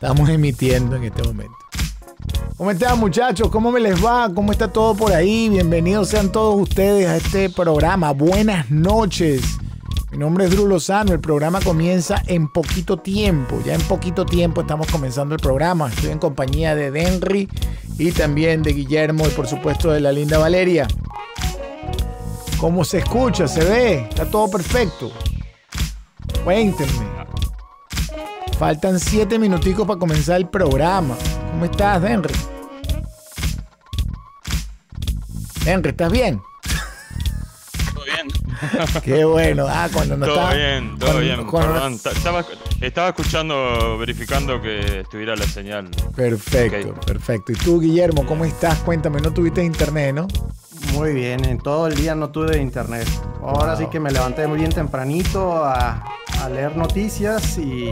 Estamos emitiendo en este momento. ¿Cómo están muchachos? ¿Cómo me les va? ¿Cómo está todo por ahí? Bienvenidos sean todos ustedes a este programa. Buenas noches. Mi nombre es Drew Lozano. El programa comienza en poquito tiempo. Ya en poquito tiempo estamos comenzando el programa. Estoy en compañía de Denry y también de Guillermo y por supuesto de la linda Valeria. ¿Cómo se escucha? ¿Se ve? ¿Está todo perfecto? Cuéntenme. Faltan siete minuticos para comenzar el programa. ¿Cómo estás, Henry? Henry, ¿estás bien? Todo bien. Qué bueno. Ah, cuando no Todo bien, todo bien. estaba, escuchando, verificando que estuviera la señal. Perfecto, perfecto. ¿Y tú, Guillermo, cómo estás? Cuéntame, no tuviste internet, ¿no? Muy bien, en todo el día no tuve internet. Ahora sí que me levanté muy bien tempranito a a leer noticias y,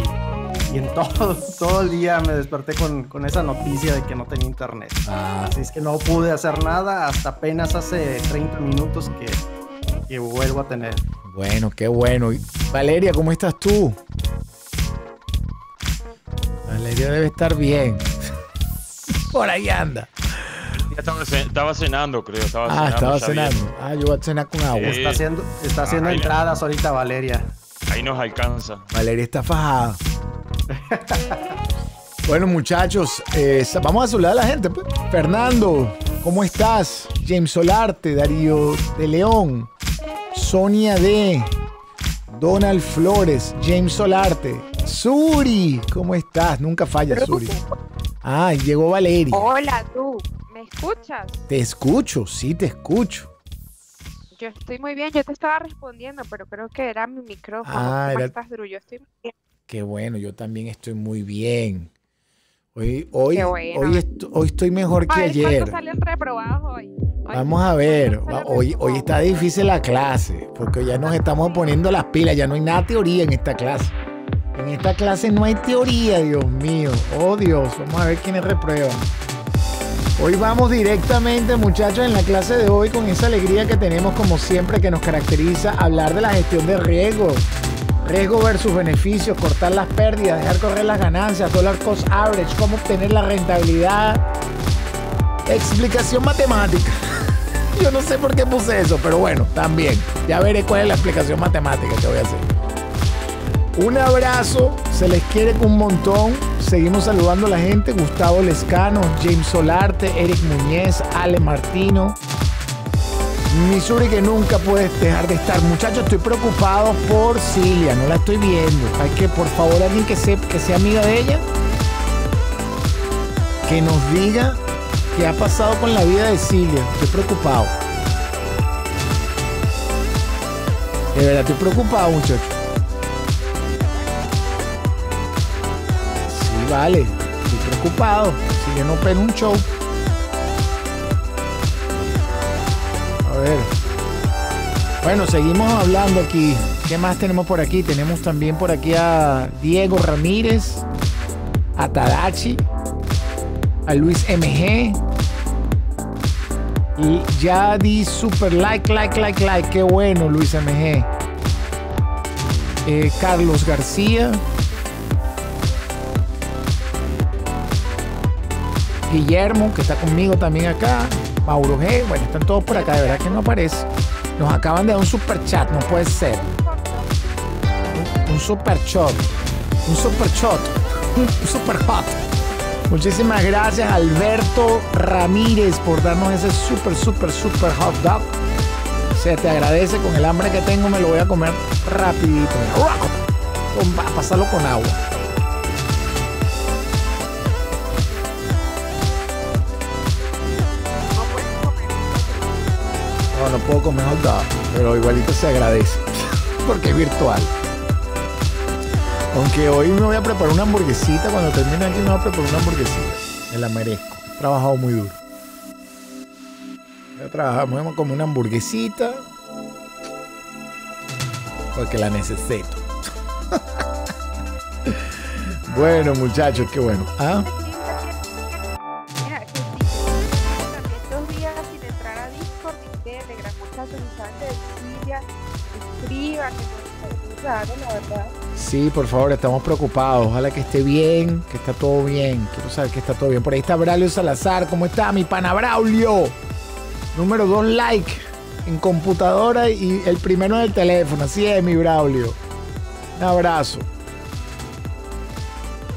y en todo, todo el día me desperté con, con, esa noticia de que no tenía internet. Ah. Así es que no pude hacer nada hasta apenas hace 30 minutos que, que vuelvo a tener. Bueno, qué bueno. Valeria, ¿cómo estás tú? Valeria debe estar bien. Por ahí anda. Estaba, cenando, creo. ah, estaba cenando. Ah, yo voy a cenar con agua. Está haciendo, está haciendo ah, entradas ahorita Valeria. Ahí nos alcanza. Valeria está fajada. bueno, muchachos, eh, vamos a saludar a la gente. Pues. Fernando, ¿cómo estás? James Solarte, Darío de León, Sonia D, Donald Flores, James Solarte, Suri, ¿cómo estás? Nunca falla, Suri. Ah, llegó Valeria. Hola, tú. ¿Me escuchas? Te escucho, sí, te escucho. Yo estoy muy bien, yo te estaba respondiendo, pero creo que era mi micrófono. Ah, Qué bueno, yo también estoy muy bien. Hoy, hoy, hoy, estoy mejor que ayer. Vamos a ver, hoy, hoy está difícil la clase, porque ya nos estamos poniendo las pilas, ya no hay nada teoría en esta clase. En esta clase no hay teoría, Dios mío. Oh Dios, vamos a ver quiénes reprueban. Hoy vamos directamente, muchachos, en la clase de hoy con esa alegría que tenemos como siempre que nos caracteriza hablar de la gestión de riesgo. Riesgo versus beneficios, cortar las pérdidas, dejar correr las ganancias, dollar cost average, cómo obtener la rentabilidad. Explicación matemática. Yo no sé por qué puse eso, pero bueno, también. Ya veré cuál es la explicación matemática que voy a hacer. Un abrazo, se les quiere un montón. Seguimos saludando a la gente. Gustavo Lescano, James Solarte, Eric Muñez, Ale Martino. Missouri que nunca puedes dejar de estar. Muchachos, estoy preocupado por Silvia no la estoy viendo. Hay que, por favor, alguien que, que sea amiga de ella, que nos diga qué ha pasado con la vida de Silvia Estoy preocupado. De verdad, estoy preocupado, muchachos. vale, estoy preocupado. Si no pego un show. A ver. Bueno, seguimos hablando aquí. ¿Qué más tenemos por aquí? Tenemos también por aquí a Diego Ramírez, a Tadachi, a Luis MG. Y ya di super like, like, like, like. Qué bueno, Luis MG. Eh, Carlos García. Guillermo, que está conmigo también acá, Mauro G, bueno, están todos por acá, de verdad que no aparece. Nos acaban de dar un super chat, no puede ser. Un, super shot, un super shot, un super hot. Muchísimas gracias Alberto Ramírez por darnos ese super, super, super hot dog. Se te agradece, con el hambre que tengo me lo voy a comer rapidito. Vamos a pasarlo con agua. no, puedo comer hot dog, pero igualito se agradece, porque es virtual. Aunque hoy me voy a preparar una hamburguesita, cuando termine aquí me voy a preparar una hamburguesita. Me la merezco. He trabajado muy duro. Voy a trabajar, una hamburguesita. Porque la necesito. bueno, muchachos, qué bueno. ¿Ah? Sí, por favor, estamos preocupados. Ojalá que esté bien, que está todo bien. Quiero saber que está todo bien. Por ahí está Braulio Salazar. ¿Cómo está mi pana Braulio? Número 2 like en computadora y el primero en el teléfono. Así es, mi Braulio. Un abrazo.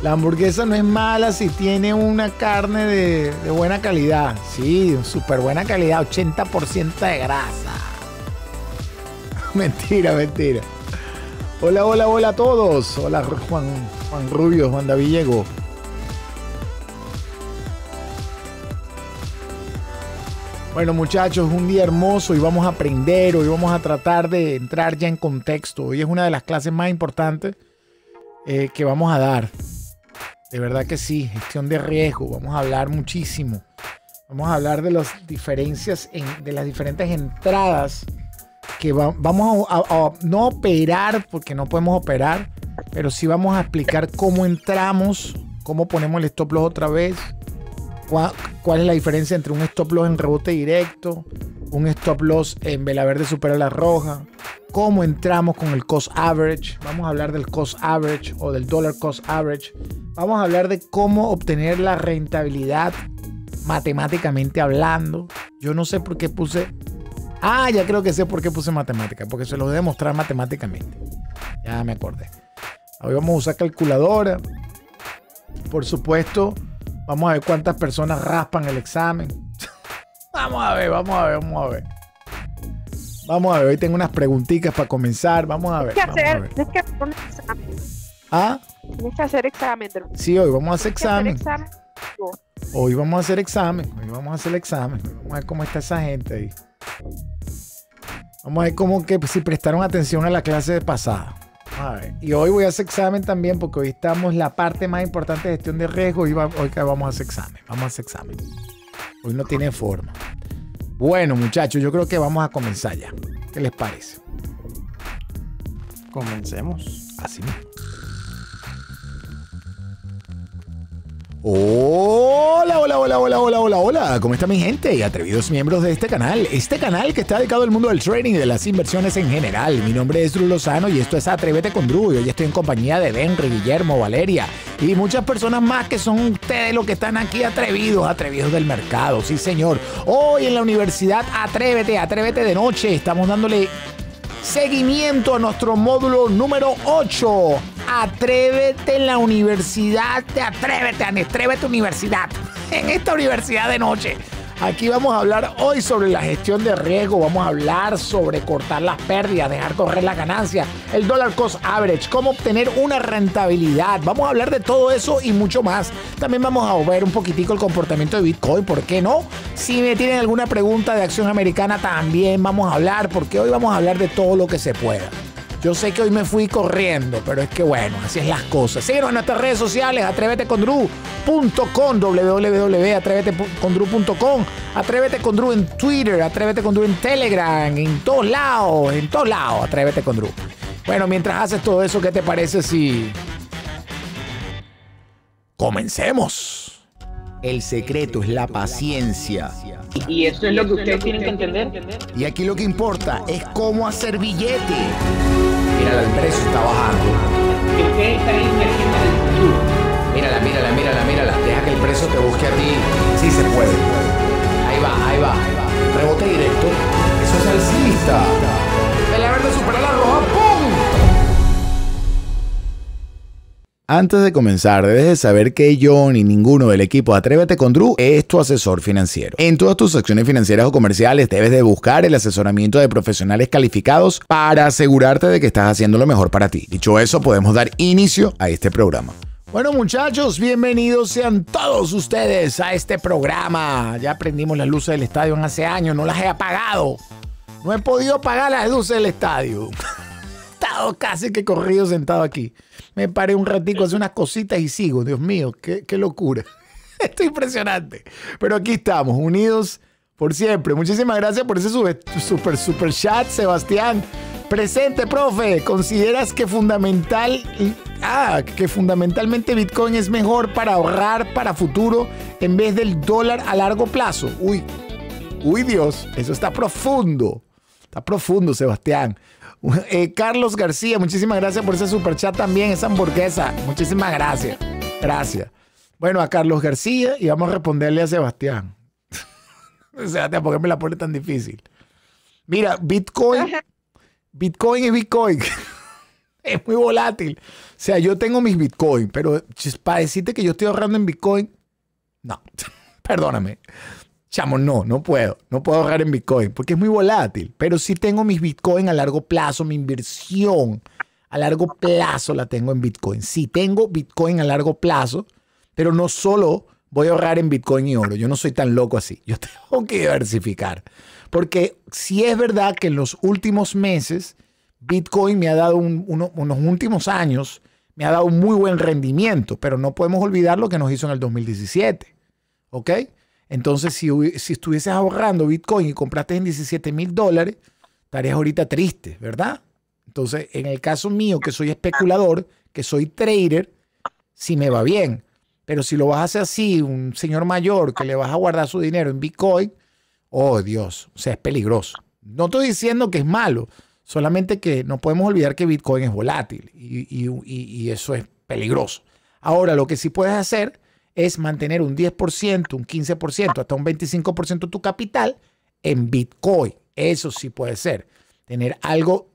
La hamburguesa no es mala si tiene una carne de, de buena calidad. Sí, súper buena calidad, 80% de grasa. mentira, mentira. Hola, hola, hola a todos. Hola Juan, Juan Rubio, Juan Davillego. Bueno muchachos, un día hermoso y vamos a aprender, hoy vamos a tratar de entrar ya en contexto. Hoy es una de las clases más importantes eh, que vamos a dar. De verdad que sí, gestión de riesgo, vamos a hablar muchísimo. Vamos a hablar de las diferencias, en, de las diferentes entradas que vamos a, no operar, porque no podemos operar, pero sí vamos a explicar cómo entramos, cómo ponemos el stop loss otra vez, cuál, es la diferencia entre un stop loss en rebote directo, un stop loss en vela verde supera la roja, cómo entramos con el cost average, vamos a hablar del cost average o del dollar cost average, vamos a hablar de cómo obtener la rentabilidad matemáticamente hablando. Yo no sé por qué puse Ah, ya creo que sé por qué puse matemática, porque se lo voy a demostrar matemáticamente. Ya me acordé. Hoy vamos a usar calculadora. Por supuesto, vamos a ver cuántas personas raspan el examen. vamos a ver, vamos a ver, vamos a ver. Vamos a ver, hoy tengo unas preguntitas para comenzar. Vamos a ver. Tienes que hacer, tienes que hacer un examen. ¿Ah? Tienes que hacer examen. Sí, hoy vamos a hacer examen. Hoy vamos a hacer examen. Hoy vamos a hacer examen. Vamos a ver cómo está esa gente ahí. Vamos a ver como que si prestaron atención a la clase de pasada. Y hoy voy a hacer examen también porque hoy estamos la parte más importante de gestión de riesgo y hoy vamos a hacer examen. Vamos a hacer examen. Hoy no tiene forma. Bueno, muchachos, yo creo que vamos a comenzar ya. ¿Qué les parece? Comencemos. Así mismo. Hola, hola, hola, hola, hola, hola, hola. ¿Cómo está mi gente y atrevidos miembros de este canal? Este canal que está dedicado al mundo del trading y de las inversiones en general. Mi nombre es Drew Lozano y esto es Atrévete con Drew. Y hoy estoy en compañía de Benry, Guillermo, Valeria y muchas personas más que son ustedes los que están aquí atrevidos, atrevidos del mercado. Sí, señor. Hoy en la universidad Atrévete, Atrévete de noche. Estamos dándole seguimiento a nuestro módulo número 8. Atrévete en la universidad, te atrévete, a atrévete universidad. En esta universidad de noche. Aquí vamos a hablar hoy sobre la gestión de riesgo, vamos a hablar sobre cortar las pérdidas, dejar correr la ganancias, el dollar cost average, cómo obtener una rentabilidad. Vamos a hablar de todo eso y mucho más. También vamos a ver un poquitico el comportamiento de Bitcoin, ¿por qué no? Si me tienen alguna pregunta de acción americana, también vamos a hablar, porque hoy vamos a hablar de todo lo que se pueda. Yo sé que hoy me fui corriendo, pero es que bueno, así es las cosas. Síguenos en nuestras redes sociales, atrévetecondru.com, www.atrévetecondru.com, Atrévete con Drew en Twitter, Atrévete con en Telegram, en todos lados, en todos lados, Atrévete con Bueno, mientras haces todo eso, ¿qué te parece si... Comencemos. El secreto es la paciencia. Y eso es lo que ustedes tienen que entender. Y aquí lo que importa es cómo hacer billete. Mírala, el precio está bajando. Ustedes están invirtiendo en el futuro. Mírala, mírala, mírala, mírala. Deja que el preso te busque a ti. Sí se puede. Ahí va, ahí va. Rebote directo. Eso es alcista. El verde supera la roja. Antes de comenzar, debes de saber que yo ni ninguno del equipo Atrévete con Drew es tu asesor financiero. En todas tus acciones financieras o comerciales debes de buscar el asesoramiento de profesionales calificados para asegurarte de que estás haciendo lo mejor para ti. Dicho eso, podemos dar inicio a este programa. Bueno muchachos, bienvenidos sean todos ustedes a este programa. Ya prendimos las luces del estadio en hace años, no las he apagado. No he podido apagar las luces del estadio. casi que corrido sentado aquí. Me paré un ratico, hace unas cositas y sigo. Dios mío, qué, locura. Esto es impresionante. Pero aquí estamos, unidos por siempre. Muchísimas gracias por ese super, super chat, Sebastián. Presente, profe. ¿Consideras que fundamental ah, que fundamentalmente Bitcoin es mejor para ahorrar para futuro en vez del dólar a largo plazo? Uy, uy Dios, eso está profundo. Está profundo, Sebastián. Eh, Carlos García, muchísimas gracias por ese super chat también, esa hamburguesa. Muchísimas gracias. Gracias. Bueno, a Carlos García y vamos a responderle a Sebastián. Sebastián, ¿por qué me la pone tan difícil? Mira, Bitcoin, Bitcoin es Bitcoin. es muy volátil. O sea, yo tengo mis Bitcoin, pero para decirte que yo estoy ahorrando en Bitcoin, no, perdóname chamo, no, no puedo, no puedo ahorrar en Bitcoin porque es muy volátil, pero sí tengo mis Bitcoin a largo plazo, mi inversión a largo plazo la tengo en Bitcoin. Sí tengo Bitcoin a largo plazo, pero no solo voy a ahorrar en Bitcoin y oro, yo no soy tan loco así, yo tengo que diversificar, porque si es verdad que en los últimos meses Bitcoin me ha dado un, unos últimos años, me ha dado un muy buen rendimiento, pero no podemos olvidar lo que nos hizo en el 2017. ¿Ok? Entonces, si, si estuvieses ahorrando Bitcoin y compraste en 17 mil dólares, estarías ahorita triste, ¿verdad? Entonces, en el caso mío, que soy especulador, que soy trader, si sí me va bien. Pero si lo vas a hacer así, un señor mayor que le vas a guardar su dinero en Bitcoin, oh Dios, o sea, es peligroso. No estoy diciendo que es malo, solamente que no podemos olvidar que Bitcoin es volátil y eso es peligroso. Ahora, lo que sí puedes hacer es mantener un 10%, un 15%, hasta un 25% de tu capital en Bitcoin. Eso sí puede ser. Tener algo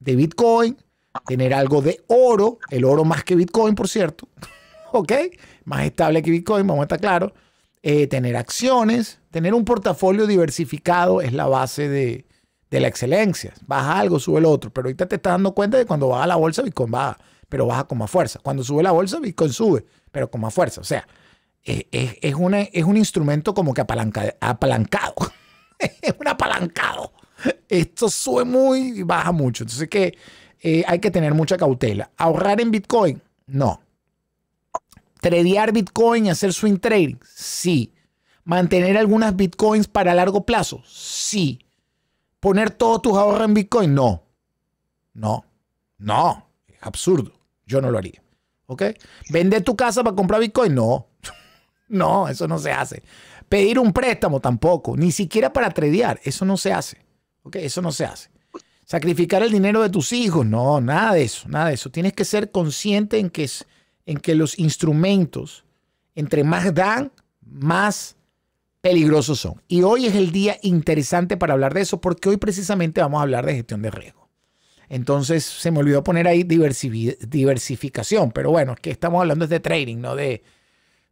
de Bitcoin, tener algo de oro, el oro más que Bitcoin, por cierto. ¿Ok? Más estable que Bitcoin, vamos a estar claros. Eh, tener acciones, tener un portafolio diversificado es la base de, de la excelencia. Baja algo, sube el otro. Pero ahorita te estás dando cuenta de que cuando baja la bolsa, Bitcoin baja pero baja con más fuerza. Cuando sube la bolsa, Bitcoin sube, pero con más fuerza. O sea, es, es un instrumento como que apalancado. es un apalancado. Esto sube muy y baja mucho. Entonces que eh, hay que tener mucha cautela. ¿Ahorrar en Bitcoin? No. tredear Bitcoin y hacer swing trading? Sí. ¿Mantener algunas Bitcoins para largo plazo? Sí. ¿Poner todos tus ahorros en Bitcoin? No. No. No. Es absurdo. Yo no lo haría. ¿Ok? ¿Vender tu casa para comprar Bitcoin? No. no, eso no se hace. Pedir un préstamo tampoco. Ni siquiera para atreviar, Eso no se hace. ¿Ok? Eso no se hace. Sacrificar el dinero de tus hijos. No, nada de eso. Nada de eso. Tienes que ser consciente en que, en que los instrumentos, entre más dan, más peligrosos son. Y hoy es el día interesante para hablar de eso porque hoy precisamente vamos a hablar de gestión de riesgo. Entonces se me olvidó poner ahí diversificación, pero bueno, es que estamos hablando de trading, no de,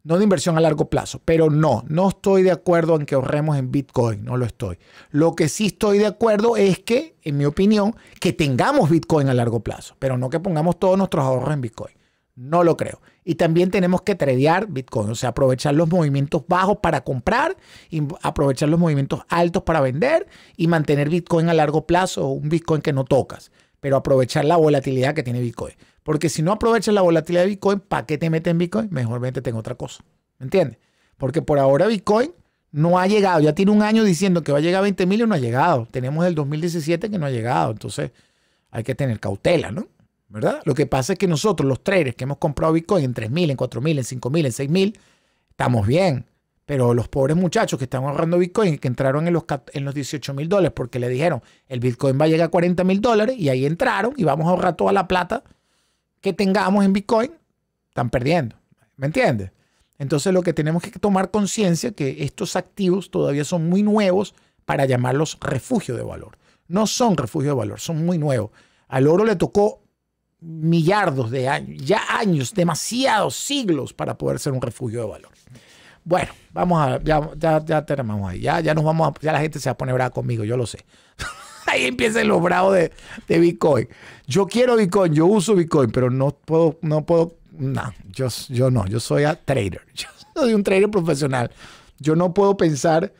no de inversión a largo plazo. Pero no, no estoy de acuerdo en que ahorremos en Bitcoin, no lo estoy. Lo que sí estoy de acuerdo es que, en mi opinión, que tengamos Bitcoin a largo plazo, pero no que pongamos todos nuestros ahorros en Bitcoin. No lo creo. Y también tenemos que tradear Bitcoin, o sea, aprovechar los movimientos bajos para comprar, y aprovechar los movimientos altos para vender y mantener Bitcoin a largo plazo, un Bitcoin que no tocas pero aprovechar la volatilidad que tiene Bitcoin. Porque si no aprovechas la volatilidad de Bitcoin, ¿para qué te metes en Bitcoin? Mejor vete en otra cosa. ¿Me entiendes? Porque por ahora Bitcoin no ha llegado. Ya tiene un año diciendo que va a llegar a 20 mil y no ha llegado. Tenemos el 2017 que no ha llegado. Entonces hay que tener cautela, ¿no? ¿Verdad? Lo que pasa es que nosotros, los traders que hemos comprado Bitcoin en 3 mil, en 4 mil, en 5 mil, en 6 mil, estamos bien. Pero los pobres muchachos que están ahorrando Bitcoin y que entraron en los, en los 18 mil dólares porque le dijeron el Bitcoin va a llegar a 40 mil dólares y ahí entraron y vamos a ahorrar toda la plata que tengamos en Bitcoin, están perdiendo. ¿Me entiendes? Entonces lo que tenemos que tomar conciencia es que estos activos todavía son muy nuevos para llamarlos refugio de valor. No son refugio de valor, son muy nuevos. Al oro le tocó millardos de años, ya años, demasiados siglos para poder ser un refugio de valor. Bueno, vamos a, ya, ya, terminamos ahí. Ya, nos vamos la gente se va a poner brava conmigo, yo lo sé. ahí empieza el bravos de, Bitcoin. Yo quiero Bitcoin, yo uso Bitcoin, pero no puedo, no puedo, no, yo, yo no, yo soy a trader. Yo soy un trader profesional. Yo no puedo pensar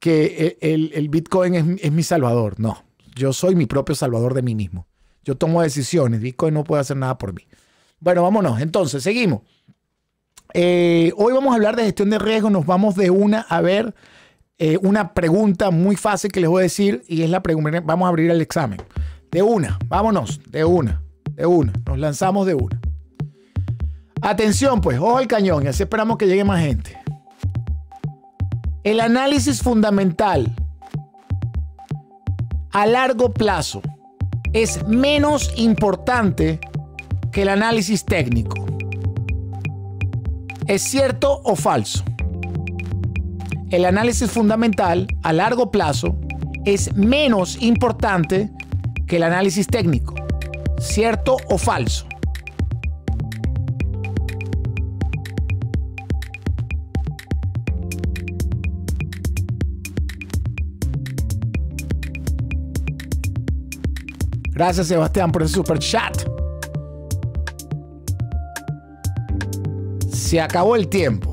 que e, el, Bitcoin es mi salvador. No, yo soy mi propio salvador de mí mismo. Yo tomo decisiones. Bitcoin no puede hacer nada por mí. Bueno, vámonos. Entonces, seguimos. Eh, hoy vamos a hablar de gestión de riesgo. Nos vamos de una a ver eh, una pregunta muy fácil que les voy a decir y es la pregunta. Vamos a abrir el examen. De una, vámonos, de una, de una. Nos lanzamos de una. Atención, pues, ojo al cañón y así esperamos que llegue más gente. El análisis fundamental a largo plazo es menos importante que el análisis técnico. ¿Es cierto o falso? El análisis fundamental a largo plazo es menos importante que el análisis técnico. ¿Cierto o falso? Gracias Sebastián por el super chat. se acabó el tiempo.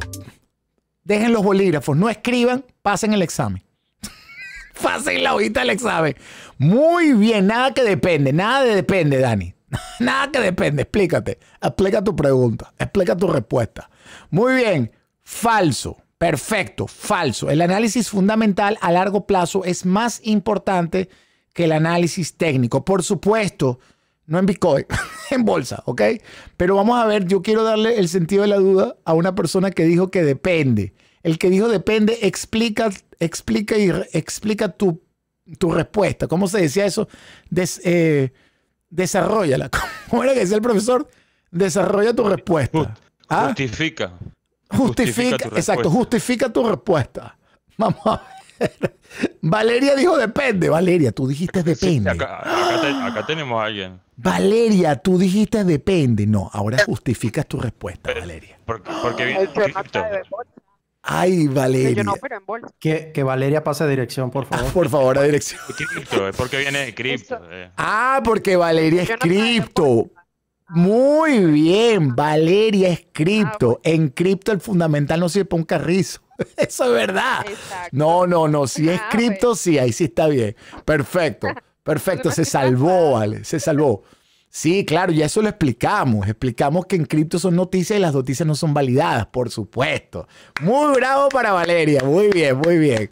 Dejen los bolígrafos, no escriban, pasen el examen. pasen la hojita del examen. Muy bien, nada que depende, nada de depende, Dani. nada que depende, explícate. Explica tu pregunta, explica tu respuesta. Muy bien, falso. Perfecto, falso. El análisis fundamental a largo plazo es más importante que el análisis técnico. Por supuesto, no en Bitcoin, en bolsa, ¿ok? Pero vamos a ver, yo quiero darle el sentido de la duda a una persona que dijo que depende. El que dijo depende explica, explica y explica tu, tu, respuesta. ¿Cómo se decía eso? Eh, desarrollala. ¿Cómo era que decía el profesor? Desarrolla tu respuesta. ¿Ah? Justifica. Justifica, exacto, justifica tu respuesta. Vamos a ver. Valeria dijo depende. Valeria, tú dijiste depende. acá, tenemos a alguien. Valeria, tú dijiste depende. No, ahora eh. justificas tu respuesta, Valeria. Porque, viene cripto Ay, Valeria. Que, Valeria pase a dirección, por ah, favor. por favor, a dirección. Cripto, es porque viene de cripto. Eh. Ah, porque Valeria es cripto. Muy bien, Valeria ah, es cripto. En cripto el fundamental no sirve para un carrizo. Eso es verdad. No, no, no. Si es ah, cripto, sí, ahí sí está bien. Perfecto, perfecto. Se salvó, Vale, se salvó. Sí, claro, ya eso lo explicamos. Explicamos que en cripto son noticias y las noticias no son validadas, por supuesto. Muy bravo para Valeria. Muy bien, muy bien.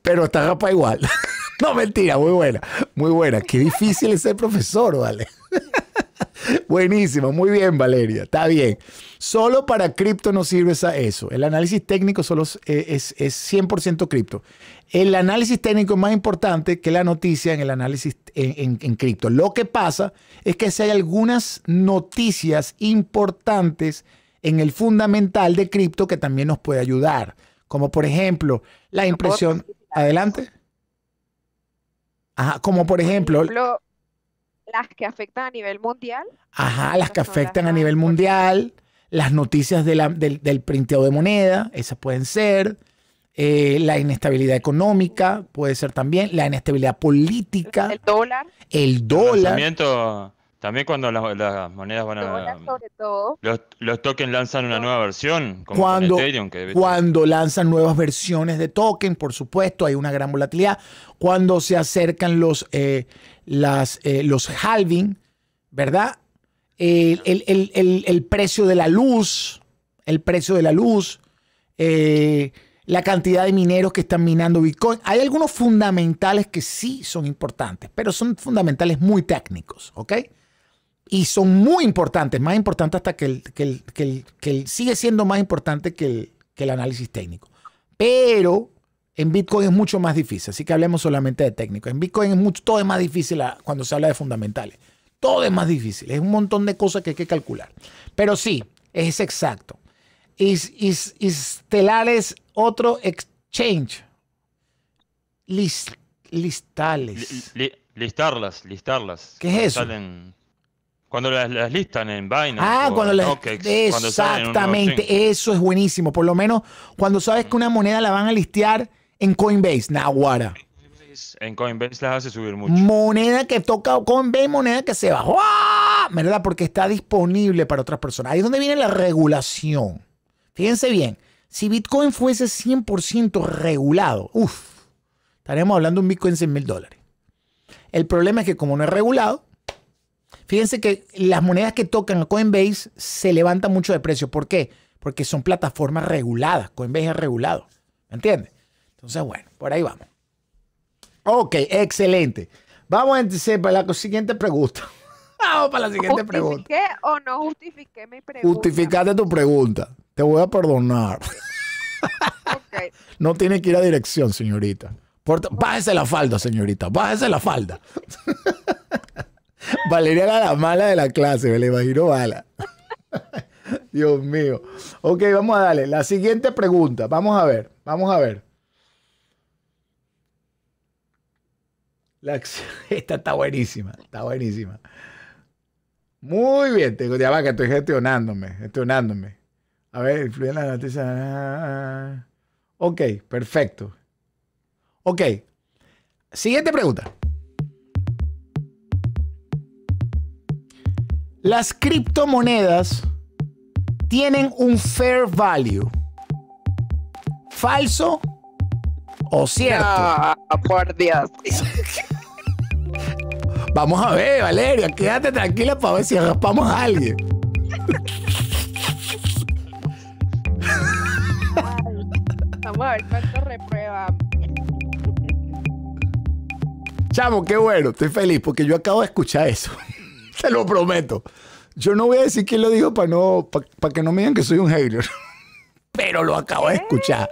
Pero está rapa igual. no, mentira, muy buena. Muy buena. Qué difícil es ser profesor, Vale. Buenísimo, muy bien Valeria, está bien. Solo para cripto no sirve eso. El análisis técnico solo es, 100% eh, cripto. El análisis técnico es más importante que la noticia en el análisis en, en cripto. Lo que pasa es que si hay algunas noticias importantes en el fundamental de cripto que también nos puede ayudar, como por ejemplo la impresión... Adelante. Ajá, como por ejemplo las que afectan a nivel mundial. Ajá, las que afectan a nivel mundial, las noticias de del, del, printeo de moneda, esas pueden ser, eh, la inestabilidad económica puede ser también, la inestabilidad política. El dólar. El dólar. El también cuando las, monedas van a... Sobre todo. Los, los tokens lanzan una nueva versión, cuando, cuando lanzan nuevas versiones de token, por supuesto, hay una gran volatilidad. Cuando se acercan los, eh, las, eh, los halving, ¿verdad? El, precio de la luz, el precio de la luz, eh, la cantidad de mineros que están minando Bitcoin. Hay algunos fundamentales que sí son importantes, pero son fundamentales muy técnicos, ¿ok? y son muy importantes, más importantes hasta que el, que el, que sigue siendo más importante que el, análisis técnico. Pero en Bitcoin es mucho más difícil, así que hablemos solamente de técnico. En Bitcoin es mucho, todo es más difícil cuando se habla de fundamentales. Todo es más difícil, es un montón de cosas que hay que calcular. Pero sí, es exacto. Is, otro exchange. List, listales. listarlas, listarlas. ¿Qué es eso? Cuando las, listan en Binance. Ah, cuando las. Exactamente, eso es buenísimo. Por lo menos cuando sabes que una moneda la van a listear en Coinbase, Nahuara. En Coinbase las hace subir mucho. Moneda que toca Coinbase, moneda que se bajó. ¡Ah! ¿Verdad? Porque está disponible para otras personas. Ahí es donde viene la regulación. Fíjense bien, si Bitcoin fuese 100% regulado, uff, estaremos hablando de un Bitcoin en 100 mil dólares. El problema es que como no es regulado, Fíjense que las monedas que tocan a Coinbase se levantan mucho de precio. ¿Por qué? Porque son plataformas reguladas. Coinbase es regulado. ¿Me entiendes? Entonces, bueno, por ahí vamos. Ok, excelente. Vamos entonces para la siguiente pregunta. Vamos para la siguiente pregunta. ¿Justifiqué o no justifiqué mi pregunta? Justificaste tu pregunta. Te voy a perdonar. No tiene que ir a dirección, señorita. Bájese la falda, señorita. Bájese la falda. Valeria era la mala de la clase, me la imagino mala. Dios mío. Ok, vamos a darle. La siguiente pregunta. Vamos a ver. Vamos a ver. La, esta está buenísima. Está buenísima. Muy bien. Tengo, ya va que estoy gestionándome. Gestionándome. A ver, influyen la noticia. Ok, perfecto. Ok. Siguiente pregunta. Las criptomonedas tienen un fair value. ¿Falso o cierto? Ah, por Dios. Vamos a ver, Valeria, quédate tranquila para ver si raspamos a alguien. Vamos a ver cuánto reprueba Chamo, qué bueno, estoy feliz porque yo acabo de escuchar eso. Te lo prometo. Yo no voy a decir quién lo dijo para no, para que no me digan que soy un hater. Pero lo acabo de escuchar.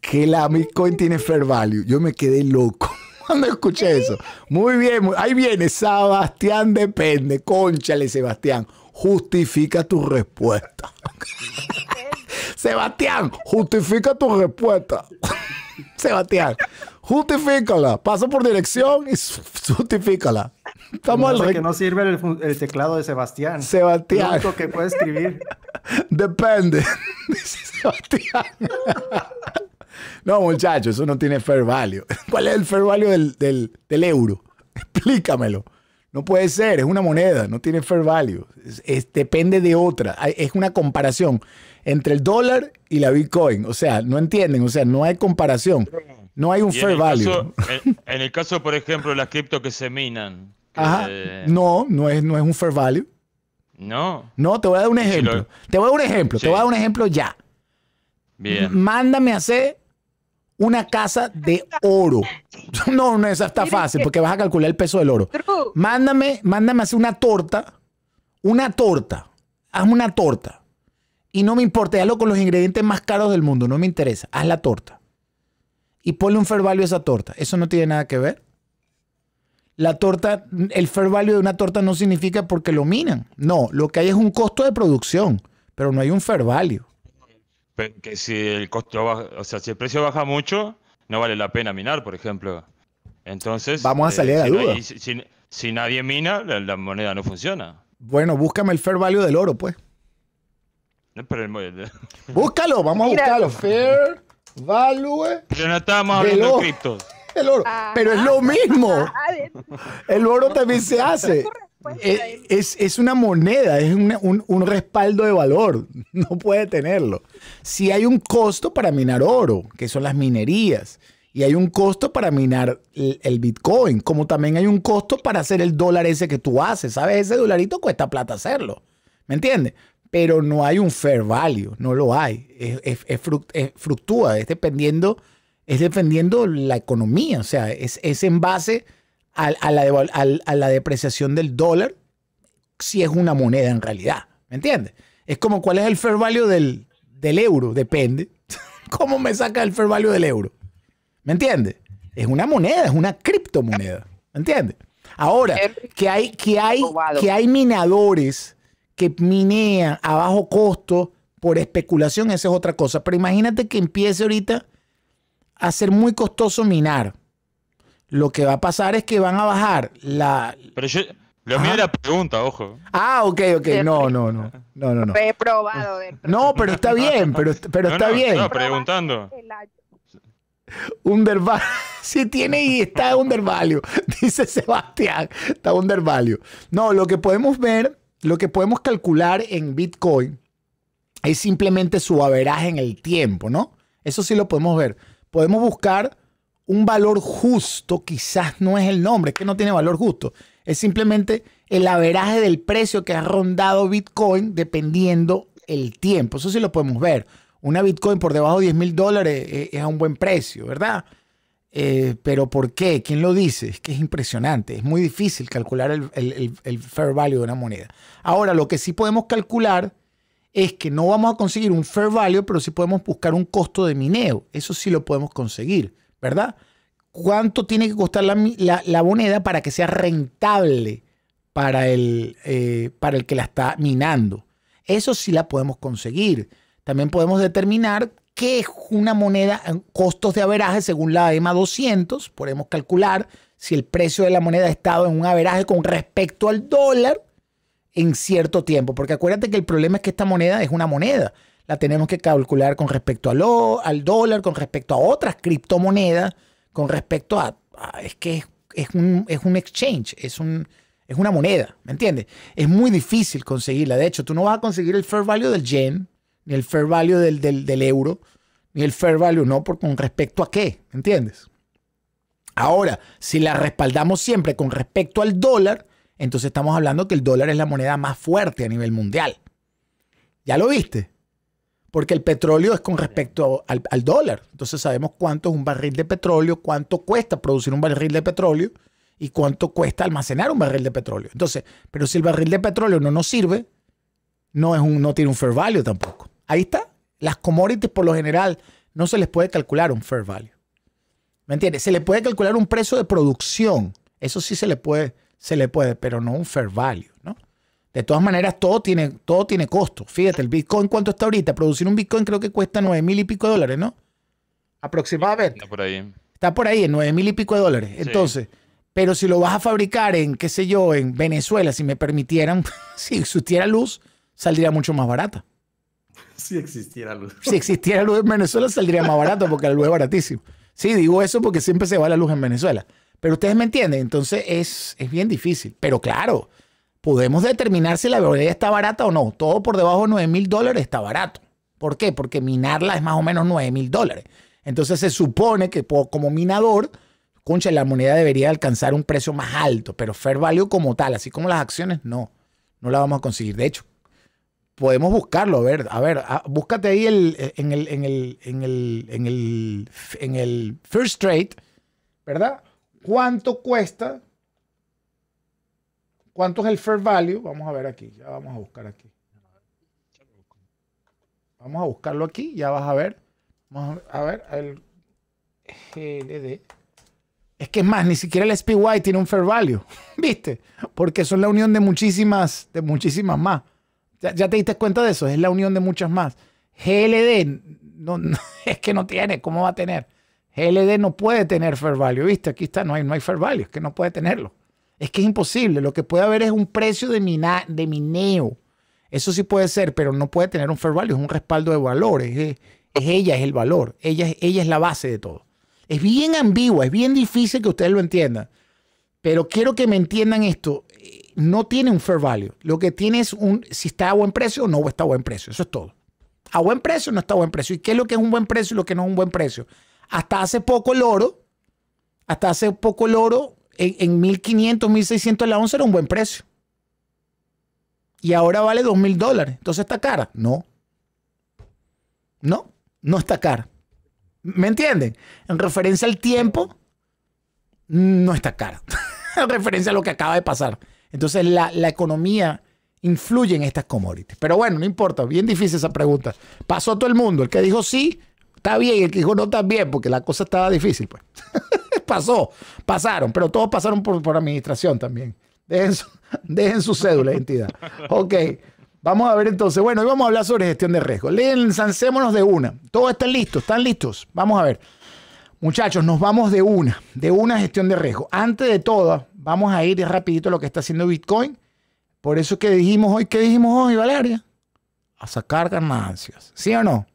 Que la Bitcoin tiene fair value. Yo me quedé loco cuando escuché eso. Muy bien, ahí viene. Sebastián depende. Conchale, Sebastián. Justifica tu respuesta. Sebastián, justifica tu respuesta. Sebastián, justifícala. Paso por dirección y justifícala. Estamos que no sirve el, teclado de Sebastián. Sebastián. Lo que puede escribir. Depende. Sebastián. No, muchachos, eso no tiene fair value. ¿Cuál es el fair value del, del, euro? Explícamelo. No puede ser, es una moneda, no tiene fair value. depende de otra. Es una comparación entre el dólar y la Bitcoin. O sea, no entienden, o sea, no hay comparación. No hay un fair value. en, el caso, por ejemplo, de las cripto que se minan. Ajá. No, no es, no es un fair value. No. No, te voy a dar un ejemplo. Te voy a dar un ejemplo. Te voy a dar un ejemplo ya. Bien. Mándame a hacer una casa de oro. No, no, es, está fácil porque vas a calcular el peso del oro. Mándame, mándame a hacer una torta. Una torta. Haz una torta. Y no me importa, hazlo con los ingredientes más caros del mundo. No me interesa. Haz la torta y ponle un fair value a esa torta. Eso no tiene nada que ver. La torta, el fair value de una torta no significa porque lo minan. No, lo que hay es un costo de producción, pero no hay un fair value. que si el costo o sea, si el precio baja mucho, no vale la pena minar, por ejemplo. Entonces, vamos a eh, salir de duda. si, nadie mina, la, moneda no funciona. Bueno, búscame el fair value del oro, pues. el... Búscalo, vamos a buscarlo. Fair value. Pero no estábamos hablando de criptos. El oro. Ah. Pero es lo mismo. Ah, el oro también se hace. Eh, es, una moneda, es un, respaldo de valor, no puede tenerlo. Si hay un costo para minar oro, que son las minerías, y hay un costo para minar el, Bitcoin, como también hay un costo para hacer el dólar ese que tú haces, ¿sabes? Ese dolarito cuesta plata hacerlo, ¿me entiendes? pero no hay un fair value, no lo hay. Es, fructúa, es dependiendo, es dependiendo la economía, o sea, es, en base a, la, depreciación del dólar, si es una moneda en realidad, ¿me entiendes? Es como cuál es el fair value del, euro, depende. ¿Cómo me saca el fair value del euro? ¿Me entiendes? Es una moneda, es una criptomoneda, ¿me entiendes? Ahora, que hay, que hay, que hay minadores que minean a bajo costo por especulación, esa es otra cosa. Pero imagínate que empiece ahorita a ser muy costoso minar. Lo que va a pasar es que van a bajar la. Pero yo. Lo mío era pregunta, ojo. Ah, ok, ok. No, no, no. No, no, no. No, pero está bien, pero, pero está bien. No, preguntando. Undervalue. Si tiene y está Undervalue, dice Sebastián. Está Undervalue. No, lo que podemos ver lo que podemos calcular en Bitcoin es simplemente su averaje en el tiempo, ¿no? Eso sí lo podemos ver. Podemos buscar un valor justo, quizás no es el nombre, es que no tiene valor justo. Es simplemente el averaje del precio que ha rondado Bitcoin dependiendo el tiempo. Eso sí lo podemos ver. Una Bitcoin por debajo de 10 mil dólares eh, es un buen precio, ¿verdad? Eh, pero ¿por qué? ¿Quién lo dice? Es que es impresionante. Es muy difícil calcular el, fair value de una moneda. Ahora, lo que sí podemos calcular es que no vamos a conseguir un fair value, pero sí podemos buscar un costo de mineo. Eso sí lo podemos conseguir, ¿verdad? ¿Cuánto tiene que costar la, moneda para que sea rentable para el, eh, para el que la está minando? Eso sí la podemos conseguir. También podemos determinar ¿Qué es una moneda en costos de averaje según la EMA 200. Podemos calcular si el precio de la moneda ha estado en un averaje con respecto al dólar en cierto tiempo. Porque acuérdate que el problema es que esta moneda es una moneda. La tenemos que calcular con respecto al, al dólar, con respecto a otras criptomonedas, con respecto a... es que es, un, es un exchange, es un, es una moneda, ¿me entiendes? Es muy difícil conseguirla. De hecho, tú no vas a conseguir el fair value del yen, ni el fair value del, euro, ni el fair value, no, por, con respecto a qué, ¿entiendes? Ahora, si la respaldamos siempre con respecto al dólar, entonces estamos hablando que el dólar es la moneda más fuerte a nivel mundial. ¿Ya lo viste? Porque el petróleo es con respecto al, al, dólar. Entonces sabemos cuánto es un barril de petróleo, cuánto cuesta producir un barril de petróleo y cuánto cuesta almacenar un barril de petróleo. Entonces, pero si el barril de petróleo no nos sirve, no, es un, no tiene un fair value tampoco. Ahí está. Las commodities por lo general no se les puede calcular un fair value. ¿Me entiendes? Se le puede calcular un precio de producción. Eso sí se le puede, se le puede, pero no un fair value, ¿no? De todas maneras, todo tiene, todo tiene costo. Fíjate, el Bitcoin, ¿cuánto está ahorita? Producir un Bitcoin creo que cuesta nueve mil y pico de dólares, ¿no? Aproximadamente. Está por ahí. Está por ahí, en 9 mil y pico de dólares. Entonces, pero si lo vas a fabricar en, qué sé yo, en Venezuela, si me permitieran, si existiera luz, saldría mucho más barata. Si existiera luz. Si existiera luz en Venezuela saldría más barato porque la luz es baratísima. Sí, digo eso porque siempre se va la luz en Venezuela. Pero ustedes me entienden, entonces es, es bien difícil. Pero claro, podemos determinar si la bebida está barata o no. Todo por debajo de 9 mil dólares está barato. ¿Por qué? Porque minarla es más o menos 9 mil dólares. Entonces se supone que como minador, concha, la moneda debería alcanzar un precio más alto, pero fair value como tal, así como las acciones, no, no la vamos a conseguir. De hecho, podemos buscarlo, a ver, a ver, ah, búscate ahí el, eh, en, el, en, el, en, el, en, el, en el First Trade, ¿verdad? ¿Cuánto cuesta? ¿Cuánto es el fair value? Vamos a ver aquí, ya vamos a buscar aquí. Vamos a buscarlo aquí, ya vas a ver. Vamos a ver, el GLD. Es que es más, ni siquiera el SPY tiene un fair value, ¿viste? Porque son la unión de muchísimas, de muchísimas más. Ya, te diste cuenta de eso, es la unión de muchas más. GLD no, es que no tiene, ¿cómo va a tener? GLD no puede tener fair value, ¿viste? Aquí está, no hay, no hay fair value, es que no puede tenerlo. Es que es imposible, lo que puede haber es un precio de, de mineo. Eso sí puede ser, pero no puede tener un fair value, es un respaldo de valores. Es, ella, es el valor, ella, ella es la base de todo. Es bien ambigua, es bien difícil que ustedes lo entiendan. Pero quiero que me entiendan esto no tiene un fair value. Lo que tiene es un, si está a buen precio o no está a buen precio. Eso es todo. A buen precio o no está a buen precio. ¿Y qué es lo que es un buen precio y lo que no es un buen precio? Hasta hace poco el oro, hasta hace poco el oro, en, 1500, 1600 la once era un buen precio. Y ahora vale 2000 dólares. Entonces está cara. No. No, no está cara. ¿Me entienden? En referencia al tiempo, no está cara. en referencia a lo que acaba de pasar. Entonces la, economía influye en estas commodities. Pero bueno, no importa, bien difícil esa pregunta. Pasó todo el mundo, el que dijo sí, está bien, el que dijo no, está bien, porque la cosa estaba difícil, pues. Pasó, pasaron, pero todos pasaron por, por administración también. Dejen su, dejen su cédula entidad. Ok. Vamos a ver entonces. Bueno, hoy vamos a hablar sobre gestión de riesgo. Lancémonos de una. Todos están listos, están listos. Vamos a ver. Muchachos, nos vamos de una, de una gestión de riesgo. Antes de todo, vamos a ir rapidito a lo que está haciendo Bitcoin. Por eso que dijimos hoy, ¿qué dijimos hoy, Valeria? A sacar ganancias, ¿sí o no?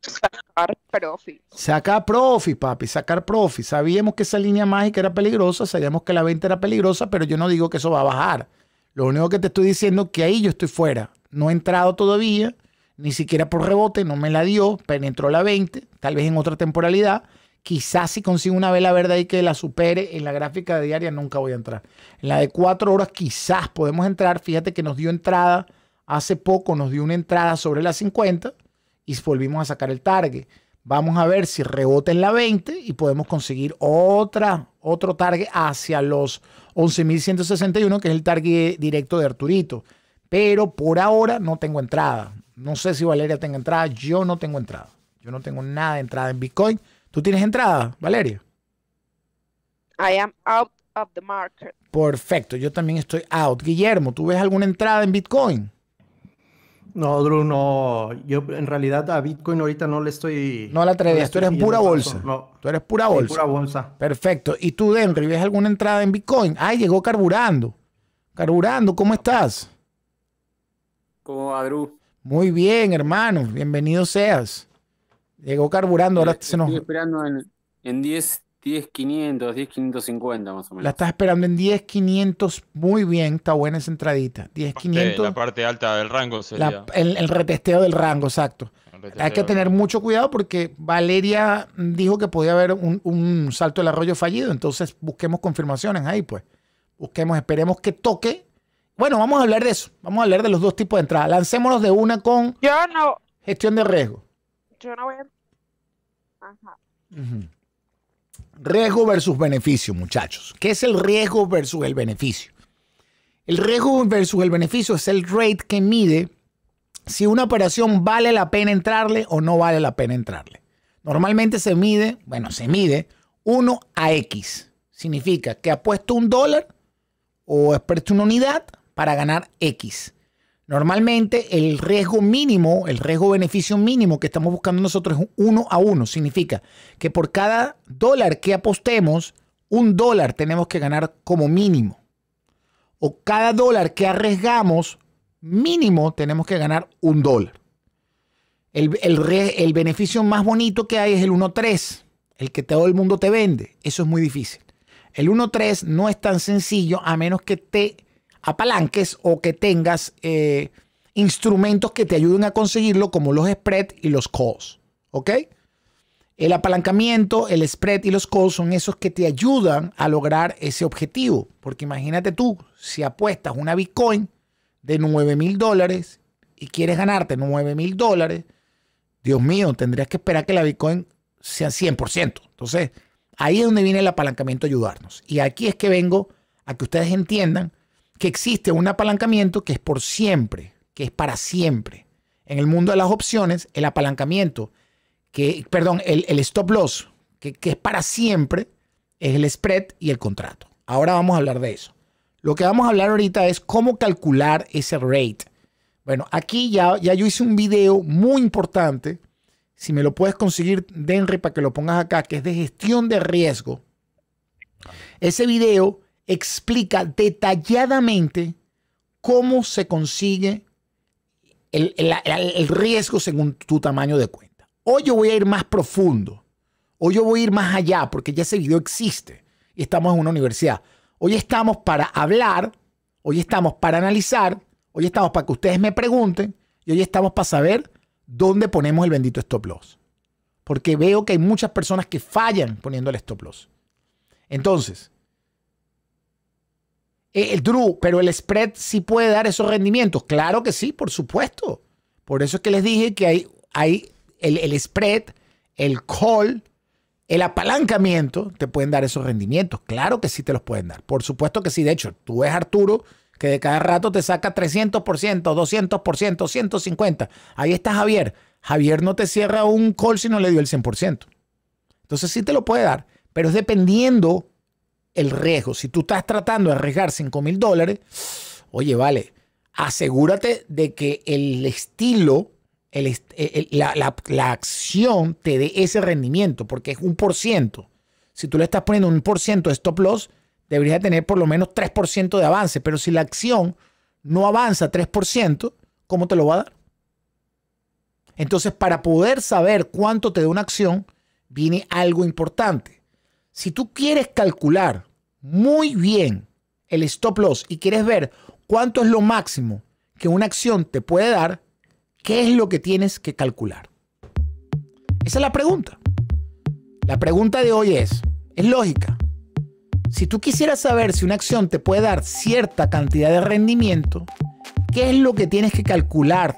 Sacar profit. Sacar profit, papi, sacar profit. Sabíamos que esa línea mágica era peligrosa, sabíamos que la venta era peligrosa, pero yo no digo que eso va a bajar. Lo único que te estoy diciendo es que ahí yo estoy fuera. No he entrado todavía, ni siquiera por rebote, no me la dio, penetró la 20, tal vez en otra temporalidad, Quizás si consigo una vela verde ahí que la supere, en la gráfica de diaria nunca voy a entrar. En la de cuatro horas quizás podemos entrar. Fíjate que nos dio entrada, hace poco nos dio una entrada sobre las 50 y volvimos a sacar el target. Vamos a ver si rebota en la 20 y podemos conseguir otra, otro target hacia los 11.161, que es el target directo de Arturito. Pero por ahora no tengo entrada. No sé si Valeria tenga entrada. Yo no tengo entrada. Yo no tengo nada de entrada en Bitcoin. ¿Tú tienes entrada, Valeria? I am out of the market. Perfecto, yo también estoy out. Guillermo, ¿tú ves alguna entrada en Bitcoin? No, Drew, no. Yo en realidad a Bitcoin ahorita no le estoy. No la atreves, tú eres pura bolsa. No. Tú eres pura bolsa. pura bolsa. Perfecto. ¿Y tú, y ves alguna entrada en Bitcoin? Ay, llegó carburando. Carburando, ¿cómo estás? ¿Cómo va, Drew? Muy bien, hermano. Bienvenido seas. Llegó carburando, ahora este se nos. Estoy esperando en, en 10, 10, 500, 10, 550 más o menos. La estás esperando en 10, 500. Muy bien, está buena esa entradita. 10, 500. La parte alta del rango sería. el, retesteo del rango, exacto. Hay que tener mucho cuidado porque Valeria dijo que podía haber un, salto del arroyo fallido. Entonces busquemos confirmaciones ahí, pues. Busquemos, esperemos que toque. Bueno, vamos a hablar de eso. Vamos a hablar de los dos tipos de entradas. Lancémonos de una con. Gestión de riesgo. Riesgo versus beneficio, muchachos. ¿Qué es el riesgo versus el beneficio? El riesgo versus el beneficio es el rate que mide si una operación vale la pena entrarle o no vale la pena entrarle. Normalmente se mide, bueno, se mide 1 a X. Significa que ha puesto un dólar o ha puesto una unidad para ganar X. Normalmente el riesgo mínimo, el riesgo-beneficio mínimo que estamos buscando nosotros es uno a uno. Significa que por cada dólar que apostemos, un dólar tenemos que ganar como mínimo. O cada dólar que arriesgamos, mínimo tenemos que ganar un dólar. El, el beneficio más bonito que hay es el 1.3, el que todo el mundo te vende. Eso es muy difícil. El 1.3 no es tan sencillo a menos que te apalanques o que tengas eh, instrumentos que te ayuden a conseguirlo, como los spreads y los calls. ¿Ok? El apalancamiento, el spread y los calls son esos que te ayudan a lograr ese objetivo. Porque imagínate tú, si apuestas una Bitcoin de 9 mil dólares y quieres ganarte 9 mil dólares, Dios mío, tendrías que esperar que la Bitcoin sea 100%. Entonces, ahí es donde viene el apalancamiento a ayudarnos. Y aquí es que vengo a que ustedes entiendan que existe un apalancamiento que es por siempre, que es para siempre. En el mundo de las opciones, el apalancamiento, que, perdón, el, stop loss, que, es para siempre, es el spread y el contrato. Ahora vamos a hablar de eso. Lo que vamos a hablar ahorita es cómo calcular ese rate. Bueno, aquí ya, ya yo hice un video muy importante. Si me lo puedes conseguir, Denry, para que lo pongas acá, que es de gestión de riesgo. Ese video explica detalladamente cómo se consigue el, riesgo según tu tamaño de cuenta. Hoy yo voy a ir más profundo. Hoy yo voy a ir más allá porque ya ese video existe y estamos en una universidad. Hoy estamos para hablar, hoy estamos para analizar, hoy estamos para que ustedes me pregunten y hoy estamos para saber dónde ponemos el bendito stop loss. Porque veo que hay muchas personas que fallan poniendo el stop loss. Entonces, eh, el Drew, pero el spread sí puede dar esos rendimientos. Claro que sí, por supuesto. Por eso es que les dije que hay, hay el, el spread, el call, el apalancamiento, te pueden dar esos rendimientos. Claro que sí te los pueden dar. Por supuesto que sí. De hecho, tú ves Arturo que de cada rato te saca 300%, 200%, 150%. Ahí está Javier. Javier no te cierra un call si no le dio el 100%. Entonces sí te lo puede dar, pero es dependiendo el riesgo. Si tú estás tratando de arriesgar 5 mil dólares, oye, vale, asegúrate de que el estilo, eh, la, acción te dé ese rendimiento, porque es un por ciento. Si tú le estás poniendo un por ciento de stop loss, deberías tener por lo menos 3% de avance, pero si la acción no avanza 3%, ¿cómo te lo va a dar? Entonces, para poder saber cuánto te da una acción, viene algo importante. Si tú quieres calcular muy bien el stop loss y quieres ver cuánto es lo máximo que una acción te puede dar, ¿qué es lo que tienes que calcular? Esa es la pregunta. La pregunta de hoy es, es lógica. Si tú quisieras saber si una acción te puede dar cierta cantidad de rendimiento, ¿qué es lo que tienes que calcular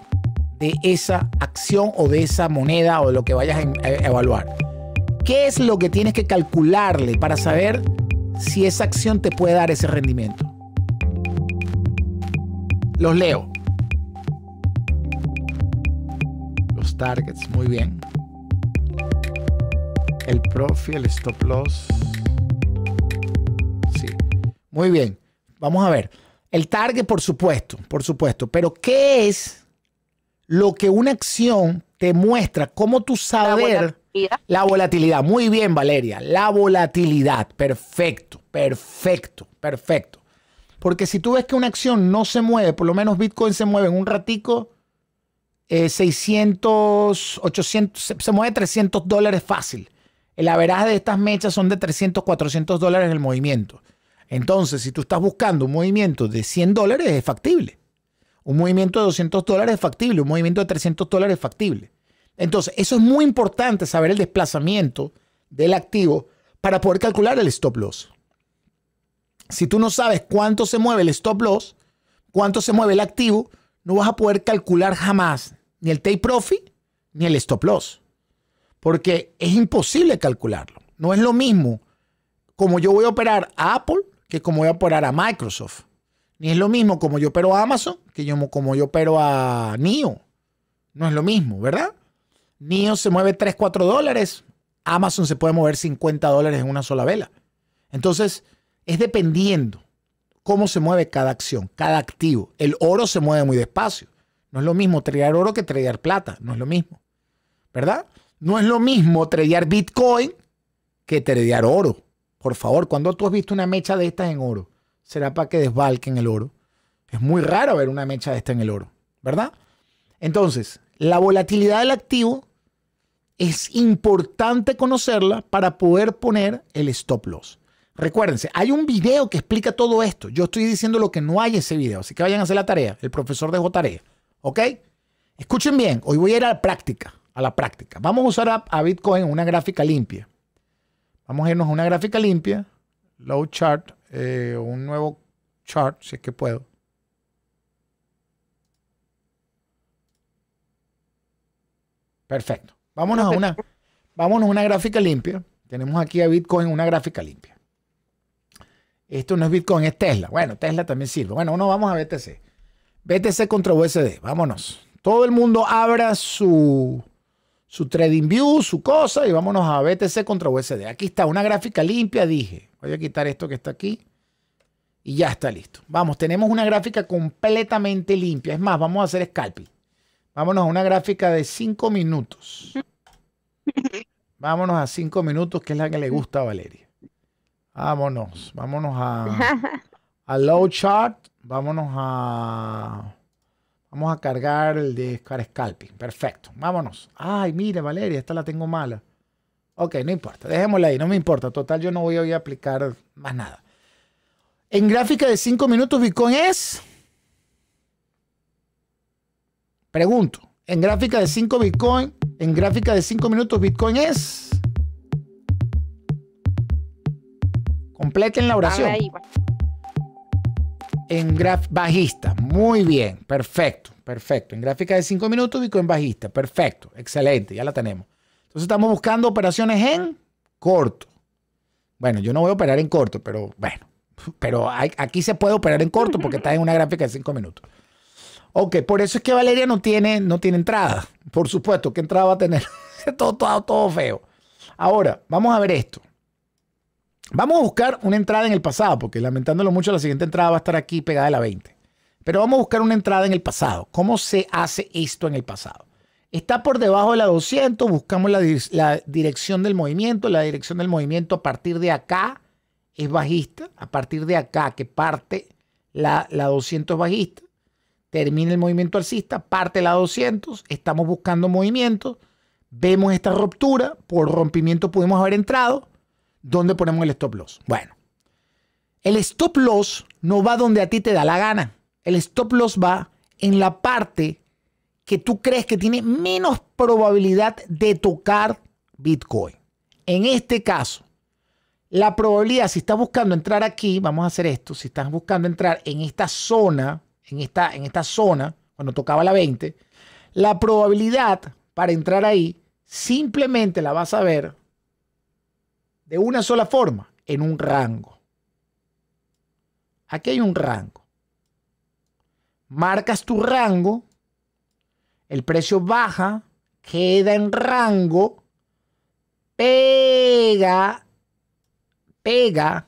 de esa acción o de esa moneda o de lo que vayas a em, evaluar? ¿Qué es lo que tienes que calcularle para saber si esa acción te puede dar ese rendimiento? Los leo. Los targets, muy bien. El profit, el stop loss. Sí. Muy bien. Vamos a ver. El target, por supuesto, por supuesto. Pero ¿qué es lo que una acción te muestra? ¿Cómo tú saber la volatilidad, muy bien Valeria, la volatilidad, perfecto, perfecto, perfecto. Porque si tú ves que una acción no se mueve, por lo menos Bitcoin se mueve en un ratico, 600, eh, 800, se, mueve 300 dólares fácil. El averaje de estas mechas son de 300, 400 dólares el movimiento. Entonces, si tú estás buscando un movimiento de 100 dólares, es factible. Un movimiento de 200 dólares es factible. Un movimiento de 300 dólares es factible. Entonces, eso es muy importante saber el desplazamiento del activo para poder calcular el stop loss. Si tú no sabes cuánto se mueve el stop loss, cuánto se mueve el activo, no vas a poder calcular jamás ni el take profit ni el stop loss. Porque es imposible calcularlo. No es lo mismo como yo voy a operar a Apple que como voy a operar a Microsoft. Ni es lo mismo como yo opero a Amazon que como yo opero a NIO. No es lo mismo, ¿verdad? NIO se mueve 3, 4 dólares, Amazon se puede mover 50 dólares en una sola vela. Entonces, es dependiendo cómo se mueve cada acción, cada activo. El oro se mueve muy despacio. No es lo mismo tradear oro que tradear plata, no es lo mismo. ¿Verdad? No es lo mismo tradear Bitcoin que tradear oro. Por favor, cuando tú has visto una mecha de estas en oro? Será para que desbalquen el oro. Es muy raro ver una mecha de esta en el oro, ¿verdad? Entonces, la volatilidad del activo es importante conocerla para poder poner el stop loss. Recuérdense, hay un video que explica todo esto. Yo estoy diciendo lo que no hay ese video, así que vayan a hacer la tarea. El profesor dejó tarea. ¿Ok? Escuchen bien, hoy voy a ir a la práctica. A la práctica. Vamos a usar a, Bitcoin una gráfica limpia. Vamos a irnos a una gráfica limpia, low chart, eh, un nuevo chart, si es que puedo. Perfecto. Vámonos a una, una gráfica limpia. Tenemos aquí a Bitcoin una gráfica limpia. Esto no es Bitcoin, es Tesla. Bueno, Tesla también sirve. Bueno, no, vamos a BTC. BTC contra USD. Vámonos. Todo el mundo abra su, su trading view, su cosa, y vámonos a BTC contra USD. Aquí está una gráfica limpia, dije. Voy a quitar esto que está aquí. Y ya está listo. Vamos, tenemos una gráfica completamente limpia. Es más, vamos a hacer scalping. Vámonos a una gráfica de 5 minutos. Vámonos a 5 minutos, que es la que le gusta a Valeria. Vámonos, vámonos a, a low chart, vámonos a vamos a cargar el de scalping. Perfecto, vámonos. Ay, mire, Valeria, esta la tengo mala. Ok, no importa, dejémosla ahí, no me importa. Total, yo no voy a, voy a aplicar más nada. En gráfica de 5 minutos, Bitcoin es Pregunto, en gráfica de 5 Bitcoin, en gráfica de 5 minutos Bitcoin es... Completen la oración. En graf bajista. Muy bien, perfecto, perfecto. En gráfica de 5 minutos Bitcoin bajista. Perfecto, excelente, ya la tenemos. Entonces estamos buscando operaciones en corto. Bueno, yo no voy a operar en corto, pero bueno, pero aquí se puede operar en corto porque está en una gráfica de 5 minutos. Ok, por eso es que Valeria no tiene, no tiene entrada. Por supuesto, ¿qué entrada va a tener? todo, todo, todo feo. Ahora, vamos a ver esto. Vamos a buscar una entrada en el pasado, porque lamentándolo mucho, la siguiente entrada va a estar aquí pegada a la 20. Pero vamos a buscar una entrada en el pasado. ¿Cómo se hace esto en el pasado? Está por debajo de la 200, buscamos la, dirección del movimiento. La dirección del movimiento a partir de acá es bajista. A partir de acá que parte la, la 200 bajista termina el movimiento alcista, parte la 200, estamos buscando movimiento, vemos esta ruptura, por rompimiento pudimos haber entrado, ¿dónde ponemos el stop loss? Bueno, el stop loss no va donde a ti te da la gana, el stop loss va en la parte que tú crees que tiene menos probabilidad de tocar Bitcoin. En este caso, la probabilidad, si estás buscando entrar aquí, vamos a hacer esto, si estás buscando entrar en esta zona, en esta, en esta zona, cuando tocaba la 20, la probabilidad para entrar ahí simplemente la vas a ver de una sola forma, en un rango. Aquí hay un rango. Marcas tu rango, el precio baja, queda en rango, pega, pega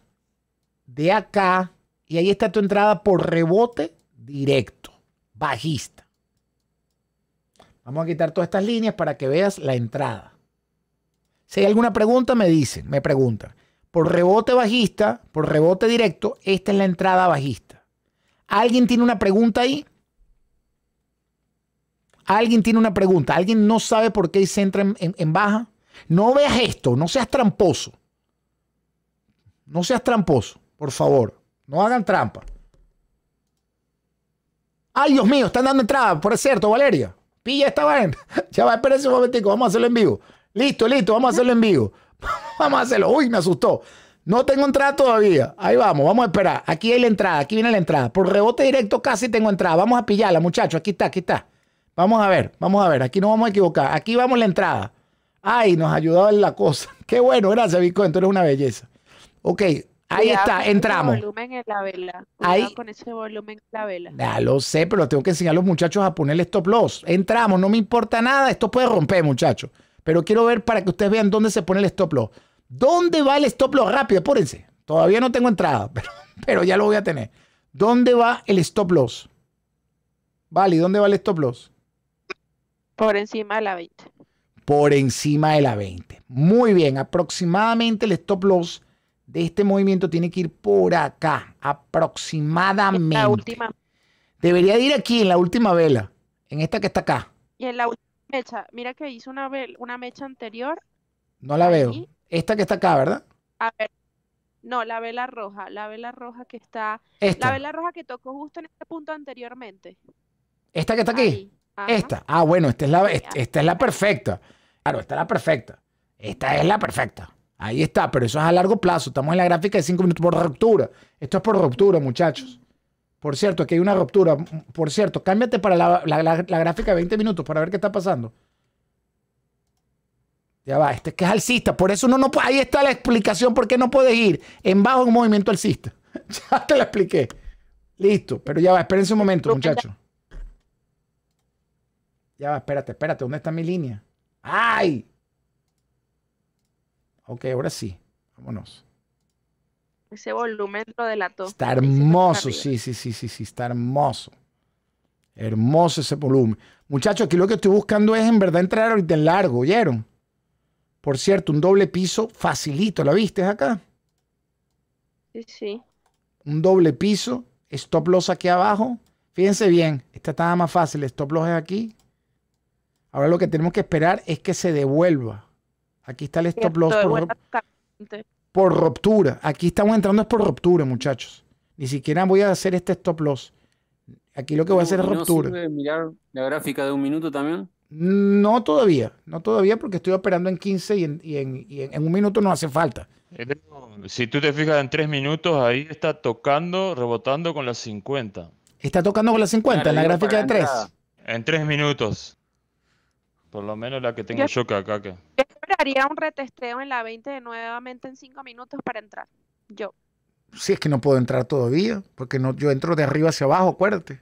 de acá, y ahí está tu entrada por rebote directo, bajista. Vamos a quitar todas estas líneas para que veas la entrada. Si hay alguna pregunta, me dicen, me preguntan. Por rebote bajista, por rebote directo, esta es la entrada bajista. ¿Alguien tiene una pregunta ahí? Alguien tiene una pregunta. Alguien no sabe por qué se entra en, en, baja. No veas esto. No seas tramposo. No seas tramposo. Por favor. No hagan trampa. Ay, Dios mío, están dando entrada, por cierto, Valeria. Pilla esta vaina. Ya va, espérense un momentico, vamos a hacerlo en vivo. Listo, listo, vamos a hacerlo en vivo. vamos a hacerlo. Uy, me asustó. No tengo entrada todavía. Ahí vamos, vamos a esperar. Aquí hay la entrada, aquí viene la entrada. Por rebote directo casi tengo entrada. Vamos a pillarla, muchachos. Aquí está, aquí está. Vamos a ver, vamos a ver. Aquí no vamos a equivocar. Aquí vamos la entrada. Ay, nos ayudado en la cosa. Qué bueno, gracias, Bitcoin. Tú eres una belleza. Ok, Ahí está, entramos. volumen en la vela. con ese volumen en la vela. Ya lo sé, pero tengo que enseñar a los muchachos a poner el stop loss. Entramos, no me importa nada, esto puede romper, muchachos. Pero quiero ver para que ustedes vean dónde se pone el stop loss. ¿Dónde va el stop loss? Rápido, apúrense. Todavía no tengo entrada, pero, ya lo voy a tener. ¿Dónde va el stop loss? Vale, ¿y ¿dónde va el stop loss? Por encima de la 20. Por encima de la 20. Muy bien, aproximadamente el stop loss de este movimiento tiene que ir por acá, aproximadamente. La última. Debería ir aquí en la última vela, en esta que está acá. Y en la última mecha, mira que hizo una, una mecha anterior. No la veo. Esta que está acá, ¿verdad? A ver. No, la vela roja, la vela roja que está. La vela roja que tocó justo en este punto anteriormente. ¿Esta que está aquí? Esta. Ah, bueno, esta es la, esta es la perfecta. Claro, esta es la perfecta. Esta es la perfecta. Ahí está, pero eso es a largo plazo. Estamos en la gráfica de 5 minutos por ruptura. Esto es por ruptura, muchachos. Por cierto, aquí hay una ruptura. Por cierto, cámbiate para la, gráfica de 20 minutos para ver qué está pasando. Ya va, este que es alcista. Por eso no no puede. Ahí está la explicación por qué no puedes ir en bajo en movimiento alcista. ya te la expliqué. Listo, pero ya va, espérense un momento, muchachos. Ya va, espérate, espérate. ¿Dónde está mi línea? ¡Ay! Ok, ahora sí. Vámonos. Ese volumen lo delató. Está hermoso, sí, sí, sí, sí, sí, está hermoso. Hermoso ese volumen. Muchachos, aquí lo que estoy buscando es en verdad entrar ahorita en largo, ¿oyeron? Por cierto, un doble piso facilito, ¿la viste acá? Sí, sí. Un doble piso, stop loss aquí abajo. Fíjense bien, esta estaba más fácil, stop loss es aquí. Ahora lo que tenemos que esperar es que se devuelva. Aquí está el stop loss por, ruptura. Aquí estamos entrando es por ruptura, muchachos. Ni siquiera voy a hacer este stop loss. Aquí lo que voy a hacer es ruptura. ¿No mirar la gráfica de un minuto también? No todavía, no todavía porque estoy operando en 15 y en, un minuto no hace falta. Si tú te fijas en tres minutos, ahí está tocando, rebotando con las 50. Está tocando con las 50 en la gráfica de tres? En tres minutos. Por lo menos la que tengo yo, que acá. Que haría un retesteo en la 20 de nuevamente en 5 minutos para entrar. Yo. Si es que no puedo entrar todavía, porque no, yo entro de arriba hacia abajo, acuérdate.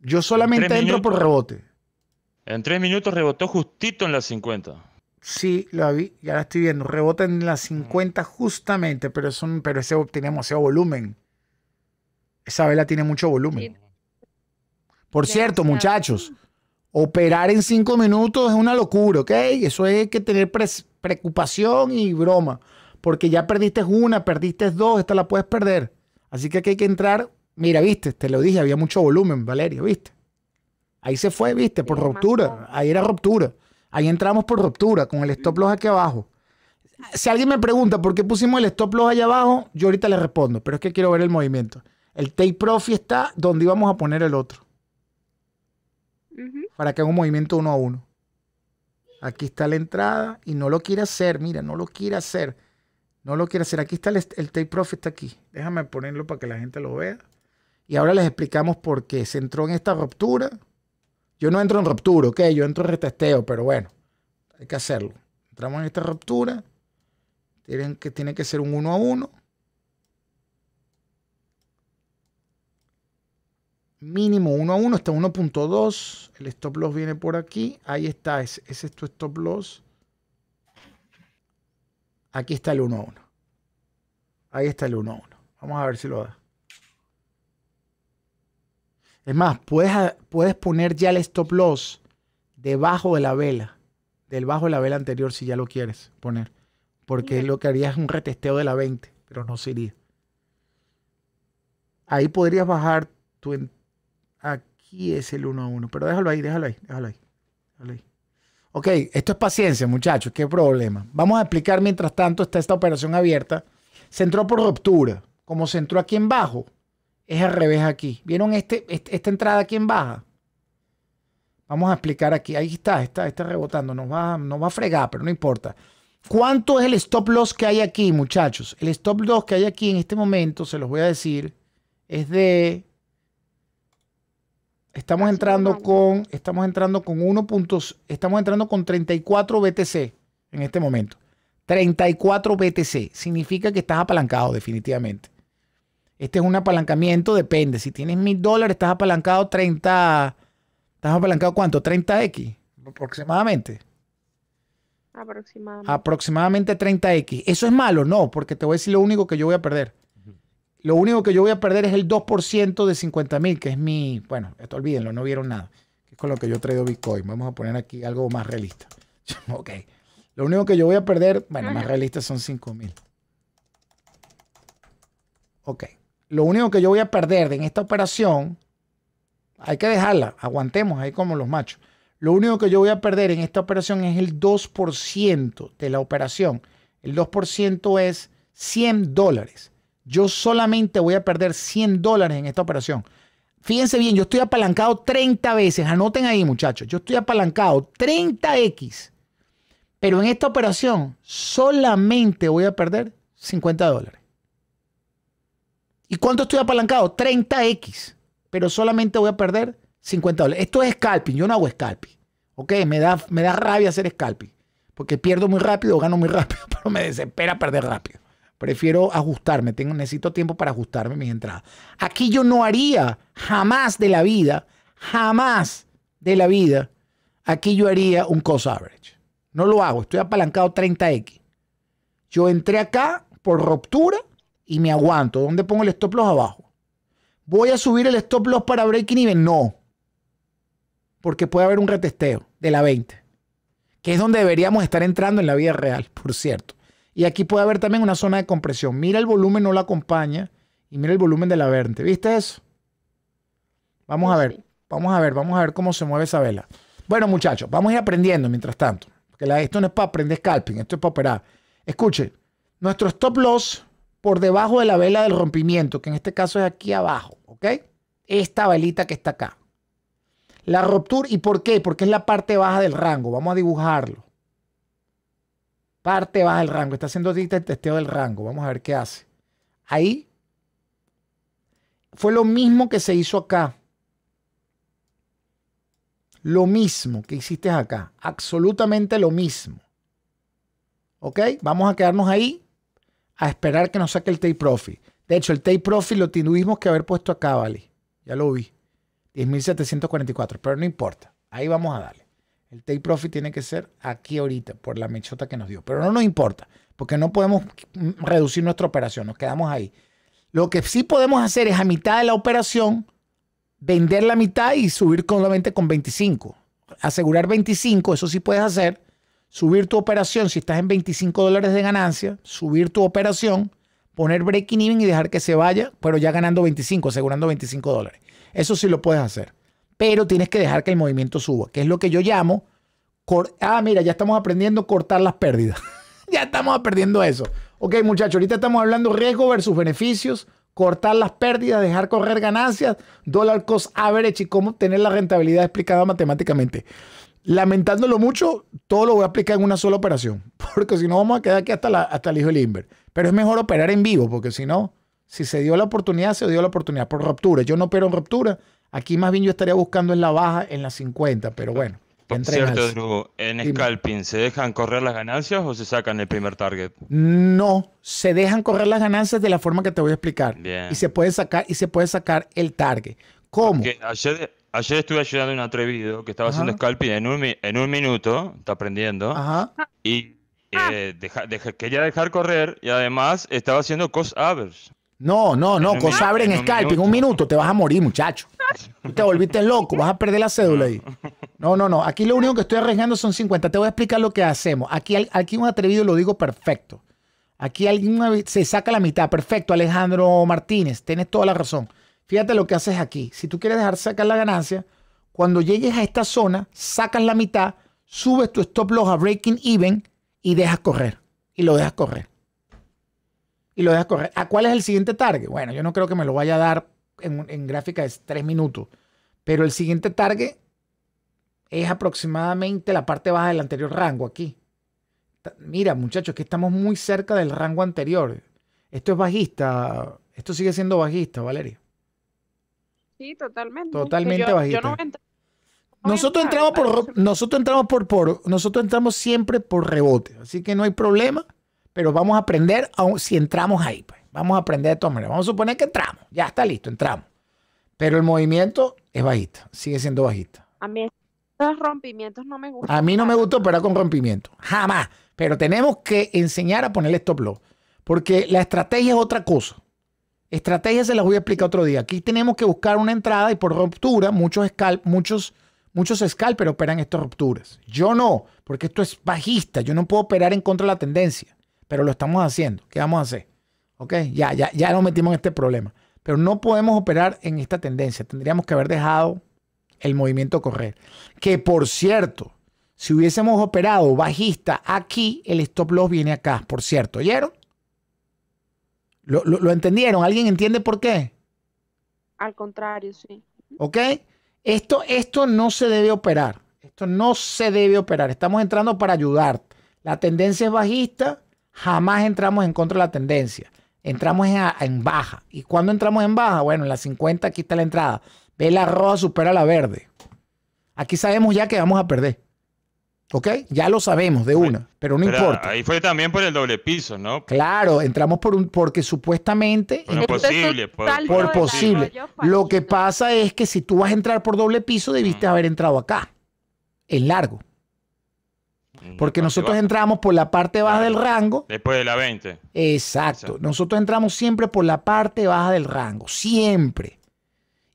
Yo solamente entro por rebote. En 3 minutos rebotó justito en las 50. Sí, lo vi, ya la estoy viendo. Rebota en las 50 justamente, pero, pero ese tiene demasiado volumen. Esa vela tiene mucho volumen. Por cierto, muchachos, Operar en cinco minutos es una locura, ¿ok? Eso es que tener preocupación y broma. Porque ya perdiste una, perdiste dos, esta la puedes perder. Así que aquí hay que entrar. Mira, viste, te lo dije, había mucho volumen, Valeria, viste. Ahí se fue, viste, por ruptura. Ahí era ruptura. Ahí entramos por ruptura, con el stop loss aquí abajo. Si alguien me pregunta por qué pusimos el stop loss allá abajo, yo ahorita le respondo, pero es que quiero ver el movimiento. El take profit está donde íbamos a poner el otro para que haga un movimiento uno a uno. Aquí está la entrada y no lo quiere hacer. Mira, no lo quiere hacer. No lo quiere hacer. Aquí está el, take profit. Está aquí. Déjame ponerlo para que la gente lo vea. Y ahora les explicamos por qué se entró en esta ruptura. Yo no entro en ruptura, ok. Yo entro en retesteo, pero bueno, hay que hacerlo. Entramos en esta ruptura. Tienen que, tiene que ser un uno a uno. mínimo 1 a 1 está 1.2. El stop loss viene por aquí. Ahí está, ese, es tu stop loss. Aquí está el 1 a 1. Ahí está el 1 a 1. Vamos a ver si lo da. Es más, puedes, puedes poner ya el stop loss debajo de la vela. Del bajo de la vela anterior si ya lo quieres poner. Porque lo que haría es un retesteo de la 20, pero no sería. Ahí podrías bajar tu, Aquí es el 1 a 1. Pero déjalo ahí, déjalo ahí, déjalo ahí, déjalo ahí. Ok, esto es paciencia, muchachos. Qué problema. Vamos a explicar mientras tanto está esta operación abierta. Se entró por ruptura. Como se entró aquí en bajo, es al revés aquí. ¿Vieron este, este esta entrada aquí en baja? Vamos a explicar aquí. Ahí está, está, está rebotando. va, nos va a fregar, pero no importa. ¿Cuánto es el stop loss que hay aquí, muchachos? El stop loss que hay aquí en este momento, se los voy a decir, es de Estamos ah, entrando con, estamos entrando con 1 puntos, estamos entrando con 34 BTC en este momento. 34 BTC significa que estás apalancado definitivamente. Este es un apalancamiento, depende. Si tienes mil dólares, estás apalancado 30, estás apalancado cuánto? 30X aproximadamente. Aproximadamente. Aproximadamente 30X. ¿Eso es malo? No, porque te voy a decir lo único que yo voy a perder. Lo único que yo voy a perder es el 2% de $50,000, mil, que es mi, bueno, esto olvídenlo, no vieron nada. Es con lo que yo traigo Bitcoin. Vamos a poner aquí algo más realista. ok. Lo único que yo voy a perder, bueno, más realista son $5,000. mil. Ok. Lo único que yo voy a perder en esta operación, hay que dejarla, aguantemos ahí como los machos. Lo único que yo voy a perder en esta operación es el 2% de la operación. El 2% es 100 dólares yo solamente voy a perder 100 dólares en esta operación. Fíjense bien, yo estoy apalancado 30 veces. Anoten ahí, muchachos. Yo estoy apalancado 30x. Pero en esta operación solamente voy a perder 50 dólares. ¿Y cuánto estoy apalancado? 30x. Pero solamente voy a perder 50 dólares. Esto es scalping. Yo no hago scalping. ¿Ok? Me da, me da rabia hacer scalping. Porque pierdo muy rápido, gano muy rápido, pero me desespera perder rápido. Prefiero ajustarme, tengo, necesito tiempo para ajustarme mis entradas. Aquí yo no haría jamás de la vida, jamás de la vida, aquí yo haría un cost average. No lo hago, estoy apalancado 30X. Yo entré acá por ruptura y me aguanto. ¿Dónde pongo el stop loss? Abajo. ¿Voy a subir el stop loss para breaking even? No. Porque puede haber un retesteo de la 20, que es donde deberíamos estar entrando en la vida real, por cierto. Y aquí puede haber también una zona de compresión. Mira el volumen, no la acompaña. Y mira el volumen de la verde. ¿Viste eso? Vamos a ver. Vamos a ver, vamos a ver cómo se mueve esa vela. Bueno, muchachos, vamos a ir aprendiendo mientras tanto. Porque esto no es para aprender scalping, esto es para operar. Escuchen, nuestro stop loss por debajo de la vela del rompimiento, que en este caso es aquí abajo, ¿ok? Esta velita que está acá. La ruptura, ¿y por qué? Porque es la parte baja del rango. Vamos a dibujarlo parte baja el rango. Está haciendo ahorita el testeo del rango. Vamos a ver qué hace. Ahí fue lo mismo que se hizo acá. Lo mismo que hiciste acá. Absolutamente lo mismo. ¿Ok? Vamos a quedarnos ahí a esperar que nos saque el take profit. De hecho, el take profit lo tuvimos que haber puesto acá, ¿vale? Ya lo vi. 10.744, pero no importa. Ahí vamos a darle. El take profit tiene que ser aquí ahorita, por la mechota que nos dio. Pero no nos importa, porque no podemos reducir nuestra operación, nos quedamos ahí. Lo que sí podemos hacer es a mitad de la operación vender la mitad y subir solamente con 25. Asegurar 25, eso sí puedes hacer. Subir tu operación, si estás en 25 dólares de ganancia, subir tu operación, poner breaking even y dejar que se vaya, pero ya ganando 25, asegurando 25 dólares. Eso sí lo puedes hacer pero tienes que dejar que el movimiento suba, que es lo que yo llamo, ah, mira, ya estamos aprendiendo a cortar las pérdidas. ya estamos aprendiendo eso. Ok, muchachos, ahorita estamos hablando riesgo versus beneficios, cortar las pérdidas, dejar correr ganancias, dólar cost average y cómo tener la rentabilidad explicada matemáticamente. Lamentándolo mucho, todo lo voy a aplicar en una sola operación, porque si no vamos a quedar aquí hasta, hasta el hijo del Inver. Pero es mejor operar en vivo, porque si no, si se dio la oportunidad, se dio la oportunidad por ruptura. Yo no opero en ruptura, Aquí más bien yo estaría buscando en la baja, en la 50, pero bueno. Por cierto, ¿en scalping se dejan correr las ganancias o se sacan el primer target? No, se dejan correr las ganancias de la forma que te voy a explicar. Y se puede sacar, y se puede sacar el target. ¿Cómo? ayer, estuve ayudando a un atrevido que estaba haciendo scalping en un, minuto, está aprendiendo. Y eh, quería dejar correr y además estaba haciendo cost average. No, no, no, abre en scalping, un minuto, te vas a morir, muchacho. Te volviste loco, vas a perder la cédula ahí. No, no, no, aquí lo único que estoy arriesgando son 50. Te voy a explicar lo que hacemos. Aquí, aquí un atrevido lo digo perfecto. Aquí alguien se saca la mitad. Perfecto, Alejandro Martínez, tienes toda la razón. Fíjate lo que haces aquí. Si tú quieres dejar sacar la ganancia, cuando llegues a esta zona, sacas la mitad, subes tu stop loss a breaking even y dejas correr. Y lo dejas correr y lo dejas correr. ¿A cuál es el siguiente target? Bueno, yo no creo que me lo vaya a dar en, gráfica de tres minutos, pero el siguiente target es aproximadamente la parte baja del anterior rango aquí. Mira, muchachos, que estamos muy cerca del rango anterior. Esto es bajista. Esto sigue siendo bajista, Valeria. Sí, totalmente. Totalmente bajista. nosotros entramos por nosotros entramos por, por nosotros entramos siempre por rebote, así que no hay problema pero vamos a aprender si entramos ahí. Pues. Vamos a aprender de todas maneras. Vamos a suponer que entramos. Ya está listo, entramos. Pero el movimiento es bajista, sigue siendo bajista. A mí los rompimientos no me gustan. A mí no me gusta operar con rompimiento. Jamás. Pero tenemos que enseñar a ponerle stop loss. Porque la estrategia es otra cosa. Estrategia se las voy a explicar otro día. Aquí tenemos que buscar una entrada y por ruptura muchos scalp, muchos, muchos scalpers operan estas rupturas. Yo no, porque esto es bajista. Yo no puedo operar en contra de la tendencia pero lo estamos haciendo. ¿Qué vamos a hacer? ¿Ok? Ya, ya, ya nos metimos en este problema. Pero no podemos operar en esta tendencia. Tendríamos que haber dejado el movimiento correr. Que por cierto, si hubiésemos operado bajista aquí, el stop loss viene acá, por cierto. ¿Oyeron? ¿Lo, entendieron? ¿Alguien entiende por qué? Al contrario, sí. ¿Ok? Esto, esto no se debe operar. Esto no se debe operar. Estamos entrando para ayudar. La tendencia es bajista jamás entramos en contra de la tendencia. Entramos en, baja. ¿Y cuando entramos en baja? Bueno, en la 50 aquí está la entrada. Ve la roja supera la verde. Aquí sabemos ya que vamos a perder. ¿Ok? Ya lo sabemos de una, pero no importa. Ahí fue también por el doble piso, ¿no? Claro, entramos por un, porque supuestamente... Por posible. Por, posible. Lo que pasa es que si tú vas a entrar por doble piso, debiste mm. haber entrado acá, en largo. Porque nosotros entramos por la parte baja del rango. Después de la 20. Exacto. Nosotros entramos siempre por la parte baja del rango. Siempre.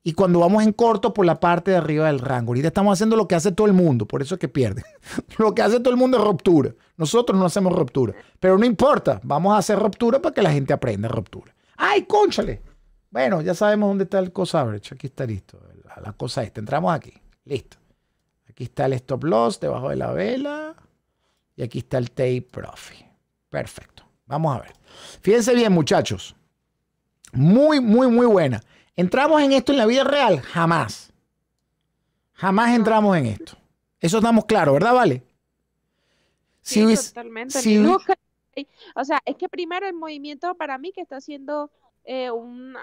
Y cuando vamos en corto, por la parte de arriba del rango. Ahorita estamos haciendo lo que hace todo el mundo. Por eso es que pierde lo que hace todo el mundo es ruptura. Nosotros no hacemos ruptura. Pero no importa. Vamos a hacer ruptura para que la gente aprenda ruptura. ¡Ay, cónchale! Bueno, ya sabemos dónde está el cosabrecho Aquí está listo. La, la cosa esta. Entramos aquí. Listo. Aquí está el stop loss debajo de la vela aquí está el tape Profe. Perfecto. Vamos a ver. Fíjense bien, muchachos. Muy, muy, muy buena. ¿Entramos en esto en la vida real? Jamás. Jamás entramos en esto. Eso estamos claros, ¿verdad, Vale? Sí, totalmente. o sea, es que primero el movimiento para mí que está haciendo eh, un,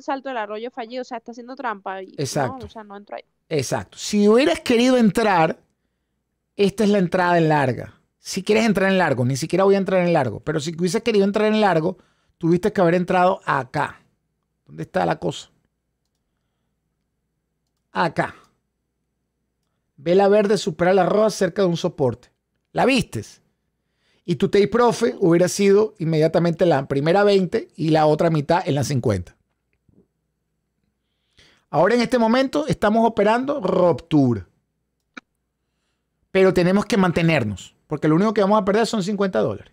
salto del arroyo fallido, o sea, está haciendo trampa. exacto. o sea, no entro ahí. Exacto. Si hubieras querido entrar, esta es la entrada en larga si quieres entrar en largo, ni siquiera voy a entrar en largo, pero si hubiese querido entrar en largo, tuviste que haber entrado acá. ¿Dónde está la cosa? Acá. Vela verde supera la roja cerca de un soporte. La vistes. Y tu Tay profe hubiera sido inmediatamente la primera 20 y la otra mitad en la 50. Ahora en este momento estamos operando ruptura. Pero tenemos que mantenernos porque lo único que vamos a perder son 50 dólares.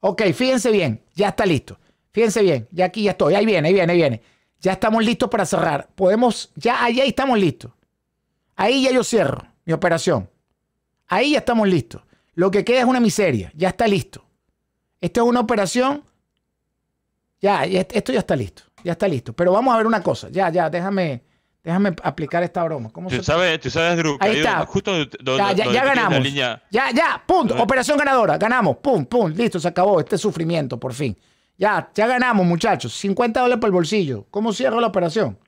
Ok, fíjense bien, ya está listo. Fíjense bien, ya aquí ya estoy, ahí viene, ahí viene, ahí viene. Ya estamos listos para cerrar. Podemos, ya ahí estamos listos. Ahí ya yo cierro mi operación. Ahí ya estamos listos. Lo que queda es una miseria, ya está listo. Esto es una operación, ya, esto ya está listo, ya está listo. Pero vamos a ver una cosa, ya, ya, déjame, Déjame aplicar esta broma. ¿Cómo sabes, tú sabes, Drew, Ahí está. justo donde, ya, ya, ganamos. Ya, ya, punto. Operación ganadora. Ganamos. Pum, pum. Listo, se acabó este sufrimiento, por fin. Ya, ya ganamos, muchachos. 50 dólares por el bolsillo. ¿Cómo cierro la operación?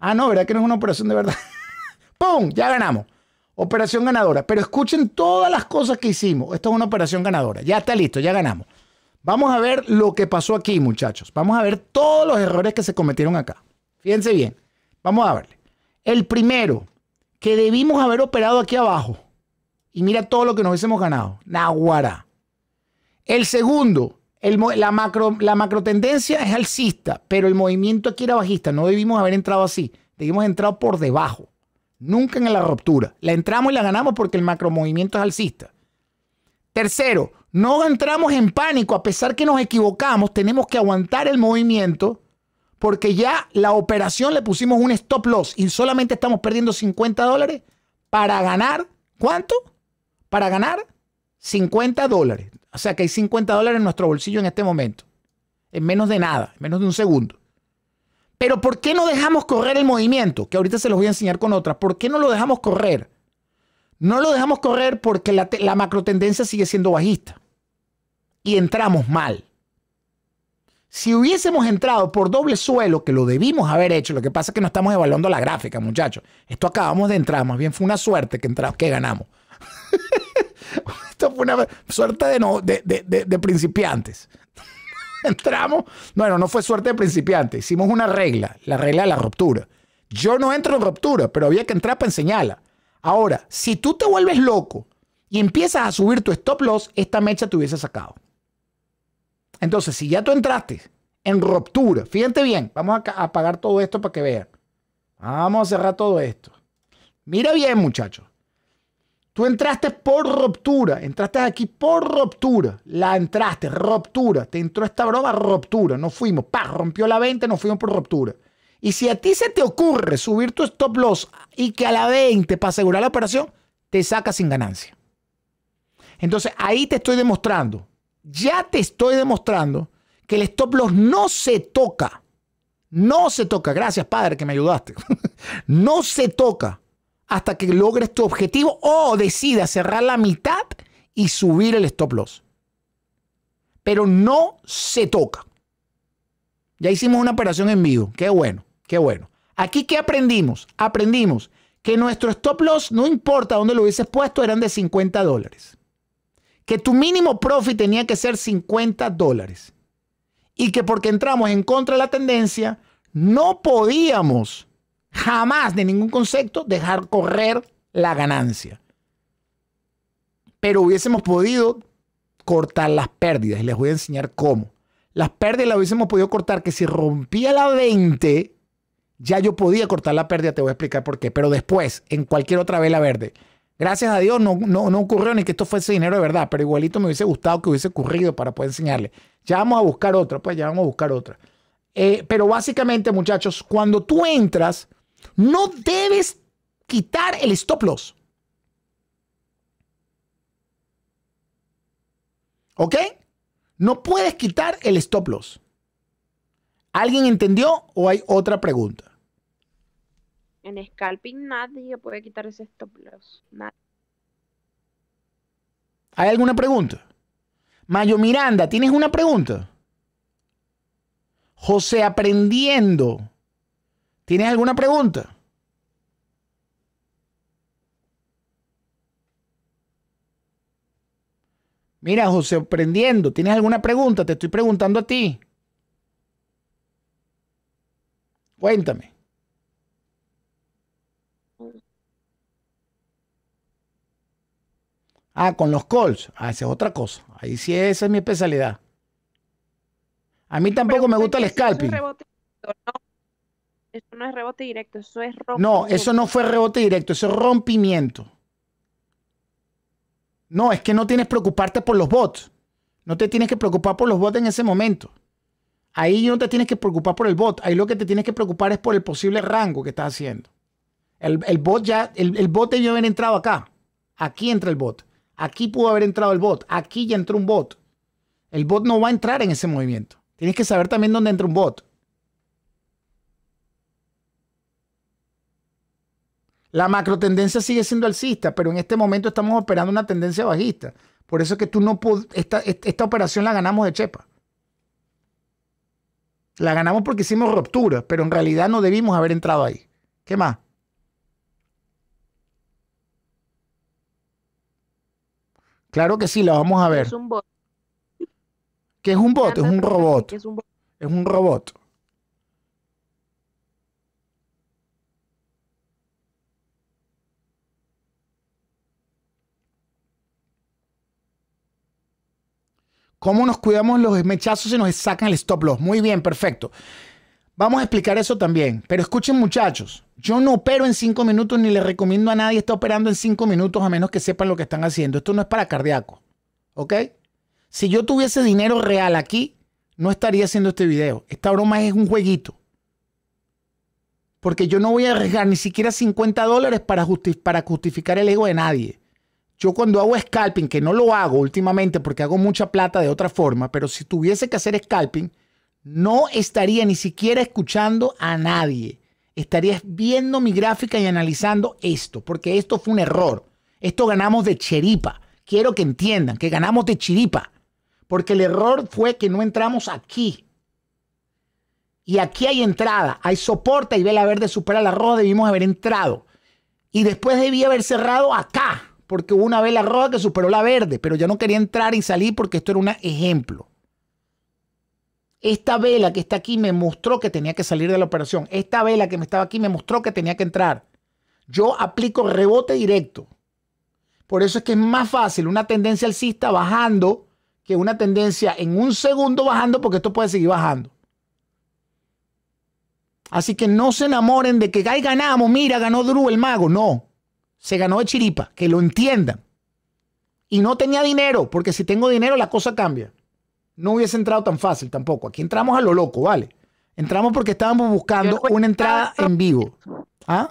Ah, no, ¿verdad que no es una operación de verdad? ¡Pum! Ya ganamos. Operación ganadora. Pero escuchen todas las cosas que hicimos. Esto es una operación ganadora. Ya está listo, ya ganamos. Vamos a ver lo que pasó aquí, muchachos. Vamos a ver todos los errores que se cometieron acá. Fíjense bien. Vamos a ver. El primero, que debimos haber operado aquí abajo. Y mira todo lo que nos hubiésemos ganado. Naguará. El segundo, la, macro, la macro tendencia es alcista, pero el movimiento aquí era bajista. No debimos haber entrado así. Debimos entrar por debajo. Nunca en la ruptura. La entramos y la ganamos porque el macro movimiento es alcista. Tercero, no entramos en pánico. A pesar que nos equivocamos, tenemos que aguantar el movimiento porque ya la operación le pusimos un stop loss y solamente estamos perdiendo 50 dólares para ganar, ¿cuánto? Para ganar 50 dólares. O sea que hay 50 dólares en nuestro bolsillo en este momento, en menos de nada, en menos de un segundo. Pero ¿por qué no dejamos correr el movimiento? Que ahorita se los voy a enseñar con otras. ¿Por qué no lo dejamos correr? No lo dejamos correr porque la, la macro tendencia sigue siendo bajista. Y entramos mal. Si hubiésemos entrado por doble suelo, que lo debimos haber hecho, lo que pasa es que no estamos evaluando la gráfica, muchachos. Esto acabamos de entrar, más bien fue una suerte que, entramos, que ganamos. Esto fue una suerte de, de principiantes. Entramos, bueno, no fue suerte de principiantes, hicimos una regla, la regla de la ruptura. Yo no entro en ruptura, pero había que entrar para enseñarla. Ahora, si tú te vuelves loco y empiezas a subir tu stop loss, esta mecha te hubiese sacado. Entonces, si ya tú entraste en ruptura, fíjate bien, vamos a apagar todo esto para que vean. Vamos a cerrar todo esto. Mira bien, muchachos. Tú entraste por ruptura, entraste aquí por ruptura, la entraste, ruptura, te entró esta broma, ruptura, No fuimos, pa, rompió la 20, nos fuimos por ruptura. Y si a ti se te ocurre subir tu stop loss y que a la 20 para asegurar la operación, te sacas sin ganancia. Entonces ahí te estoy demostrando ya te estoy demostrando que el stop loss no se toca. No se toca. Gracias, padre, que me ayudaste. no se toca hasta que logres tu objetivo o decidas cerrar la mitad y subir el stop loss. Pero no se toca. Ya hicimos una operación en vivo. Qué bueno, qué bueno. Aquí qué aprendimos? Aprendimos que nuestro stop loss, no importa dónde lo hubieses puesto, eran de 50 dólares que tu mínimo profit tenía que ser 50 dólares y que porque entramos en contra de la tendencia, no podíamos jamás de ningún concepto dejar correr la ganancia. Pero hubiésemos podido cortar las pérdidas y les voy a enseñar cómo. Las pérdidas las hubiésemos podido cortar que si rompía la 20, ya yo podía cortar la pérdida, te voy a explicar por qué. Pero después, en cualquier otra vela verde, Gracias a Dios no, ocurrió ni que esto fuese dinero de verdad, pero igualito me hubiese gustado que hubiese ocurrido para poder enseñarle. Ya vamos a buscar otra, pues ya vamos a buscar otra. Eh, pero básicamente, muchachos, cuando tú entras, no debes quitar el stop loss. ¿Ok? No puedes quitar el stop loss. ¿Alguien entendió o hay otra pregunta? En scalping nadie puede quitar ese stop loss. ¿Hay alguna pregunta? Mayo Miranda, ¿tienes una pregunta? José Aprendiendo, ¿tienes alguna pregunta? Mira, José Aprendiendo, ¿tienes alguna pregunta? Te estoy preguntando a ti. Cuéntame. Ah, con los calls. Ah, esa es otra cosa. Ahí sí, esa es mi especialidad. A mí tampoco me gusta el scalping. Eso, no. es rebote directo, eso es rompimiento. No, eso no fue rebote directo, eso es rompimiento. No, es que no tienes que preocuparte por los bots. No te tienes que preocupar por los bots en ese momento. Ahí no te tienes que preocupar por el bot. Ahí lo que te tienes que preocupar es por el posible rango que estás haciendo. El, bot ya, el, el bot debió haber entrado acá. Aquí entra el bot. Aquí pudo haber entrado el bot. Aquí ya entró un bot. El bot no va a entrar en ese movimiento. Tienes que saber también dónde entra un bot. La macro tendencia sigue siendo alcista, pero en este momento estamos operando una tendencia bajista. Por eso es que tú no esta, esta operación la ganamos de chepa. La ganamos porque hicimos ruptura, pero en realidad no debimos haber entrado ahí. ¿Qué más? Claro que sí, la vamos a ver. Es ¿Qué es un bot? Es un robot. Es un, robot. ¿Cómo nos cuidamos los mechazos si nos sacan el stop loss? Muy bien, perfecto. Vamos a explicar eso también. Pero escuchen muchachos, yo no opero en cinco minutos ni le recomiendo a nadie estar operando en cinco minutos a menos que sepan lo que están haciendo. Esto no es para cardíaco. ¿Ok? Si yo tuviese dinero real aquí, no estaría haciendo este video. Esta broma es un jueguito. Porque yo no voy a arriesgar ni siquiera 50 dólares para, para justificar el ego de nadie. Yo cuando hago scalping, que no lo hago últimamente porque hago mucha plata de otra forma, pero si tuviese que hacer scalping, no estaría ni siquiera escuchando a nadie. Estarías viendo mi gráfica y analizando esto, porque esto fue un error. Esto ganamos de chiripa. Quiero que entiendan que ganamos de chiripa, porque el error fue que no entramos aquí. Y aquí hay entrada, hay soporte y vela verde supera la roja, debimos haber entrado. Y después debía haber cerrado acá, porque hubo una vela roja que superó la verde, pero yo no quería entrar y salir porque esto era un ejemplo. Esta vela que está aquí me mostró que tenía que salir de la operación. Esta vela que me estaba aquí me mostró que tenía que entrar. Yo aplico rebote directo. Por eso es que es más fácil una tendencia alcista bajando que una tendencia en un segundo bajando porque esto puede seguir bajando. Así que no se enamoren de que, ganamos, mira, ganó Drew el mago. No, se ganó de chiripa, que lo entiendan. Y no tenía dinero, porque si tengo dinero la cosa cambia no hubiese entrado tan fácil tampoco. Aquí entramos a lo loco, ¿vale? Entramos porque estábamos buscando una entrada en, vivo. ¿Ah?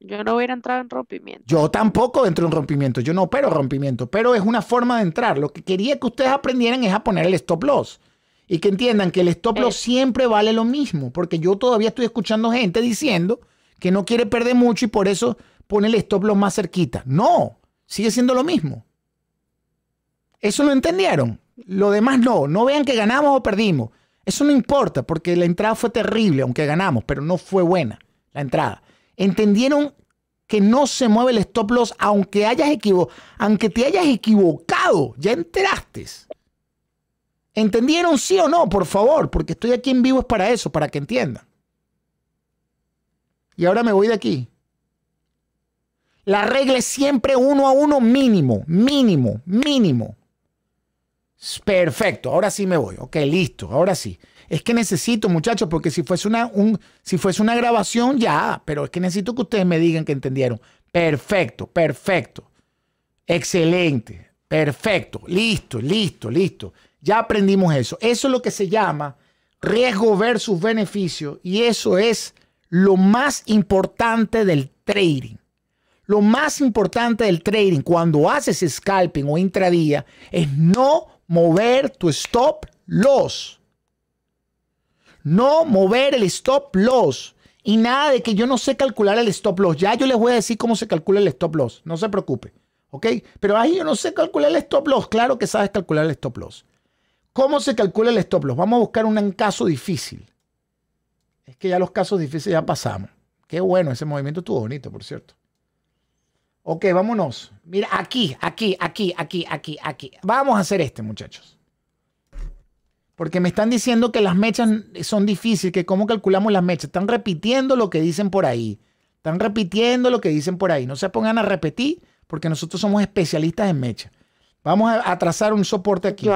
Yo no hubiera entrado en rompimiento. Yo tampoco entro en rompimiento. Yo no opero rompimiento, pero es una forma de entrar. Lo que quería que ustedes aprendieran es a poner el stop loss. Y que entiendan que el stop loss eh. siempre vale lo mismo. Porque yo todavía estoy escuchando gente diciendo que no quiere perder mucho y por eso pone el stop loss más cerquita. No, sigue siendo lo mismo. ¿Eso lo entendieron? Lo demás no. No vean que ganamos o perdimos. Eso no importa porque la entrada fue terrible, aunque ganamos, pero no fue buena la entrada. Entendieron que no se mueve el stop loss aunque, hayas equivocado, aunque te hayas equivocado. Ya entraste ¿Entendieron sí o no? Por favor, porque estoy aquí en vivo es para eso, para que entiendan. Y ahora me voy de aquí. La regla es siempre uno a uno mínimo, mínimo, mínimo. Perfecto, ahora sí me voy. Ok, listo, ahora sí. Es que necesito, muchachos, porque si fuese una, un, si fuese una grabación, ya, pero es que necesito que ustedes me digan que entendieron. Perfecto, perfecto. Excelente, perfecto, listo, listo, listo. Ya aprendimos eso. Eso es lo que se llama riesgo versus beneficio y eso es lo más importante del trading. Lo más importante del trading cuando haces scalping o intradía es no mover tu stop loss. No mover el stop loss. Y nada de que yo no sé calcular el stop loss. Ya yo les voy a decir cómo se calcula el stop loss. No se preocupe. ¿Ok? Pero ahí yo no sé calcular el stop loss. Claro que sabes calcular el stop loss. ¿Cómo se calcula el stop loss? Vamos a buscar un caso difícil. Es que ya los casos difíciles ya pasamos. Qué bueno, ese movimiento estuvo bonito, por cierto. Ok, vámonos. Mira, aquí, aquí, aquí, aquí, aquí, aquí. Vamos a hacer este, muchachos. Porque me están diciendo que las mechas son difíciles, que cómo calculamos las mechas. Están repitiendo lo que dicen por ahí. Están repitiendo lo que dicen por ahí. No se pongan a repetir, porque nosotros somos especialistas en mechas. Vamos a, trazar un soporte aquí.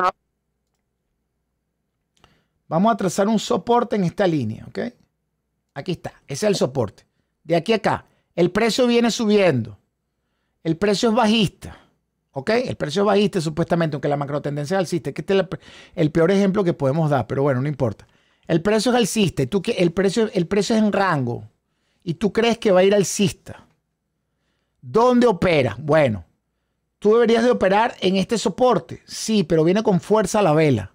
Vamos a trazar un soporte en esta línea, ¿ok? Aquí está. Ese es el soporte. De aquí a acá. El precio viene subiendo el precio es bajista. ¿Ok? El precio es bajista supuestamente, aunque la macro tendencia es alcista. Que este es el peor ejemplo que podemos dar, pero bueno, no importa. El precio es alcista. Y tú que el precio, el precio es en rango. Y tú crees que va a ir alcista. ¿Dónde opera? Bueno, tú deberías de operar en este soporte. Sí, pero viene con fuerza la vela.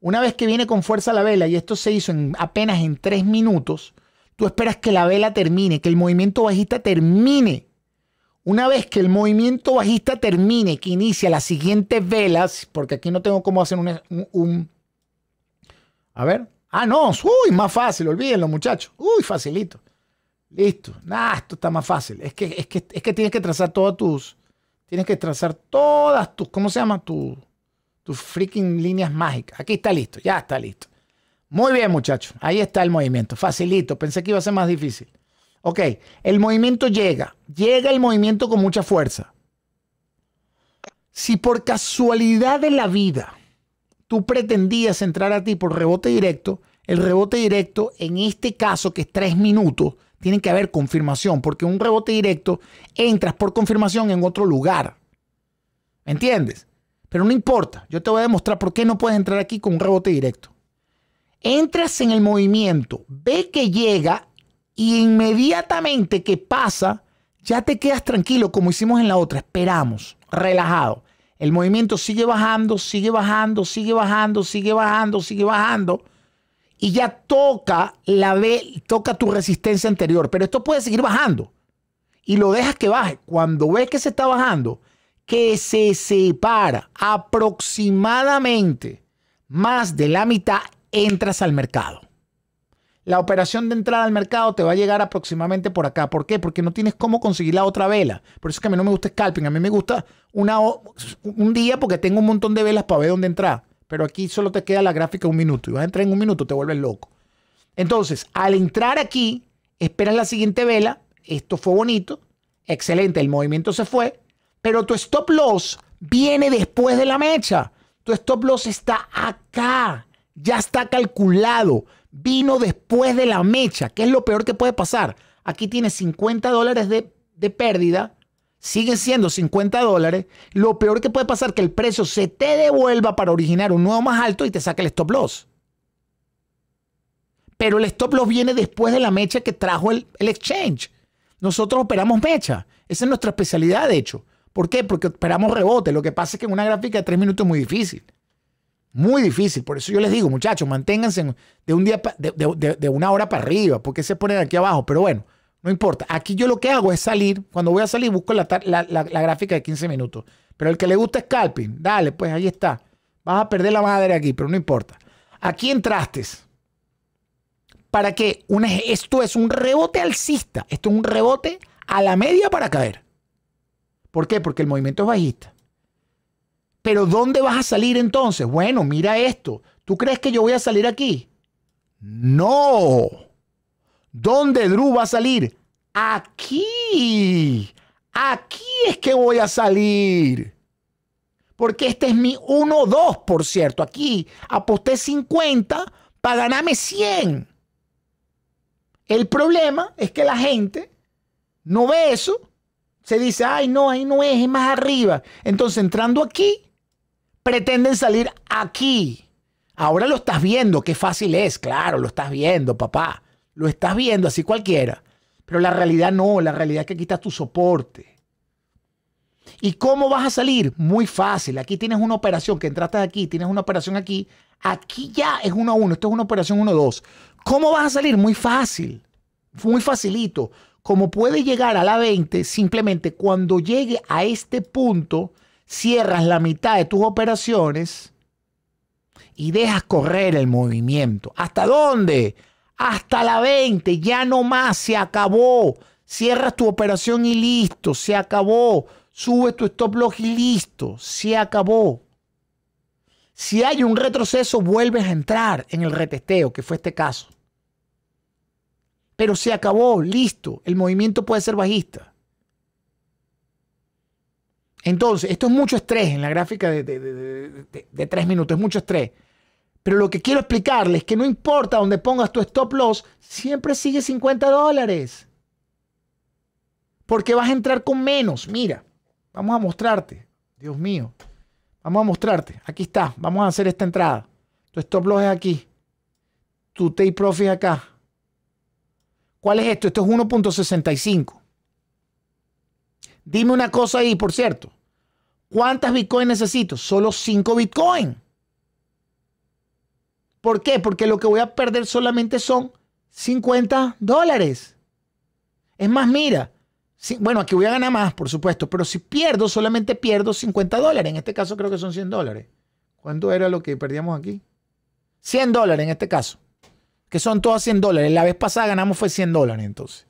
Una vez que viene con fuerza la vela, y esto se hizo en, apenas en tres minutos, tú esperas que la vela termine, que el movimiento bajista termine una vez que el movimiento bajista termine, que inicia las siguientes velas, porque aquí no tengo cómo hacer un... a ver. Ah, no. Uy, más fácil. Olvídenlo, muchachos. Uy, facilito. Listo. Nah, esto está más fácil. Es que, es que, que tienes que trazar todas tus... Tienes que trazar todas tus... ¿Cómo se llama? Tus freaking líneas mágicas. Aquí está listo. Ya está listo. Muy bien, muchachos. Ahí está el movimiento. Facilito. Pensé que iba a ser más difícil. Ok, el movimiento llega, llega el movimiento con mucha fuerza. Si por casualidad de la vida tú pretendías entrar a ti por rebote directo, el rebote directo en este caso que es tres minutos, tiene que haber confirmación, porque un rebote directo entras por confirmación en otro lugar. ¿Me entiendes? Pero no importa, yo te voy a demostrar por qué no puedes entrar aquí con un rebote directo. Entras en el movimiento, ve que llega y inmediatamente que pasa, ya te quedas tranquilo como hicimos en la otra, esperamos, relajado. El movimiento sigue bajando, sigue bajando, sigue bajando, sigue bajando, sigue bajando. Y ya toca la B, toca tu resistencia anterior. Pero esto puede seguir bajando. Y lo dejas que baje. Cuando ves que se está bajando, que se separa aproximadamente más de la mitad, entras al mercado la operación de entrada al mercado te va a llegar aproximadamente por acá. ¿Por qué? Porque no tienes cómo conseguir la otra vela. Por eso es que a mí no me gusta scalping. A mí me gusta un día porque tengo un montón de velas para ver dónde entrar. Pero aquí solo te queda la gráfica un minuto. Y vas a entrar en un minuto, te vuelves loco. Entonces, al entrar aquí, esperas la siguiente vela. Esto fue bonito. Excelente, el movimiento se fue. Pero tu stop loss viene después de la mecha. Tu stop loss está acá. Ya está calculado vino después de la mecha. que es lo peor que puede pasar? Aquí tienes 50 dólares de, pérdida, siguen siendo 50 dólares. Lo peor que puede pasar es que el precio se te devuelva para originar un nuevo más alto y te saque el stop loss. Pero el stop loss viene después de la mecha que trajo el, el exchange. Nosotros operamos mecha. Esa es nuestra especialidad, de hecho. ¿Por qué? Porque operamos rebote. Lo que pasa es que en una gráfica de tres minutos es muy difícil. Muy difícil. Por eso yo les digo, muchachos, manténganse de, un día de, una hora para arriba. porque se ponen aquí abajo? Pero bueno, no importa. Aquí yo lo que hago es salir. Cuando voy a salir, busco la, gráfica de 15 minutos. Pero el que le gusta scalping, dale, pues ahí está. Vas a perder la madre aquí, pero no importa. Aquí entraste. ¿Para qué? esto es un rebote alcista. Esto es un rebote a la media para caer. ¿Por qué? Porque el movimiento es bajista. Pero ¿dónde vas a salir entonces? Bueno, mira esto. ¿Tú crees que yo voy a salir aquí? No. ¿Dónde Drew va a salir? Aquí. Aquí es que voy a salir. Porque este es mi 1-2, por cierto. Aquí aposté 50 para ganarme 100. El problema es que la gente no ve eso. Se dice, ay, no, ahí no es, es más arriba. Entonces, entrando aquí, pretenden salir aquí. Ahora lo estás viendo, qué fácil es, claro, lo estás viendo, papá. Lo estás viendo así cualquiera. Pero la realidad no, la realidad es que aquí está tu soporte. ¿Y cómo vas a salir? Muy fácil. Aquí tienes una operación que entraste aquí, tienes una operación aquí. Aquí ya es 1 1, esto es una operación 1 2. ¿Cómo vas a salir? Muy fácil. Muy facilito. Como puede llegar a la 20, simplemente cuando llegue a este punto, cierras la mitad de tus operaciones y dejas correr el movimiento. ¿Hasta dónde? Hasta la 20, ya no más, se acabó. Cierras tu operación y listo, se acabó. Sube tu stop loss y listo, se acabó. Si hay un retroceso, vuelves a entrar en el retesteo, que fue este caso. Pero se acabó, listo. El movimiento puede ser bajista. Entonces, esto es mucho estrés en la gráfica de, tres minutos, es mucho estrés. Pero lo que quiero explicarles es que no importa dónde pongas tu stop loss, siempre sigue 50 dólares. Porque vas a entrar con menos. Mira, vamos a mostrarte. Dios mío. Vamos a mostrarte. Aquí está. Vamos a hacer esta entrada. Tu stop loss es aquí. Tu take profit es acá. ¿Cuál es esto? Esto es 1.65. Dime una cosa ahí, por cierto. ¿Cuántas bitcoins necesito? Solo 5 bitcoins. ¿Por qué? Porque lo que voy a perder solamente son 50 dólares. Es más, mira, bueno, aquí voy a ganar más, por supuesto, pero si pierdo, solamente pierdo 50 dólares. En este caso creo que son 100 dólares. ¿Cuánto era lo que perdíamos aquí? 100 dólares en este caso. Que son todas 100 dólares. La vez pasada ganamos fue 100 dólares entonces.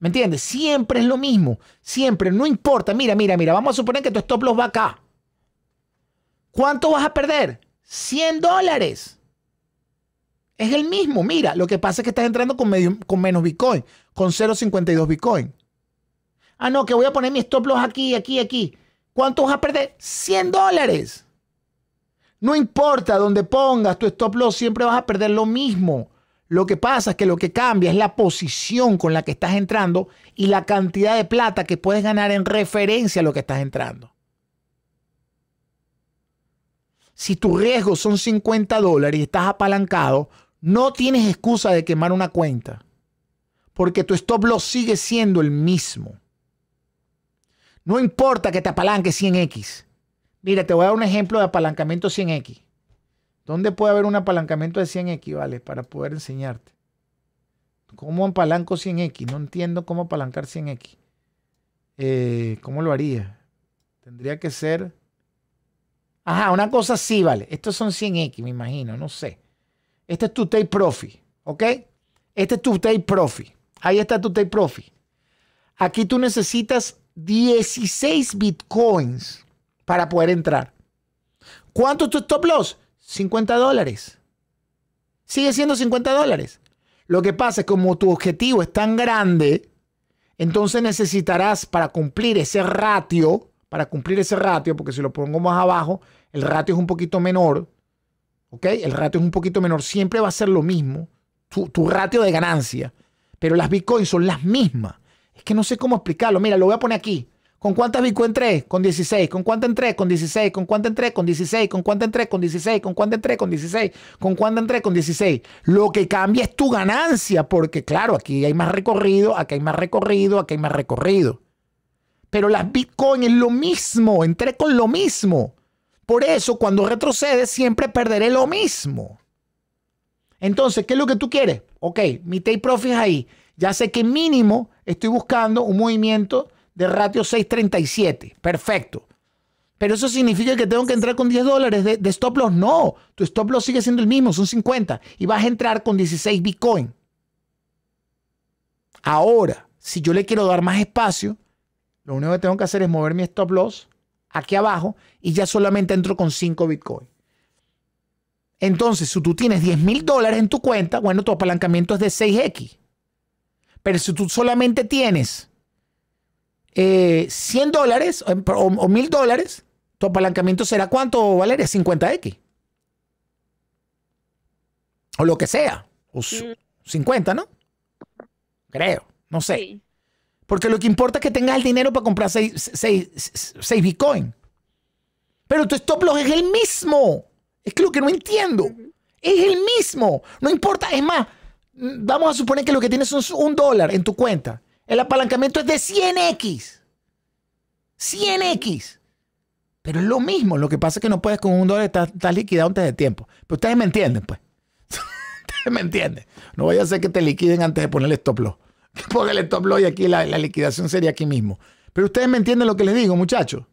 ¿Me entiendes? Siempre es lo mismo. Siempre. No importa. Mira, mira, mira. Vamos a suponer que tu stop loss va acá. ¿Cuánto vas a perder? 100 dólares. Es el mismo. Mira, lo que pasa es que estás entrando con, con menos Bitcoin. Con 0.52 Bitcoin. Ah, no, que voy a poner mi stop loss aquí, aquí, aquí. ¿Cuánto vas a perder? 100 dólares. No importa dónde pongas tu stop loss, siempre vas a perder lo mismo. Lo que pasa es que lo que cambia es la posición con la que estás entrando y la cantidad de plata que puedes ganar en referencia a lo que estás entrando. Si tu riesgo son 50 dólares y estás apalancado, no tienes excusa de quemar una cuenta, porque tu stop loss sigue siendo el mismo. No importa que te apalanques 100x. Mira, te voy a dar un ejemplo de apalancamiento 100x. ¿Dónde puede haber un apalancamiento de 100 X, vale? Para poder enseñarte. ¿Cómo apalanco 100 X? No entiendo cómo apalancar 100 X. Eh, ¿Cómo lo haría? Tendría que ser... Ajá, una cosa sí, vale. Estos son 100 X, me imagino, no sé. Este es tu take profi, ¿ok? Este es tu take profi. Ahí está tu take profi. Aquí tú necesitas 16 bitcoins para poder entrar. ¿Cuánto es tu stop loss? 50 dólares. Sigue siendo 50 dólares. Lo que pasa es que como tu objetivo es tan grande, entonces necesitarás para cumplir ese ratio, para cumplir ese ratio, porque si lo pongo más abajo, el ratio es un poquito menor, ¿ok? El ratio es un poquito menor, siempre va a ser lo mismo, tu, tu ratio de ganancia, pero las bitcoins son las mismas. Es que no sé cómo explicarlo, mira, lo voy a poner aquí. ¿Con cuántas Bitcoin entré? Con 16. ¿Con cuánta entré? Con 16. ¿Con cuánta entré? Con 16. ¿Con cuánta entré? Con 16. ¿Con cuánta entré? Con 16. ¿Con cuánta entré? Con 16. Lo que cambia es tu ganancia, porque claro, aquí hay más recorrido, aquí hay más recorrido, aquí hay más recorrido. Pero las Bitcoin es lo mismo, entré con lo mismo. Por eso cuando retrocedes siempre perderé lo mismo. Entonces, ¿qué es lo que tú quieres? Ok, mi take profit ahí. Ya sé que mínimo estoy buscando un movimiento de ratio 637. Perfecto. Pero eso significa que tengo que entrar con 10 dólares de, stop loss. No, tu stop loss sigue siendo el mismo, son 50. Y vas a entrar con 16 Bitcoin. Ahora, si yo le quiero dar más espacio, lo único que tengo que hacer es mover mi stop loss aquí abajo y ya solamente entro con 5 Bitcoin. Entonces, si tú tienes 10 mil dólares en tu cuenta, bueno, tu apalancamiento es de 6X. Pero si tú solamente tienes 100 eh, dólares o, 1000 dólares, tu apalancamiento será cuánto, Valeria? 50X. O lo que sea. O 50, mm. ¿no? Creo. No sé. Porque lo que importa es que tengas el dinero para comprar 6, Bitcoin. Pero tu stop loss es el mismo. Es que lo que no entiendo. Es el mismo. No importa. Es más, mm, vamos a suponer que lo que tienes es un dólar en tu cuenta. El apalancamiento es de 100x. 100x. Pero es lo mismo. Lo que pasa es que no puedes con un dólar, estar liquidado antes de tiempo. Pero ustedes me entienden, pues. ustedes me entienden. No voy a hacer que te liquiden antes de ponerle stop loss. Que el stop loss y aquí la, la liquidación sería aquí mismo. Pero ustedes me entienden lo que les digo, muchachos.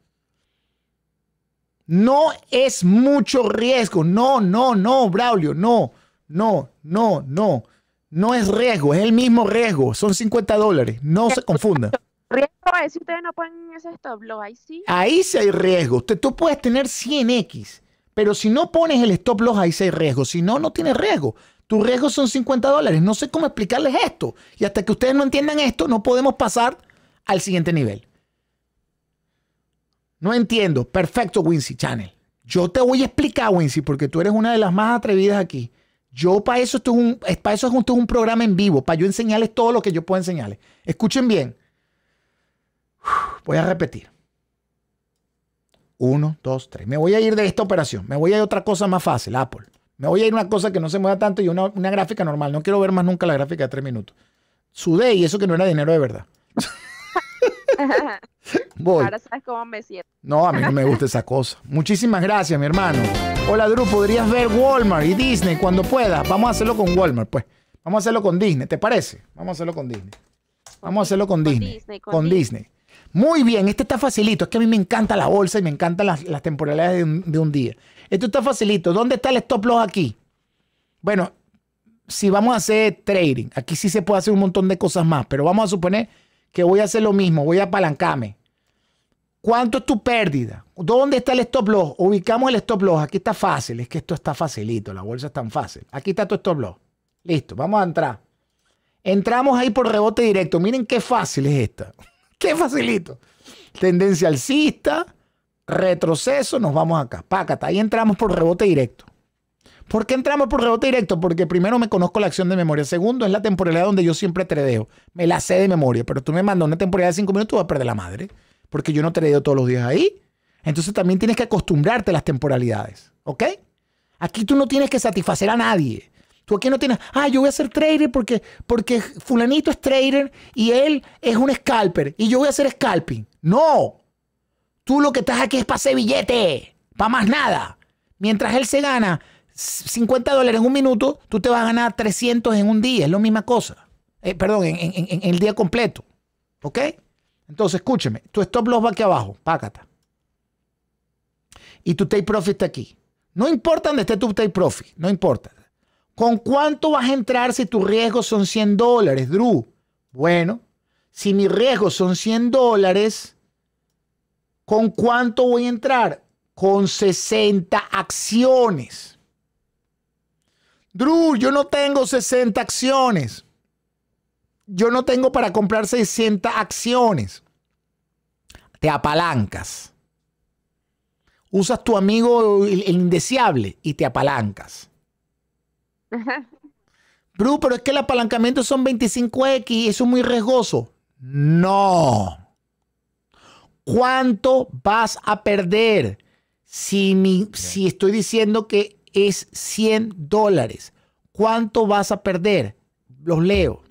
No es mucho riesgo. No, no, no, Braulio. No, no, no, no. No es riesgo, es el mismo riesgo. Son 50 dólares. No se confunda. Riesgo es si ustedes no ponen ese stop loss. Ahí sí. Ahí sí hay riesgo. tú puedes tener 100x, pero si no pones el stop loss, ahí sí hay riesgo. Si no, no tiene riesgo. tus riesgo son 50 dólares. No sé cómo explicarles esto. Y hasta que ustedes no entiendan esto, no podemos pasar al siguiente nivel. No entiendo. Perfecto, Wincy Channel. Yo te voy a explicar, Wincy, porque tú eres una de las más atrevidas aquí. Yo para eso, esto es un, un programa en vivo, para yo enseñarles todo lo que yo puedo enseñarles. Escuchen bien. voy a repetir. Uno, dos, tres. Me voy a ir de esta operación. Me voy a ir a otra cosa más fácil, Apple. Me voy a ir a una cosa que no se mueva tanto y una, gráfica normal. No quiero ver más nunca la gráfica de tres minutos. Sudé y eso que no era dinero de verdad. Ahora sabes cómo me siento. No, a mí no me gusta esa cosa. Muchísimas gracias, mi hermano. Hola, Drew, podrías ver Walmart y Disney cuando puedas. Vamos a hacerlo con Walmart, pues. Vamos a hacerlo con Disney, ¿te parece? Vamos a hacerlo con Disney. Vamos a hacerlo con, Disney. Con, Disney. Muy bien, este está facilito. Es que a mí me encanta la bolsa y me encantan las, temporalidades de un, de un, día. Esto está facilito. ¿Dónde está el stop loss aquí? Bueno, si vamos a hacer trading, aquí sí se puede hacer un montón de cosas más, pero vamos a suponer que voy a hacer lo mismo, voy a apalancarme. ¿Cuánto es tu pérdida? ¿Dónde está el stop loss? Ubicamos el stop loss. Aquí está fácil. Es que esto está facilito. La bolsa es tan fácil. Aquí está tu stop loss. Listo. Vamos a entrar. Entramos ahí por rebote directo. Miren qué fácil es esta. Qué facilito. Tendencia alcista. Retroceso. Nos vamos acá. Pácata. Ahí entramos por rebote directo. ¿Por qué entramos por rebote directo? Porque primero me conozco la acción de memoria. Segundo, es la temporalidad donde yo siempre tredeo. Me la sé de memoria, pero tú me mandas una temporalidad de cinco minutos, tú vas a perder la madre. Porque yo no tredeo todos los días ahí. Entonces también tienes que acostumbrarte a las temporalidades. ¿Ok? Aquí tú no tienes que satisfacer a nadie. Tú aquí no tienes, ah, yo voy a ser trader porque, porque fulanito es trader y él es un scalper y yo voy a hacer scalping. No. Tú lo que estás aquí es para hacer billete, para más nada. Mientras él se gana 50 dólares en un minuto, tú te vas a ganar 300 en un día, es la misma cosa. Eh, perdón, en, el día completo. ¿Ok? Entonces, escúcheme, tu stop loss va aquí abajo, pácata. Y tu take profit está aquí. No importa dónde esté tu take profit, no importa. ¿Con cuánto vas a entrar si tus riesgos son 100 dólares, Drew? Bueno, si mis riesgos son 100 dólares, ¿con cuánto voy a entrar? Con 60 acciones. Drew, yo no tengo 60 acciones. Yo no tengo para comprar 60 acciones. Te apalancas. Usas tu amigo el, indeseable y te apalancas. Drew, pero es que el apalancamiento son 25X y eso es muy riesgoso. No. ¿Cuánto vas a perder si, si estoy diciendo que es 100 dólares. ¿Cuánto vas a perder? Los leo.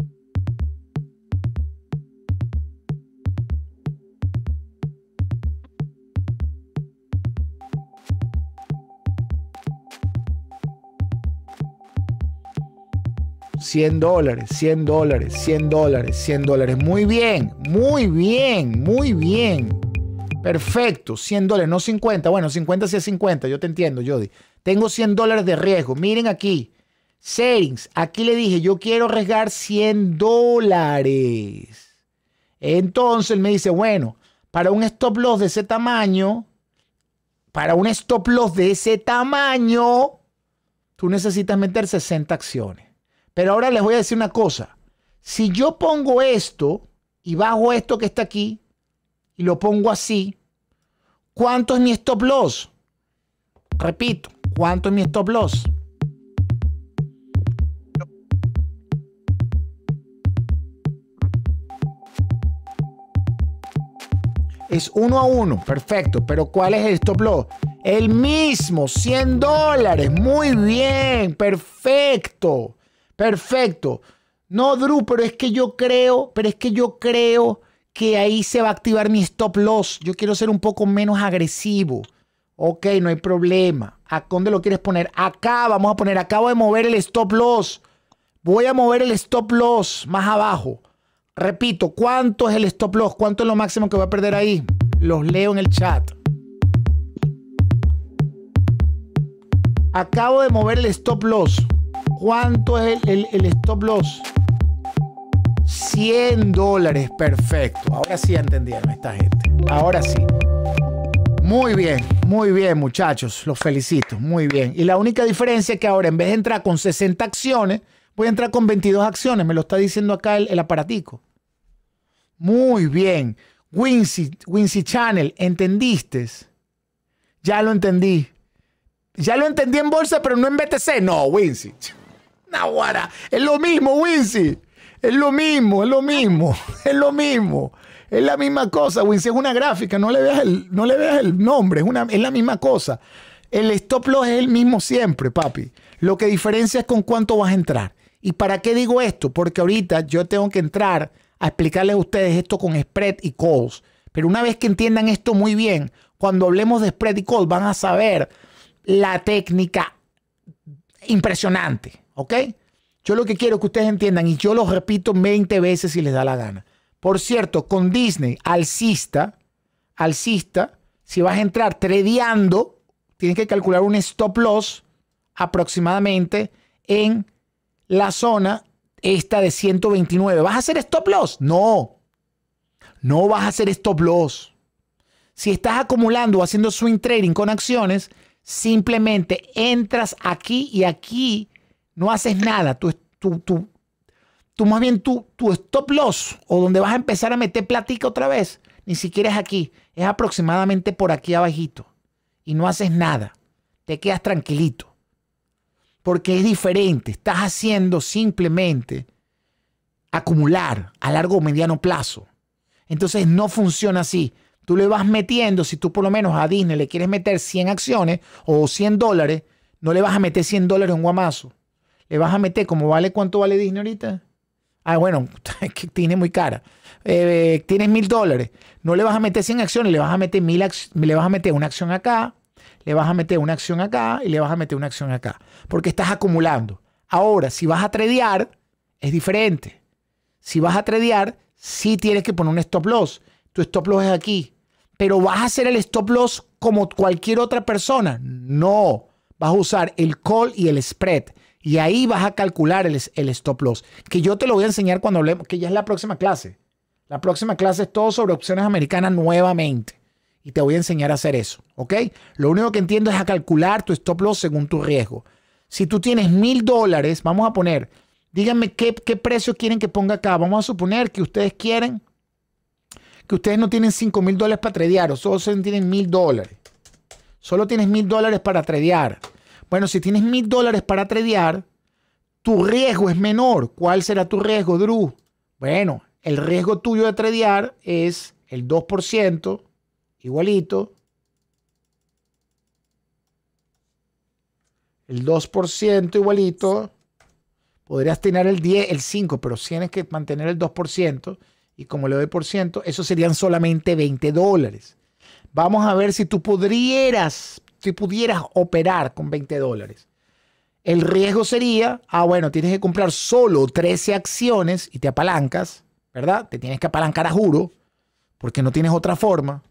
$100, dólares, 100 dólares, 100 dólares, 100 dólares. Muy bien, muy bien, muy bien. Perfecto, 100 dólares, no 50. Bueno, 50 sí es 50, yo te entiendo, Jody. Tengo 100 dólares de riesgo. Miren aquí. Settings. Aquí le dije, yo quiero arriesgar 100 dólares. Entonces me dice, bueno, para un stop loss de ese tamaño, para un stop loss de ese tamaño, tú necesitas meter 60 acciones. Pero ahora les voy a decir una cosa. Si yo pongo esto y bajo esto que está aquí y lo pongo así, ¿cuánto es mi stop loss? Repito, ¿Cuánto es mi stop loss? Es uno a uno, perfecto. Pero ¿cuál es el stop loss? El mismo, 100 dólares. Muy bien, perfecto. Perfecto. No, Drew, pero es que yo creo, pero es que yo creo que ahí se va a activar mi stop loss. Yo quiero ser un poco menos agresivo. Ok, no hay problema. ¿A dónde lo quieres poner? Acá, vamos a poner, acabo de mover el stop loss. Voy a mover el stop loss más abajo. Repito, ¿cuánto es el stop loss? ¿Cuánto es lo máximo que voy a perder ahí? Los leo en el chat. Acabo de mover el stop loss. ¿Cuánto es el, stop loss? 100 dólares, perfecto. Ahora sí entendieron esta gente. Ahora sí. Muy bien, muy bien muchachos, los felicito, muy bien. Y la única diferencia es que ahora en vez de entrar con 60 acciones, voy a entrar con 22 acciones, me lo está diciendo acá el, aparatico. Muy bien. Wincy, Wincy Channel, ¿entendiste? Ya lo entendí. Ya lo entendí en bolsa, pero no en BTC. No, Wincy. Naguara. Es lo mismo, Wincy. Es lo mismo, es lo mismo, es lo mismo. Es la misma cosa, Si es una gráfica, no le veas el, no le el nombre, es, una, es la misma cosa. El stop loss es el mismo siempre, papi. Lo que diferencia es con cuánto vas a entrar. ¿Y para qué digo esto? Porque ahorita yo tengo que entrar a explicarles a ustedes esto con spread y calls. Pero una vez que entiendan esto muy bien, cuando hablemos de spread y calls, van a saber la técnica impresionante. ¿Ok? Yo lo que quiero que ustedes entiendan, y yo lo repito 20 veces si les da la gana. Por cierto, con Disney, alcista, alcista, si vas a entrar tradeando, tienes que calcular un stop loss aproximadamente en la zona esta de 129. ¿Vas a hacer stop loss? No. No vas a hacer stop loss. Si estás acumulando o haciendo swing trading con acciones, simplemente entras aquí y aquí no haces nada. Tú, tú, tú, tú más bien tu, tu stop loss o donde vas a empezar a meter platica otra vez, ni siquiera es aquí, es aproximadamente por aquí abajito. Y no haces nada, te quedas tranquilito. Porque es diferente, estás haciendo simplemente acumular a largo o mediano plazo. Entonces no funciona así. Tú le vas metiendo, si tú por lo menos a Disney le quieres meter 100 acciones o 100 dólares, no le vas a meter 100 dólares en guamazo. Le vas a meter, como vale, ¿cuánto vale Disney ahorita? Ah, bueno, tiene muy cara. Eh, tienes mil dólares. No le vas a meter 100 acciones, le vas a meter mil le vas a meter una acción acá, le vas a meter una acción acá y le vas a meter una acción acá. Porque estás acumulando. Ahora, si vas a tradear, es diferente. Si vas a tradear, sí tienes que poner un stop loss. Tu stop loss es aquí. Pero vas a hacer el stop loss como cualquier otra persona. No. Vas a usar el call y el spread. Y ahí vas a calcular el, stop loss, que yo te lo voy a enseñar cuando hablemos, que ya es la próxima clase. La próxima clase es todo sobre opciones americanas nuevamente. Y te voy a enseñar a hacer eso, ¿ok? Lo único que entiendo es a calcular tu stop loss según tu riesgo. Si tú tienes mil dólares, vamos a poner, díganme qué, precio quieren que ponga acá. Vamos a suponer que ustedes quieren, que ustedes no tienen cinco mil dólares para tradear, o solo tienen mil dólares. Solo tienes mil dólares para tradear. Bueno, si tienes mil dólares para tradear, tu riesgo es menor. ¿Cuál será tu riesgo, Drew? Bueno, el riesgo tuyo de tradear es el 2%, igualito. El 2% igualito. Podrías tener el 10, el 5, pero tienes que mantener el 2%. Y como le doy por ciento, eso serían solamente 20 dólares. Vamos a ver si tú podrías si pudieras operar con 20 dólares, el riesgo sería, ah, bueno, tienes que comprar solo 13 acciones y te apalancas, ¿verdad? Te tienes que apalancar a juro, porque no tienes otra forma.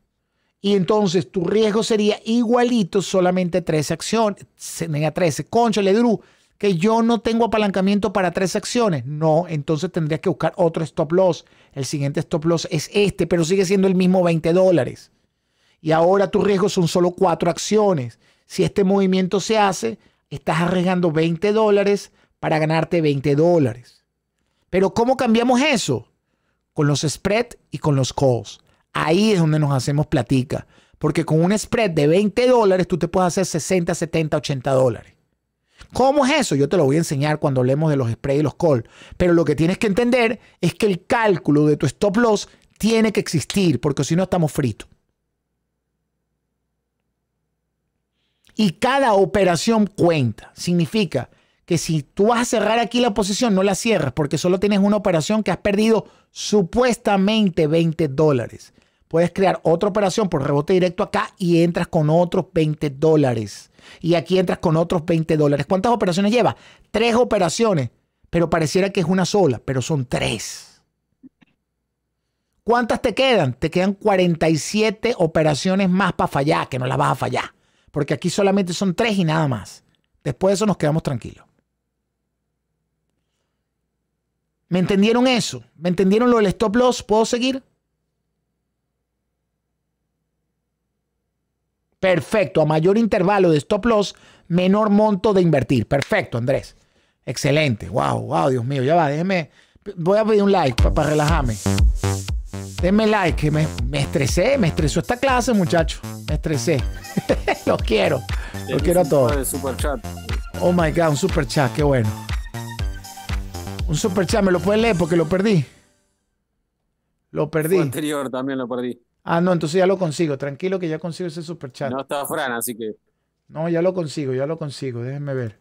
Y entonces tu riesgo sería igualito, solamente 13 acciones, tenía 13. Concha, Ledru, que yo no tengo apalancamiento para 13 acciones. No, entonces tendrías que buscar otro stop loss. El siguiente stop loss es este, pero sigue siendo el mismo 20 dólares y ahora tus riesgo son solo cuatro acciones. Si este movimiento se hace, estás arriesgando 20 dólares para ganarte 20 dólares. Pero ¿cómo cambiamos eso? Con los spreads y con los calls. Ahí es donde nos hacemos platica. Porque con un spread de 20 dólares tú te puedes hacer 60, 70, 80 dólares. ¿Cómo es eso? Yo te lo voy a enseñar cuando hablemos de los spreads y los calls. Pero lo que tienes que entender es que el cálculo de tu stop loss tiene que existir, porque si no estamos fritos. Y cada operación cuenta. Significa que si tú vas a cerrar aquí la posición, no la cierras porque solo tienes una operación que has perdido supuestamente 20 dólares. Puedes crear otra operación por rebote directo acá y entras con otros 20 dólares. Y aquí entras con otros 20 dólares. ¿Cuántas operaciones lleva? Tres operaciones. Pero pareciera que es una sola, pero son tres. ¿Cuántas te quedan? Te quedan 47 operaciones más para fallar, que no las vas a fallar porque aquí solamente son tres y nada más. Después de eso nos quedamos tranquilos. ¿Me entendieron eso? ¿Me entendieron lo del stop loss? ¿Puedo seguir? Perfecto, a mayor intervalo de stop loss, menor monto de invertir. Perfecto, Andrés. Excelente. Wow, wow, Dios mío, ya va, déjeme. Voy a pedir un like para relajarme. Denme like, me, me estresé, me estresó esta clase, muchachos. Me estresé. Los quiero. Los quiero a todos. Super chat. Oh my God, un super chat, qué bueno. Un super chat, ¿me lo pueden leer? Porque lo perdí. Lo perdí. El anterior también lo perdí. Ah, no, entonces ya lo consigo. Tranquilo que ya consigo ese super chat. No estaba Fran, así que. No, ya lo consigo, ya lo consigo. Déjenme ver.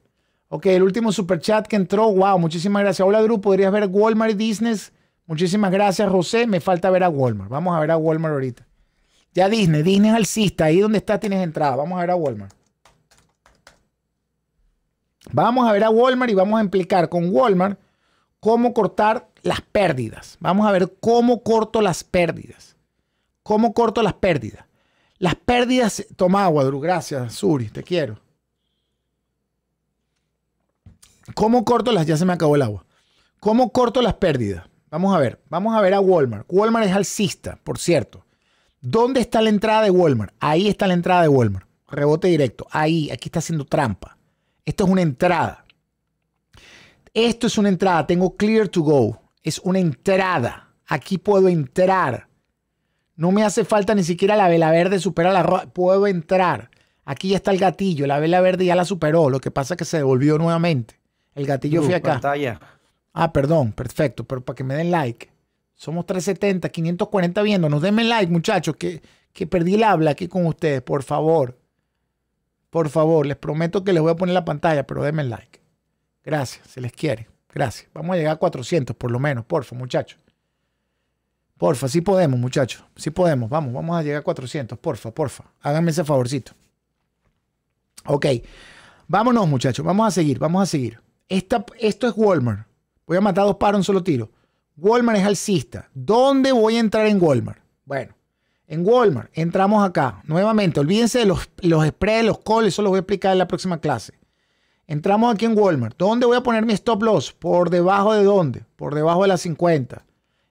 Ok, el último super chat que entró. Wow, muchísimas gracias. Hola, Drew. ¿Podrías ver Walmart Disney Muchísimas gracias, José. Me falta ver a Walmart. Vamos a ver a Walmart ahorita. Ya Disney, Disney es alcista. Ahí donde está tienes entrada. Vamos a ver a Walmart. Vamos a ver a Walmart y vamos a implicar con Walmart cómo cortar las pérdidas. Vamos a ver cómo corto las pérdidas. ¿Cómo corto las pérdidas? Las pérdidas. Toma agua, Drew. Gracias, Suri. Te quiero. ¿Cómo corto las? Ya se me acabó el agua. ¿Cómo corto las pérdidas? Vamos a ver, vamos a ver a Walmart. Walmart es alcista, por cierto. ¿Dónde está la entrada de Walmart? Ahí está la entrada de Walmart. Rebote directo. Ahí, aquí está haciendo trampa. Esto es una entrada. Esto es una entrada. Tengo clear to go. Es una entrada. Aquí puedo entrar. No me hace falta ni siquiera la vela verde supera la Puedo entrar. Aquí ya está el gatillo. La vela verde ya la superó. Lo que pasa es que se devolvió nuevamente. El gatillo fue acá. Pantalla. Ah, perdón, perfecto, pero para que me den like. Somos 370, 540 viéndonos. Denme like, muchachos, que, que perdí el habla aquí con ustedes, por favor. Por favor, les prometo que les voy a poner la pantalla, pero denme like. Gracias, se les quiere. Gracias. Vamos a llegar a 400 por lo menos, porfa, muchachos. Porfa, sí podemos, muchachos. Sí podemos. Vamos, vamos a llegar a 400. Porfa, porfa. Háganme ese favorcito. Ok. Vámonos, muchachos. Vamos a seguir, vamos a seguir. esto es Walmart. Voy a matar dos paros en solo tiro. Walmart es alcista. ¿Dónde voy a entrar en Walmart? Bueno, en Walmart entramos acá. Nuevamente, olvídense de los, los spreads, los calls, eso lo voy a explicar en la próxima clase. Entramos aquí en Walmart. ¿Dónde voy a poner mi stop loss? ¿Por debajo de dónde? Por debajo de las 50.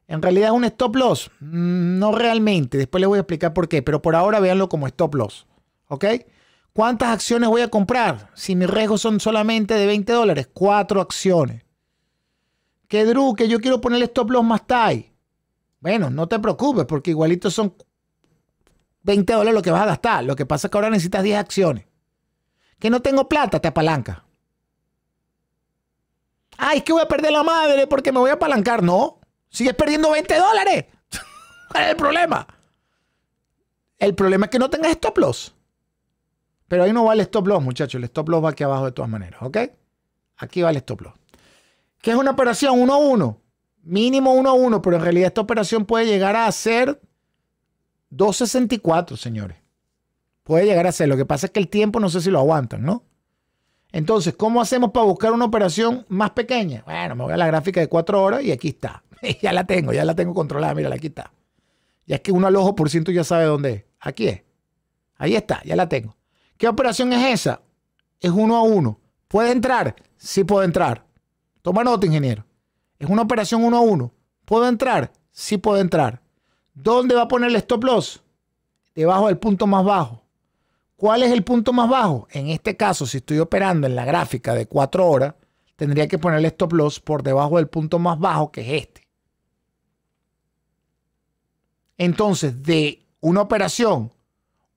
¿En realidad es un stop loss? Mm, no realmente. Después les voy a explicar por qué. Pero por ahora véanlo como stop loss. ¿Ok? ¿Cuántas acciones voy a comprar? Si mis riesgos son solamente de 20 dólares, cuatro acciones que Drew, que yo quiero ponerle stop loss más tight. Bueno, no te preocupes, porque igualito son 20 dólares lo que vas a gastar. Lo que pasa es que ahora necesitas 10 acciones. Que no tengo plata, te apalanca. Ay, es que voy a perder la madre porque me voy a apalancar. No, sigues perdiendo 20 dólares. ¿Cuál es el problema? El problema es que no tengas stop loss. Pero ahí no vale stop loss, muchachos. El stop loss va aquí abajo de todas maneras, ¿ok? Aquí vale stop loss. ¿Qué es una operación? 1 a 1. Mínimo 1 a 1, pero en realidad esta operación puede llegar a ser 2.64, señores. Puede llegar a ser. Lo que pasa es que el tiempo no sé si lo aguantan, ¿no? Entonces, ¿cómo hacemos para buscar una operación más pequeña? Bueno, me voy a la gráfica de 4 horas y aquí está. ya la tengo, ya la tengo controlada. Mírala, aquí está. Ya es que uno al ojo por ciento ya sabe dónde es. Aquí es. Ahí está, ya la tengo. ¿Qué operación es esa? Es uno a uno. ¿Puede entrar? Sí puede entrar. Toma nota, ingeniero. Es una operación 1 a 1. ¿Puedo entrar? Sí puedo entrar. ¿Dónde va a poner el stop loss? Debajo del punto más bajo. ¿Cuál es el punto más bajo? En este caso, si estoy operando en la gráfica de 4 horas, tendría que poner el stop loss por debajo del punto más bajo, que es este. Entonces, de una operación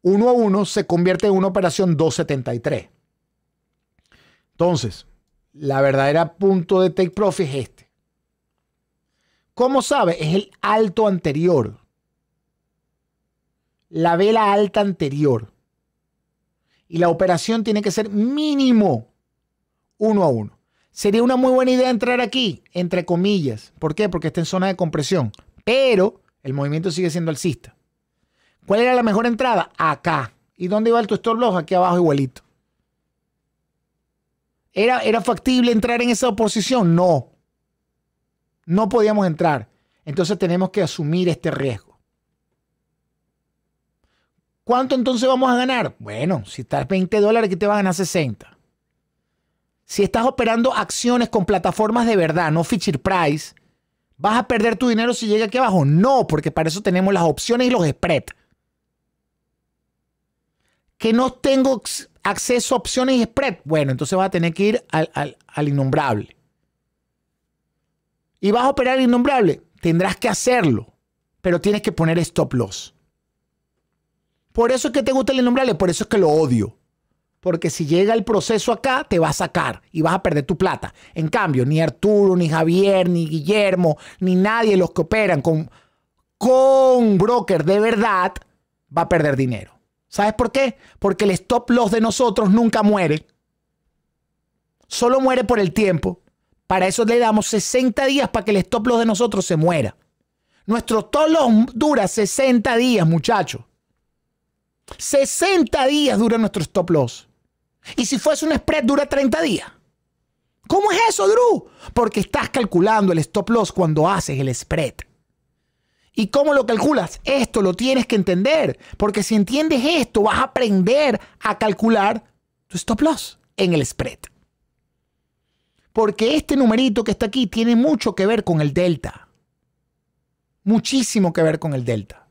1 a 1 se convierte en una operación 273. Entonces, la verdadera punto de take profit es este. ¿Cómo sabe? Es el alto anterior. La vela alta anterior. Y la operación tiene que ser mínimo uno a uno. Sería una muy buena idea entrar aquí, entre comillas. ¿Por qué? Porque está en zona de compresión. Pero el movimiento sigue siendo alcista. ¿Cuál era la mejor entrada? Acá. ¿Y dónde iba el tu Aquí abajo igualito. ¿Era, factible entrar en esa oposición? No. No podíamos entrar. Entonces tenemos que asumir este riesgo. ¿Cuánto entonces vamos a ganar? Bueno, si estás 20 dólares, aquí te van a ganar 60. Si estás operando acciones con plataformas de verdad, no feature price, ¿vas a perder tu dinero si llega aquí abajo? No, porque para eso tenemos las opciones y los spreads. Que no tengo acceso, a opciones y spread. Bueno, entonces vas a tener que ir al, innombrable. Y vas a operar el innombrable. Tendrás que hacerlo, pero tienes que poner stop loss. Por eso es que te gusta el innombrable, por eso es que lo odio. Porque si llega el proceso acá, te va a sacar y vas a perder tu plata. En cambio, ni Arturo, ni Javier, ni Guillermo, ni nadie de los que operan con, con broker de verdad va a perder dinero. ¿Sabes por qué? Porque el stop loss de nosotros nunca muere. Solo muere por el tiempo. Para eso le damos 60 días para que el stop loss de nosotros se muera. Nuestro stop loss dura 60 días, muchachos. 60 días dura nuestro stop loss. Y si fuese un spread, dura 30 días. ¿Cómo es eso, Drew? Porque estás calculando el stop loss cuando haces el spread. ¿Y cómo lo calculas? Esto lo tienes que entender, porque si entiendes esto, vas a aprender a calcular tu stop loss en el spread. Porque este numerito que está aquí tiene mucho que ver con el delta. Muchísimo que ver con el delta.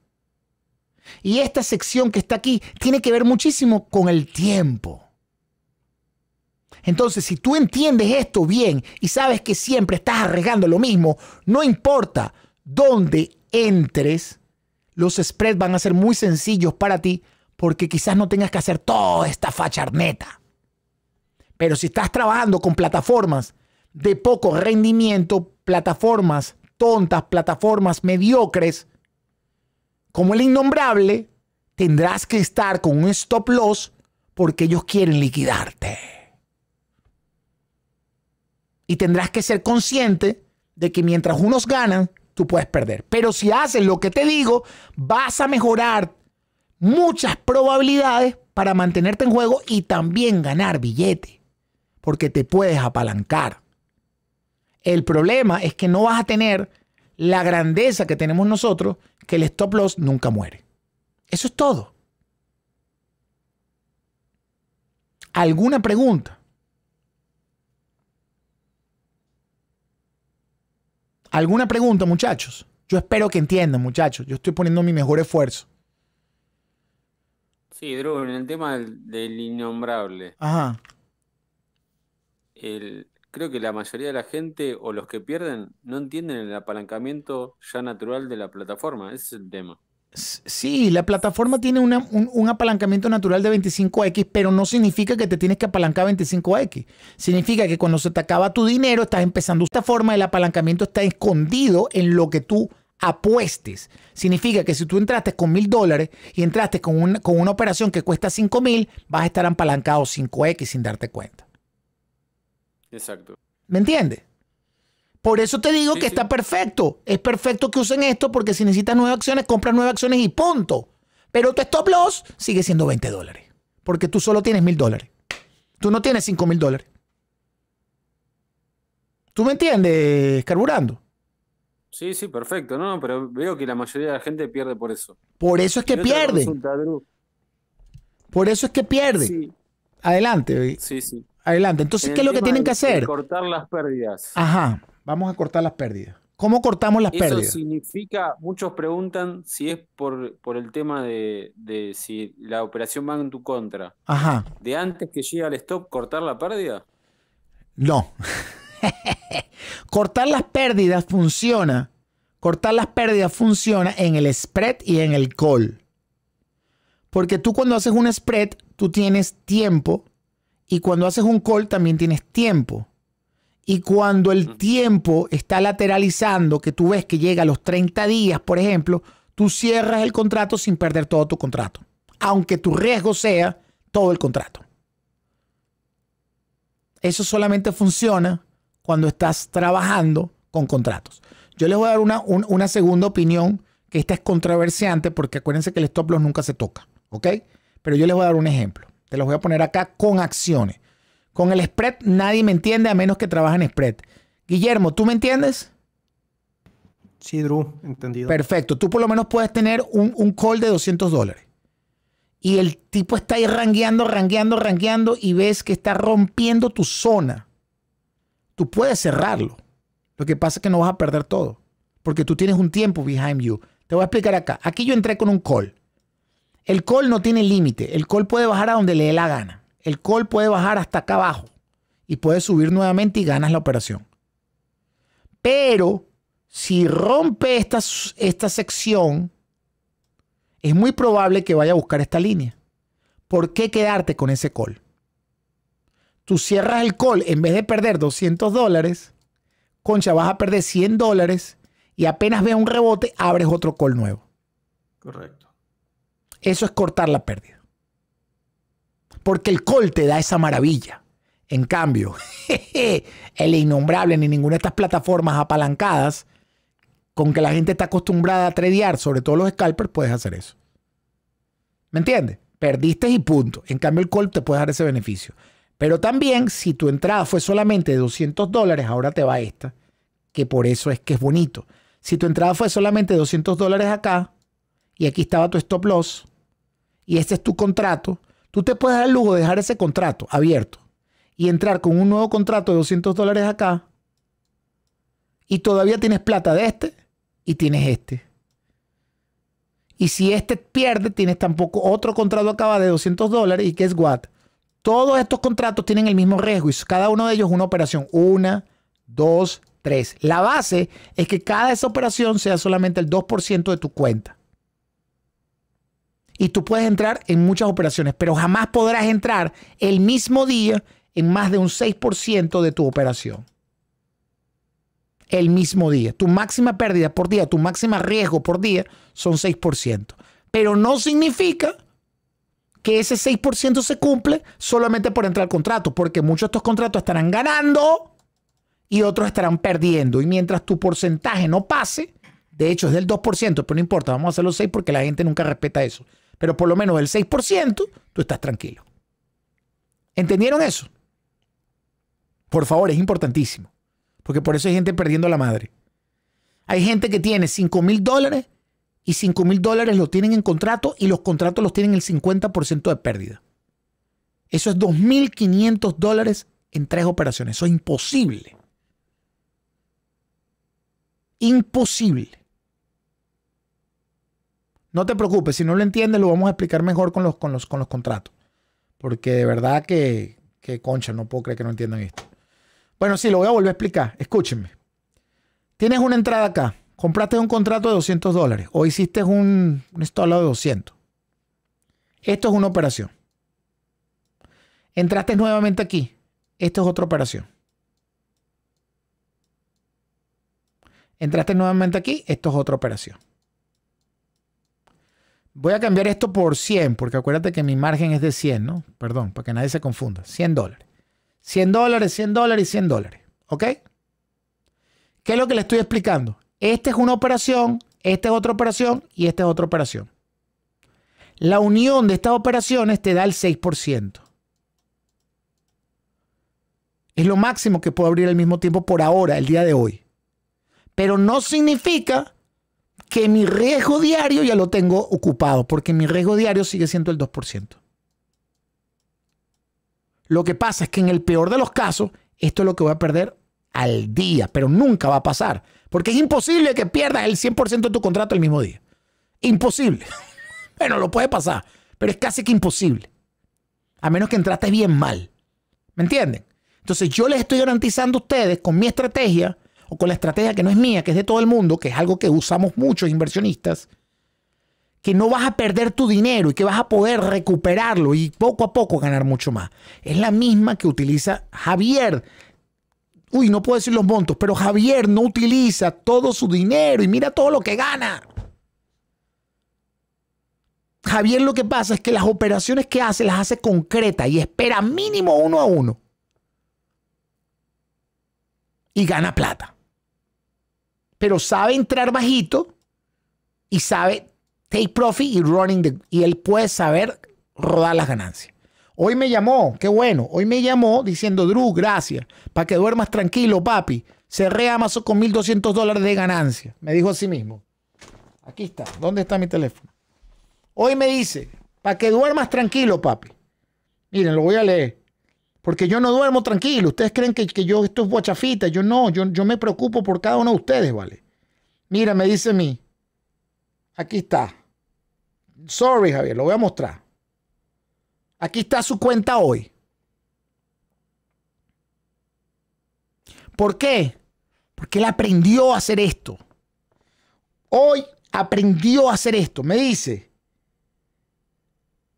Y esta sección que está aquí tiene que ver muchísimo con el tiempo. Entonces, si tú entiendes esto bien y sabes que siempre estás arriesgando lo mismo, no importa dónde entres, los spreads van a ser muy sencillos para ti porque quizás no tengas que hacer toda esta facharneta. Pero si estás trabajando con plataformas de poco rendimiento, plataformas tontas, plataformas mediocres, como el innombrable, tendrás que estar con un stop loss porque ellos quieren liquidarte. Y tendrás que ser consciente de que mientras unos ganan, tú puedes perder. Pero si haces lo que te digo, vas a mejorar muchas probabilidades para mantenerte en juego y también ganar billete, porque te puedes apalancar. El problema es que no vas a tener la grandeza que tenemos nosotros, que el stop loss nunca muere. Eso es todo. ¿Alguna pregunta? ¿Alguna pregunta, muchachos? Yo espero que entiendan, muchachos. Yo estoy poniendo mi mejor esfuerzo. Sí, Drew, en el tema del, innombrable. Ajá. creo que la mayoría de la gente o los que pierden no entienden el apalancamiento ya natural de la plataforma. Ese es el tema. Sí, la plataforma tiene un, apalancamiento natural de 25x, pero no significa que te tienes que apalancar 25x. Significa que cuando se te acaba tu dinero, estás empezando esta forma, el apalancamiento está escondido en lo que tú apuestes. Significa que si tú entraste con mil dólares y entraste con, con una operación que cuesta 5 mil, vas a estar apalancado 5x sin darte cuenta. Exacto. ¿Me entiendes? Por eso te digo que está perfecto. Es perfecto que usen esto porque si necesitas nuevas acciones, compras nuevas acciones y punto. Pero tu stop loss sigue siendo 20 dólares. Porque tú solo tienes mil dólares. Tú no tienes 5000 mil dólares. ¿Tú me entiendes, carburando? Sí, sí, perfecto. No, pero veo que la mayoría de la gente pierde por eso. Por eso es que pierde. Por eso es que pierde. Adelante. Sí, sí. Adelante. Entonces, ¿qué es lo que tienen que hacer? Cortar las pérdidas. Ajá vamos a cortar las pérdidas. ¿Cómo cortamos las pérdidas? Eso significa, muchos preguntan si es por, el tema de, de, si la operación va en tu contra. Ajá. ¿De antes que llegue al stop cortar la pérdida? No. cortar las pérdidas funciona. Cortar las pérdidas funciona en el spread y en el call. Porque tú cuando haces un spread, tú tienes tiempo. Y cuando haces un call, también tienes tiempo. Y cuando el tiempo está lateralizando, que tú ves que llega a los 30 días, por ejemplo, tú cierras el contrato sin perder todo tu contrato, aunque tu riesgo sea todo el contrato. Eso solamente funciona cuando estás trabajando con contratos. Yo les voy a dar una, una segunda opinión, que esta es controversiante porque acuérdense que el stop loss nunca se toca, ¿ok? Pero yo les voy a dar un ejemplo. Te los voy a poner acá con acciones. Con el spread nadie me entiende a menos que trabaja en spread. Guillermo, ¿tú me entiendes? Sí, Drew, entendido. Perfecto. Tú por lo menos puedes tener un, call de 200 dólares. Y el tipo está ahí rangueando, rangueando, rangueando y ves que está rompiendo tu zona. Tú puedes cerrarlo. Lo que pasa es que no vas a perder todo. Porque tú tienes un tiempo behind you. Te voy a explicar acá. Aquí yo entré con un call. El call no tiene límite. El call puede bajar a donde le dé la gana el call puede bajar hasta acá abajo y puede subir nuevamente y ganas la operación. Pero si rompe esta, esta sección, es muy probable que vaya a buscar esta línea. ¿Por qué quedarte con ese call? Tú cierras el call, en vez de perder 200 dólares, concha, vas a perder 100 dólares y apenas veas un rebote, abres otro call nuevo. Correcto. Eso es cortar la pérdida porque el col te da esa maravilla. En cambio, el innombrable ni ninguna de estas plataformas apalancadas con que la gente está acostumbrada a tradear, sobre todo los scalpers, puedes hacer eso. ¿Me entiendes? Perdiste y punto. En cambio, el call te puede dar ese beneficio. Pero también, si tu entrada fue solamente de 200 dólares, ahora te va esta, que por eso es que es bonito. Si tu entrada fue solamente de 200 dólares acá, y aquí estaba tu stop loss, y este es tu contrato, Tú te puedes dar el lujo de dejar ese contrato abierto y entrar con un nuevo contrato de 200 dólares acá y todavía tienes plata de este y tienes este. Y si este pierde, tienes tampoco otro contrato acaba de 200 dólares y es what? Todos estos contratos tienen el mismo riesgo y cada uno de ellos una operación. Una, dos, tres. La base es que cada esa operación sea solamente el 2% de tu cuenta y tú puedes entrar en muchas operaciones, pero jamás podrás entrar el mismo día en más de un 6% de tu operación. El mismo día. Tu máxima pérdida por día, tu máxima riesgo por día son 6%. Pero no significa que ese 6% se cumple solamente por entrar al contrato, porque muchos de estos contratos estarán ganando y otros estarán perdiendo. Y mientras tu porcentaje no pase, de hecho es del 2%, pero no importa, vamos a hacerlo 6 porque la gente nunca respeta eso pero por lo menos el 6%, tú estás tranquilo. ¿Entendieron eso? Por favor, es importantísimo. Porque por eso hay gente perdiendo la madre. Hay gente que tiene 5 mil dólares y 5 mil dólares lo tienen en contrato y los contratos los tienen el 50% de pérdida. Eso es 2.500 dólares en tres operaciones. Eso es imposible. Imposible. No te preocupes, si no lo entiendes, lo vamos a explicar mejor con los, con los, contratos. Porque de verdad que, concha, no puedo creer que no entiendan esto. Bueno, sí, lo voy a volver a explicar. Escúchenme. Tienes una entrada acá. Compraste un contrato de 200 dólares o hiciste un, un instalado de 200. Esto es una operación. Entraste nuevamente aquí. Esto es otra operación. Entraste nuevamente aquí. Esto es otra operación. Voy a cambiar esto por 100, porque acuérdate que mi margen es de 100, ¿no? Perdón, para que nadie se confunda. 100 dólares. 100 dólares, 100 dólares y 100 dólares. ¿Ok? ¿Qué es lo que le estoy explicando? Esta es una operación, esta es otra operación y esta es otra operación. La unión de estas operaciones te da el 6%. Es lo máximo que puedo abrir al mismo tiempo por ahora, el día de hoy. Pero no significa que mi riesgo diario ya lo tengo ocupado, porque mi riesgo diario sigue siendo el 2%. Lo que pasa es que en el peor de los casos, esto es lo que voy a perder al día, pero nunca va a pasar, porque es imposible que pierdas el 100% de tu contrato el mismo día. Imposible. bueno, lo puede pasar, pero es casi que imposible. A menos que entraste bien mal. ¿Me entienden? Entonces yo les estoy garantizando a ustedes con mi estrategia con la estrategia que no es mía, que es de todo el mundo, que es algo que usamos muchos inversionistas, que no vas a perder tu dinero y que vas a poder recuperarlo y poco a poco ganar mucho más. Es la misma que utiliza Javier. Uy, no puedo decir los montos, pero Javier no utiliza todo su dinero y mira todo lo que gana. Javier lo que pasa es que las operaciones que hace las hace concreta y espera mínimo uno a uno. Y gana plata pero sabe entrar bajito y sabe take profit y running y él puede saber rodar las ganancias. Hoy me llamó, qué bueno, hoy me llamó diciendo, Drew, gracias, para que duermas tranquilo, papi. Cerré Amazon con 1.200 dólares de ganancia. Me dijo a sí mismo. Aquí está, ¿dónde está mi teléfono? Hoy me dice, para que duermas tranquilo, papi. Miren, lo voy a leer. Porque yo no duermo tranquilo. Ustedes creen que, yo esto es guachafita. Yo no, yo, yo me preocupo por cada uno de ustedes, ¿vale? Mira, me dice a mí. Aquí está. Sorry, Javier, lo voy a mostrar. Aquí está su cuenta hoy. ¿Por qué? Porque él aprendió a hacer esto. Hoy aprendió a hacer esto. Me dice,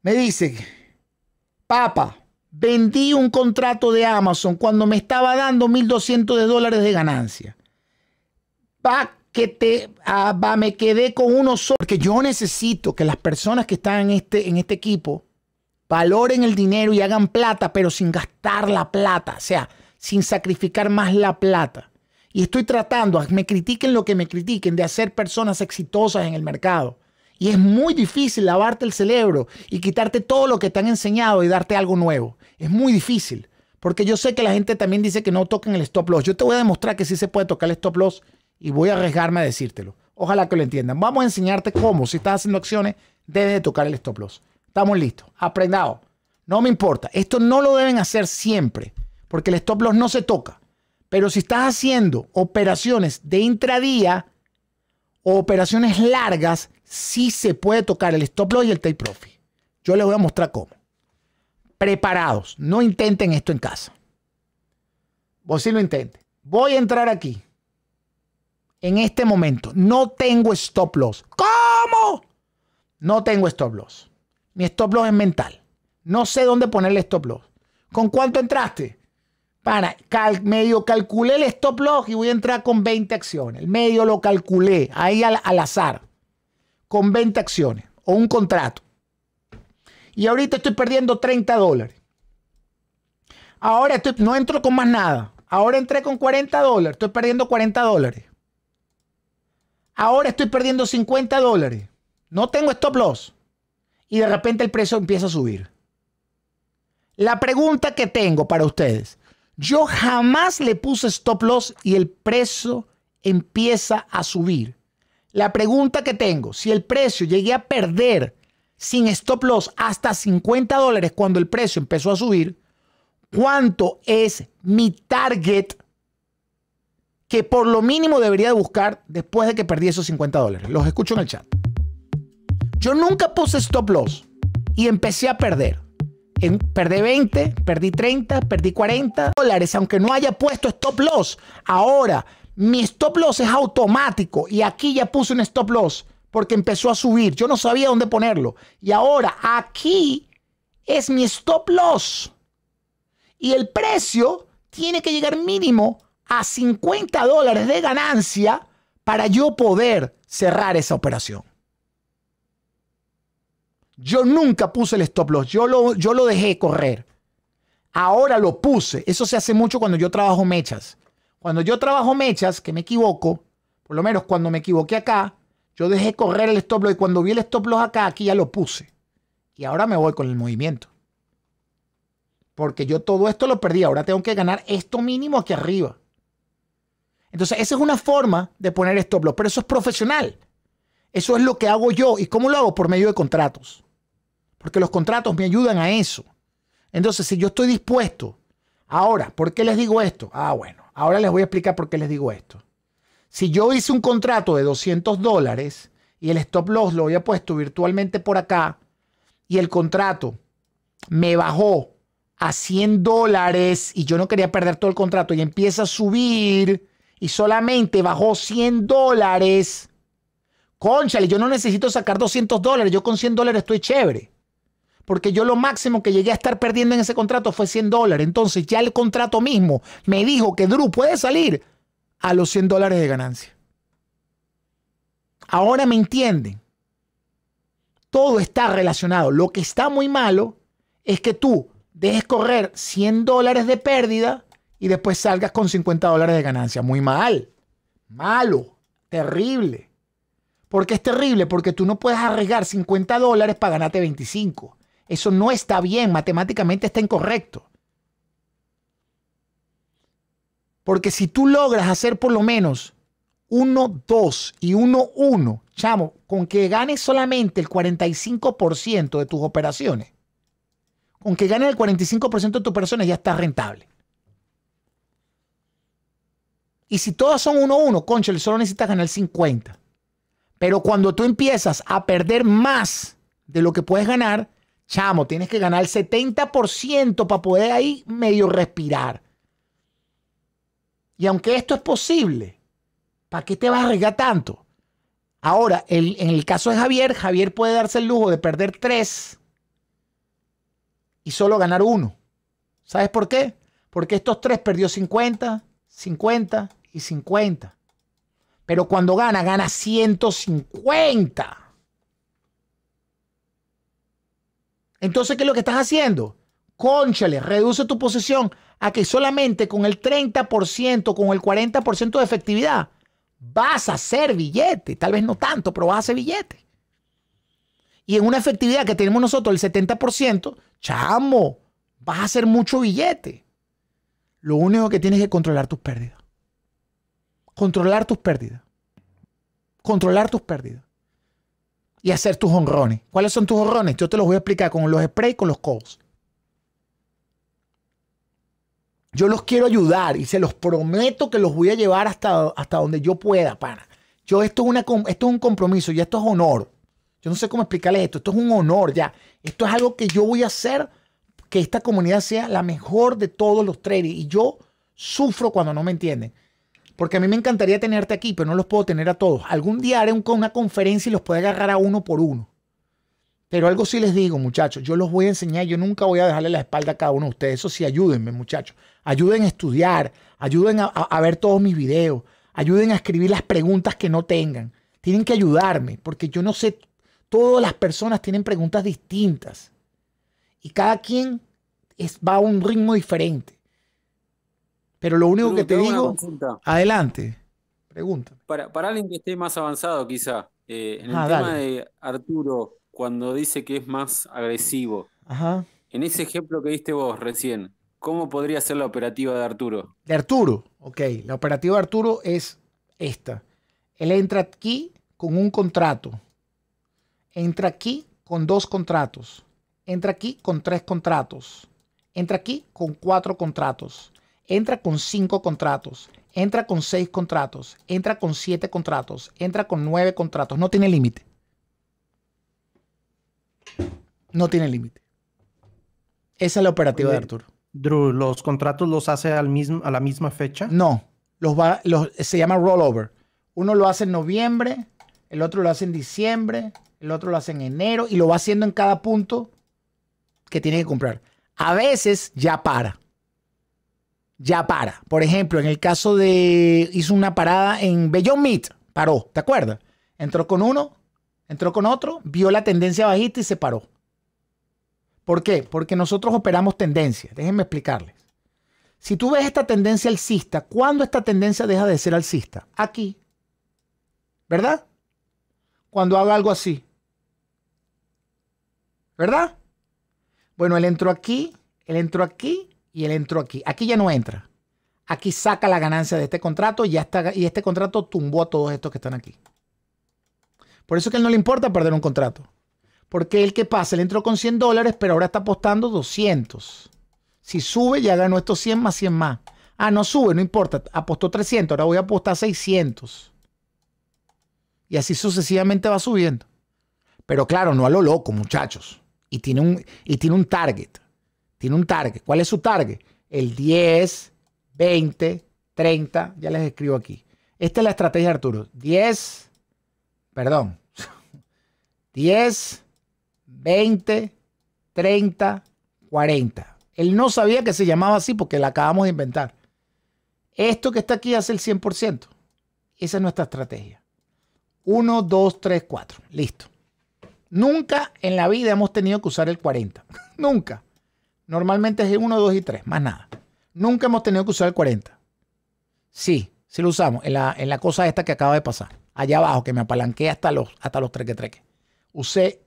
me dice, papa, vendí un contrato de Amazon cuando me estaba dando 1.200 de dólares de ganancia. Va que te, ah, va, me quedé con uno solo. Porque yo necesito que las personas que están en este, en este equipo valoren el dinero y hagan plata, pero sin gastar la plata, o sea, sin sacrificar más la plata. Y estoy tratando, me critiquen lo que me critiquen, de hacer personas exitosas en el mercado. Y es muy difícil lavarte el cerebro y quitarte todo lo que te han enseñado y darte algo nuevo. Es muy difícil. Porque yo sé que la gente también dice que no toquen el stop loss. Yo te voy a demostrar que sí se puede tocar el stop loss y voy a arriesgarme a decírtelo. Ojalá que lo entiendan. Vamos a enseñarte cómo, si estás haciendo acciones, debes de tocar el stop loss. Estamos listos. Aprendado. No me importa. Esto no lo deben hacer siempre, porque el stop loss no se toca. Pero si estás haciendo operaciones de intradía o operaciones largas, si se puede tocar el stop loss y el take profit. Yo les voy a mostrar cómo. Preparados, no intenten esto en casa. Vos sí lo intenten. Voy a entrar aquí. En este momento no tengo stop loss. ¿Cómo? No tengo stop loss. Mi stop loss es mental. No sé dónde ponerle stop loss. ¿Con cuánto entraste? Para, medio calculé el stop loss y voy a entrar con 20 acciones. El Medio lo calculé, ahí al azar con 20 acciones o un contrato. Y ahorita estoy perdiendo 30 dólares. Ahora no entro con más nada. Ahora entré con 40 dólares. Estoy perdiendo 40 dólares. Ahora estoy perdiendo 50 dólares. No tengo stop loss. Y de repente el precio empieza a subir. La pregunta que tengo para ustedes. Yo jamás le puse stop loss y el precio empieza a subir. La pregunta que tengo, si el precio llegué a perder sin stop loss hasta 50 dólares cuando el precio empezó a subir, ¿cuánto es mi target que por lo mínimo debería buscar después de que perdí esos 50 dólares? Los escucho en el chat. Yo nunca puse stop loss y empecé a perder. perdí 20, perdí 30, perdí 40 dólares, aunque no haya puesto stop loss. Ahora mi stop loss es automático y aquí ya puse un stop loss porque empezó a subir. Yo no sabía dónde ponerlo. Y ahora aquí es mi stop loss. Y el precio tiene que llegar mínimo a 50 dólares de ganancia para yo poder cerrar esa operación. Yo nunca puse el stop loss, yo lo, yo lo dejé correr. Ahora lo puse. Eso se hace mucho cuando yo trabajo mechas. Cuando yo trabajo mechas, que me equivoco, por lo menos cuando me equivoqué acá, yo dejé correr el stop loss y cuando vi el stop loss acá, aquí ya lo puse. Y ahora me voy con el movimiento. Porque yo todo esto lo perdí. Ahora tengo que ganar esto mínimo aquí arriba. Entonces, esa es una forma de poner stop loss, pero eso es profesional. Eso es lo que hago yo. ¿Y cómo lo hago? Por medio de contratos. Porque los contratos me ayudan a eso. Entonces, si yo estoy dispuesto, ahora, ¿por qué les digo esto? Ah, bueno, Ahora les voy a explicar por qué les digo esto. Si yo hice un contrato de 200 dólares y el stop loss lo había puesto virtualmente por acá y el contrato me bajó a 100 dólares y yo no quería perder todo el contrato y empieza a subir y solamente bajó 100 dólares. Conchale, yo no necesito sacar 200 dólares, yo con 100 dólares estoy chévere porque yo lo máximo que llegué a estar perdiendo en ese contrato fue 100 dólares. Entonces ya el contrato mismo me dijo que Drew puede salir a los 100 dólares de ganancia. Ahora me entienden. Todo está relacionado. Lo que está muy malo es que tú dejes correr 100 dólares de pérdida y después salgas con 50 dólares de ganancia. Muy mal. Malo. Terrible. ¿Por qué es terrible? Porque tú no puedes arriesgar 50 dólares para ganarte 25. Eso no está bien, matemáticamente está incorrecto. Porque si tú logras hacer por lo menos 1, 2 y 1, 1, chamo, con que ganes solamente el 45% de tus operaciones, con que ganes el 45% de tus operaciones ya estás rentable. Y si todas son 1-1, concha, solo necesitas ganar 50. Pero cuando tú empiezas a perder más de lo que puedes ganar, Chamo, tienes que ganar el 70% para poder ahí medio respirar. Y aunque esto es posible, ¿para qué te vas a arriesgar tanto? Ahora, en el caso de Javier, Javier puede darse el lujo de perder tres y solo ganar uno. ¿Sabes por qué? Porque estos tres perdió 50, 50 y 50. Pero cuando gana, gana 150. Entonces, ¿qué es lo que estás haciendo? Cónchale, reduce tu posición a que solamente con el 30%, con el 40% de efectividad, vas a hacer billete. Tal vez no tanto, pero vas a hacer billete. Y en una efectividad que tenemos nosotros, el 70%, chamo, vas a hacer mucho billete. Lo único que tienes que controlar tus pérdidas. Controlar tus pérdidas. Controlar tus pérdidas y hacer tus honrones. ¿Cuáles son tus honrones? Yo te los voy a explicar con los sprays y con los codos. Yo los quiero ayudar y se los prometo que los voy a llevar hasta, hasta donde yo pueda, pana. Yo, esto es, una, esto es un compromiso y esto es honor. Yo no sé cómo explicarles esto. Esto es un honor ya. Esto es algo que yo voy a hacer que esta comunidad sea la mejor de todos los traders. Y yo sufro cuando no me entienden. Porque a mí me encantaría tenerte aquí, pero no los puedo tener a todos. Algún día haré una conferencia y los puedo agarrar a uno por uno. Pero algo sí les digo, muchachos, yo los voy a enseñar, yo nunca voy a dejarle la espalda a cada uno de ustedes. Eso sí, ayúdenme, muchachos. Ayuden a estudiar, ayuden a, ver todos mis videos, ayuden a escribir las preguntas que no tengan. Tienen que ayudarme, porque yo no sé, todas las personas tienen preguntas distintas. Y cada quien es, va a un ritmo diferente. Pero lo único que te digo, adelante, pregunta. Para, alguien que esté más avanzado quizá, eh, en el ah, tema de Arturo, cuando dice que es más agresivo, Ajá. en ese ejemplo que diste vos recién, ¿cómo podría ser la operativa de Arturo? De Arturo, ok. La operativa de Arturo es esta. Él entra aquí con un contrato. Entra aquí con dos contratos. Entra aquí con tres contratos. Entra aquí con cuatro contratos entra con cinco contratos, entra con seis contratos, entra con siete contratos, entra con nueve contratos, no tiene límite. No tiene límite. Esa es la operativa de Arturo. Drew, ¿los contratos los hace al mismo, a la misma fecha? No, los se llama rollover. Uno lo hace en noviembre, el otro lo hace en diciembre, el otro lo hace en enero y lo va haciendo en cada punto que tiene que comprar. A veces ya para ya para. Por ejemplo, en el caso de. hizo una parada en Beyond Meat, paró, ¿te acuerdas? Entró con uno, entró con otro, vio la tendencia bajita y se paró. ¿Por qué? Porque nosotros operamos tendencias. Déjenme explicarles. Si tú ves esta tendencia alcista, ¿cuándo esta tendencia deja de ser alcista? Aquí. ¿Verdad? Cuando haga algo así. ¿Verdad? Bueno, él entró aquí, él entró aquí y él entró aquí. Aquí ya no entra. Aquí saca la ganancia de este contrato y, ya está, y este contrato tumbó a todos estos que están aquí. Por eso es que a él no le importa perder un contrato. Porque él, que pasa, él entró con 100 dólares, pero ahora está apostando 200. Si sube, ya ganó estos 100 más 100 más. Ah, no sube, no importa. Apostó 300, ahora voy a apostar 600. Y así sucesivamente va subiendo. Pero claro, no a lo loco, muchachos. Y tiene un, y tiene un target tiene un target. ¿Cuál es su target? El 10, 20, 30. Ya les escribo aquí. Esta es la estrategia Arturo. 10, perdón. 10, 20, 30, 40. Él no sabía que se llamaba así porque la acabamos de inventar. Esto que está aquí hace el 100%. Esa es nuestra estrategia. 1, 2, 3, 4. Listo. Nunca en la vida hemos tenido que usar el 40. Nunca. Normalmente es 1, 2 y 3, más nada. Nunca hemos tenido que usar el 40. Sí, sí lo usamos. En la, cosa esta que acaba de pasar. Allá abajo, que me apalanqué hasta los, hasta los treque treque. Usé,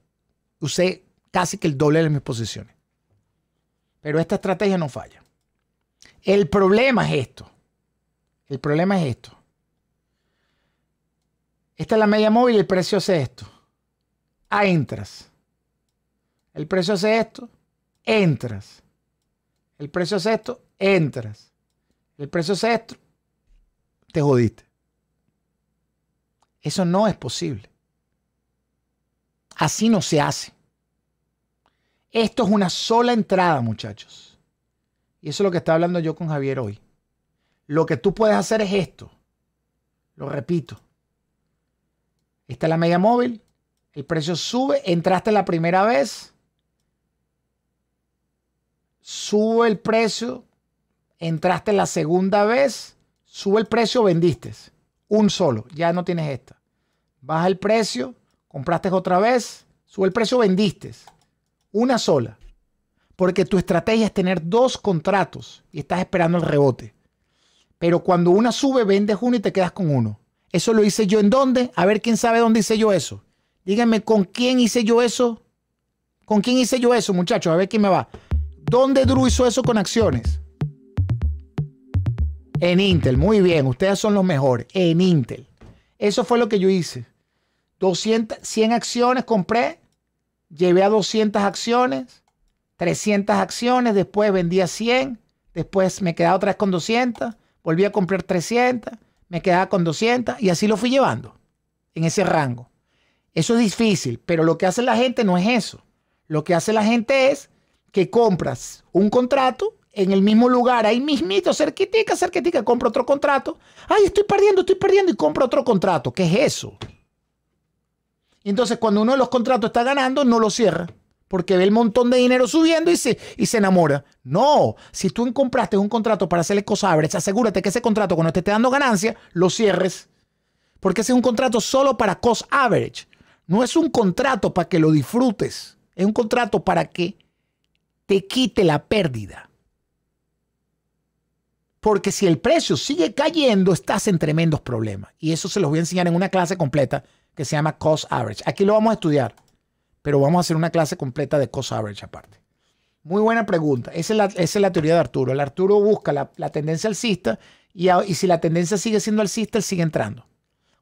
usé casi que el doble de mis posiciones. Pero esta estrategia no falla. El problema es esto. El problema es esto. Esta es la media móvil y el precio hace esto. Ah, entras. El precio hace esto entras. El precio es esto, entras. El precio es esto, te jodiste. Eso no es posible. Así no se hace. Esto es una sola entrada, muchachos. Y eso es lo que está hablando yo con Javier hoy. Lo que tú puedes hacer es esto. Lo repito. Está la media móvil. El precio sube. Entraste la primera vez sube el precio, entraste la segunda vez, sube el precio, vendiste. Un solo, ya no tienes esta. Baja el precio, compraste otra vez, sube el precio, vendiste. Una sola. Porque tu estrategia es tener dos contratos y estás esperando el rebote. Pero cuando una sube, vendes uno y te quedas con uno. Eso lo hice yo en dónde? A ver quién sabe dónde hice yo eso. Díganme con quién hice yo eso. ¿Con quién hice yo eso, muchachos? A ver quién me va. ¿Dónde Drew hizo eso con acciones? En Intel, muy bien, ustedes son los mejores, en Intel. Eso fue lo que yo hice. 200, 100 acciones compré, llevé a 200 acciones, 300 acciones, después vendí a 100, después me quedaba otra vez con 200, volví a comprar 300, me quedaba con 200 y así lo fui llevando en ese rango. Eso es difícil, pero lo que hace la gente no es eso. Lo que hace la gente es que compras un contrato en el mismo lugar, ahí mismito, cerquitica, cerquitica, compro otro contrato. Ay, estoy perdiendo, estoy perdiendo y compro otro contrato. ¿Qué es eso? Y entonces cuando uno de los contratos está ganando, no lo cierra. Porque ve el montón de dinero subiendo y se, y se enamora. No, si tú compraste un contrato para hacerle average, asegúrate que ese contrato cuando te esté dando ganancia, lo cierres. Porque ese es un contrato solo para cost average. No es un contrato para que lo disfrutes. Es un contrato para que te quite la pérdida. Porque si el precio sigue cayendo, estás en tremendos problemas. Y eso se los voy a enseñar en una clase completa que se llama Cost Average. Aquí lo vamos a estudiar, pero vamos a hacer una clase completa de Cost Average aparte. Muy buena pregunta. Esa es la, teoría de Arturo. El Arturo busca la, tendencia alcista y, si la tendencia sigue siendo alcista, él sigue entrando.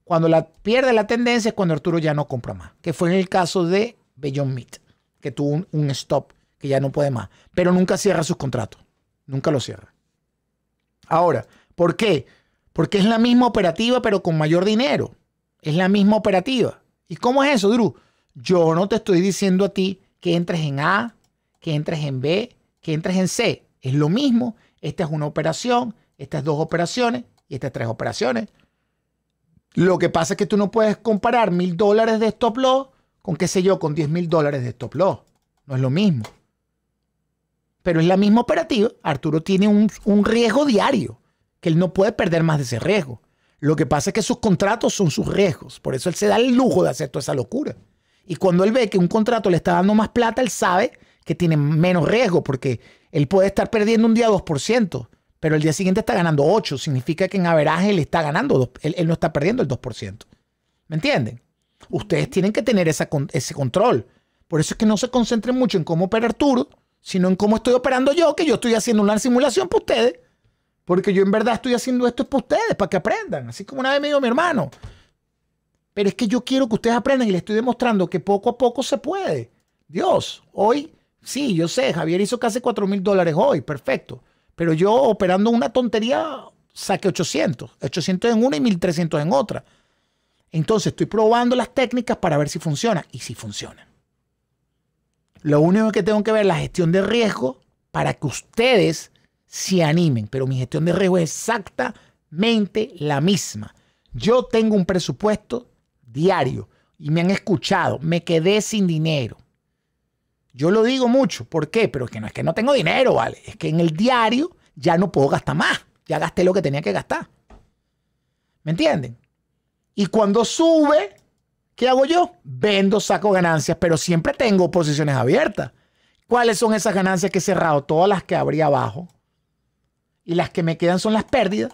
Cuando la, pierde la tendencia es cuando Arturo ya no compra más, que fue en el caso de Beyond Meat, que tuvo un stop que ya no puede más. Pero nunca cierra sus contratos. Nunca lo cierra. Ahora, ¿por qué? Porque es la misma operativa, pero con mayor dinero. Es la misma operativa. ¿Y cómo es eso, Drew? Yo no te estoy diciendo a ti que entres en A, que entres en B, que entres en C. Es lo mismo. Esta es una operación, estas dos operaciones y estas tres operaciones. Lo que pasa es que tú no puedes comparar mil dólares de stop loss con, qué sé yo, con diez mil dólares de stop loss. No es lo mismo pero es la misma operativa, Arturo tiene un, riesgo diario, que él no puede perder más de ese riesgo. Lo que pasa es que sus contratos son sus riesgos, por eso él se da el lujo de hacer toda esa locura. Y cuando él ve que un contrato le está dando más plata, él sabe que tiene menos riesgo, porque él puede estar perdiendo un día 2%, pero el día siguiente está ganando 8%. Significa que en averaje él está ganando, él, no está perdiendo el 2%. ¿Me entienden? Ustedes tienen que tener ese control. Por eso es que no se concentren mucho en cómo opera Arturo, sino en cómo estoy operando yo, que yo estoy haciendo una simulación para ustedes. Porque yo en verdad estoy haciendo esto para ustedes, para que aprendan. Así como una vez me dijo mi hermano. Pero es que yo quiero que ustedes aprendan y les estoy demostrando que poco a poco se puede. Dios, hoy, sí, yo sé, Javier hizo casi 4 mil dólares hoy, perfecto. Pero yo operando una tontería saqué 800. 800 en una y 1300 en otra. Entonces estoy probando las técnicas para ver si funciona. Y si funciona. Lo único que tengo que ver es la gestión de riesgo para que ustedes se animen. Pero mi gestión de riesgo es exactamente la misma. Yo tengo un presupuesto diario y me han escuchado. Me quedé sin dinero. Yo lo digo mucho. ¿Por qué? Pero es que no es que no tengo dinero, ¿vale? Es que en el diario ya no puedo gastar más. Ya gasté lo que tenía que gastar. ¿Me entienden? Y cuando sube, ¿Qué hago yo? Vendo, saco ganancias, pero siempre tengo posiciones abiertas. ¿Cuáles son esas ganancias que he cerrado? Todas las que abrí abajo. Y las que me quedan son las pérdidas,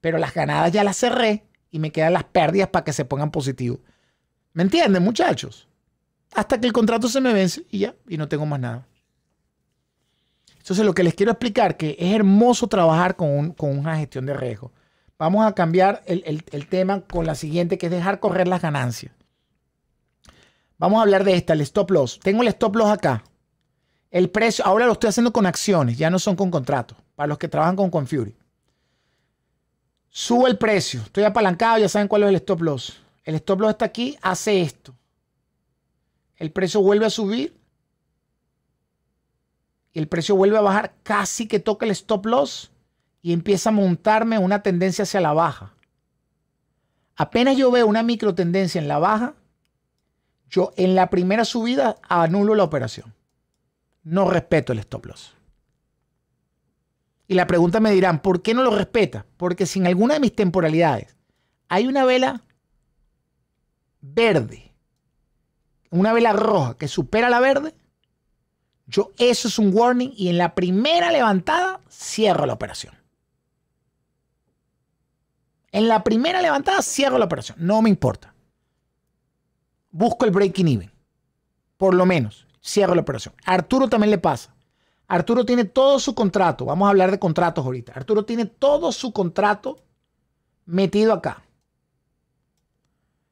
pero las ganadas ya las cerré y me quedan las pérdidas para que se pongan positivos. ¿Me entienden, muchachos? Hasta que el contrato se me vence y ya, y no tengo más nada. Entonces, lo que les quiero explicar que es hermoso trabajar con, una gestión de riesgo. Vamos a cambiar el tema con la siguiente, que es dejar correr las ganancias. Vamos a hablar de esta, el stop loss. Tengo el stop loss acá. El precio, ahora lo estoy haciendo con acciones, ya no son con contratos, para los que trabajan con Confury. Subo el precio, estoy apalancado, ya saben cuál es el stop loss. El stop loss está aquí, hace esto. El precio vuelve a subir. Y el precio vuelve a bajar, casi que toca el stop loss y empieza a montarme una tendencia hacia la baja. Apenas yo veo una micro tendencia en la baja, yo en la primera subida anulo la operación. No respeto el stop loss. Y la pregunta me dirán, ¿por qué no lo respeta? Porque si en alguna de mis temporalidades hay una vela verde, una vela roja que supera la verde, yo eso es un warning y en la primera levantada cierro la operación. En la primera levantada cierro la operación, no me importa busco el breaking even. Por lo menos, cierro la operación. Arturo también le pasa. Arturo tiene todo su contrato. Vamos a hablar de contratos ahorita. Arturo tiene todo su contrato metido acá.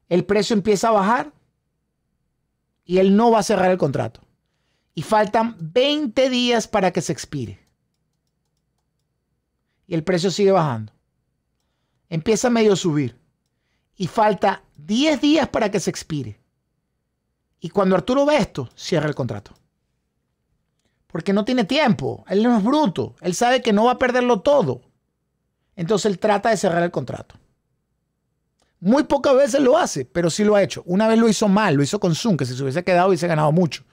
El precio empieza a bajar y él no va a cerrar el contrato. Y faltan 20 días para que se expire. Y el precio sigue bajando. Empieza medio a subir. Y falta 10 días para que se expire. Y cuando Arturo ve esto, cierra el contrato. Porque no tiene tiempo, él no es bruto, él sabe que no va a perderlo todo. Entonces él trata de cerrar el contrato. Muy pocas veces lo hace, pero sí lo ha hecho. Una vez lo hizo mal, lo hizo con Zoom, que si se hubiese quedado hubiese ganado mucho.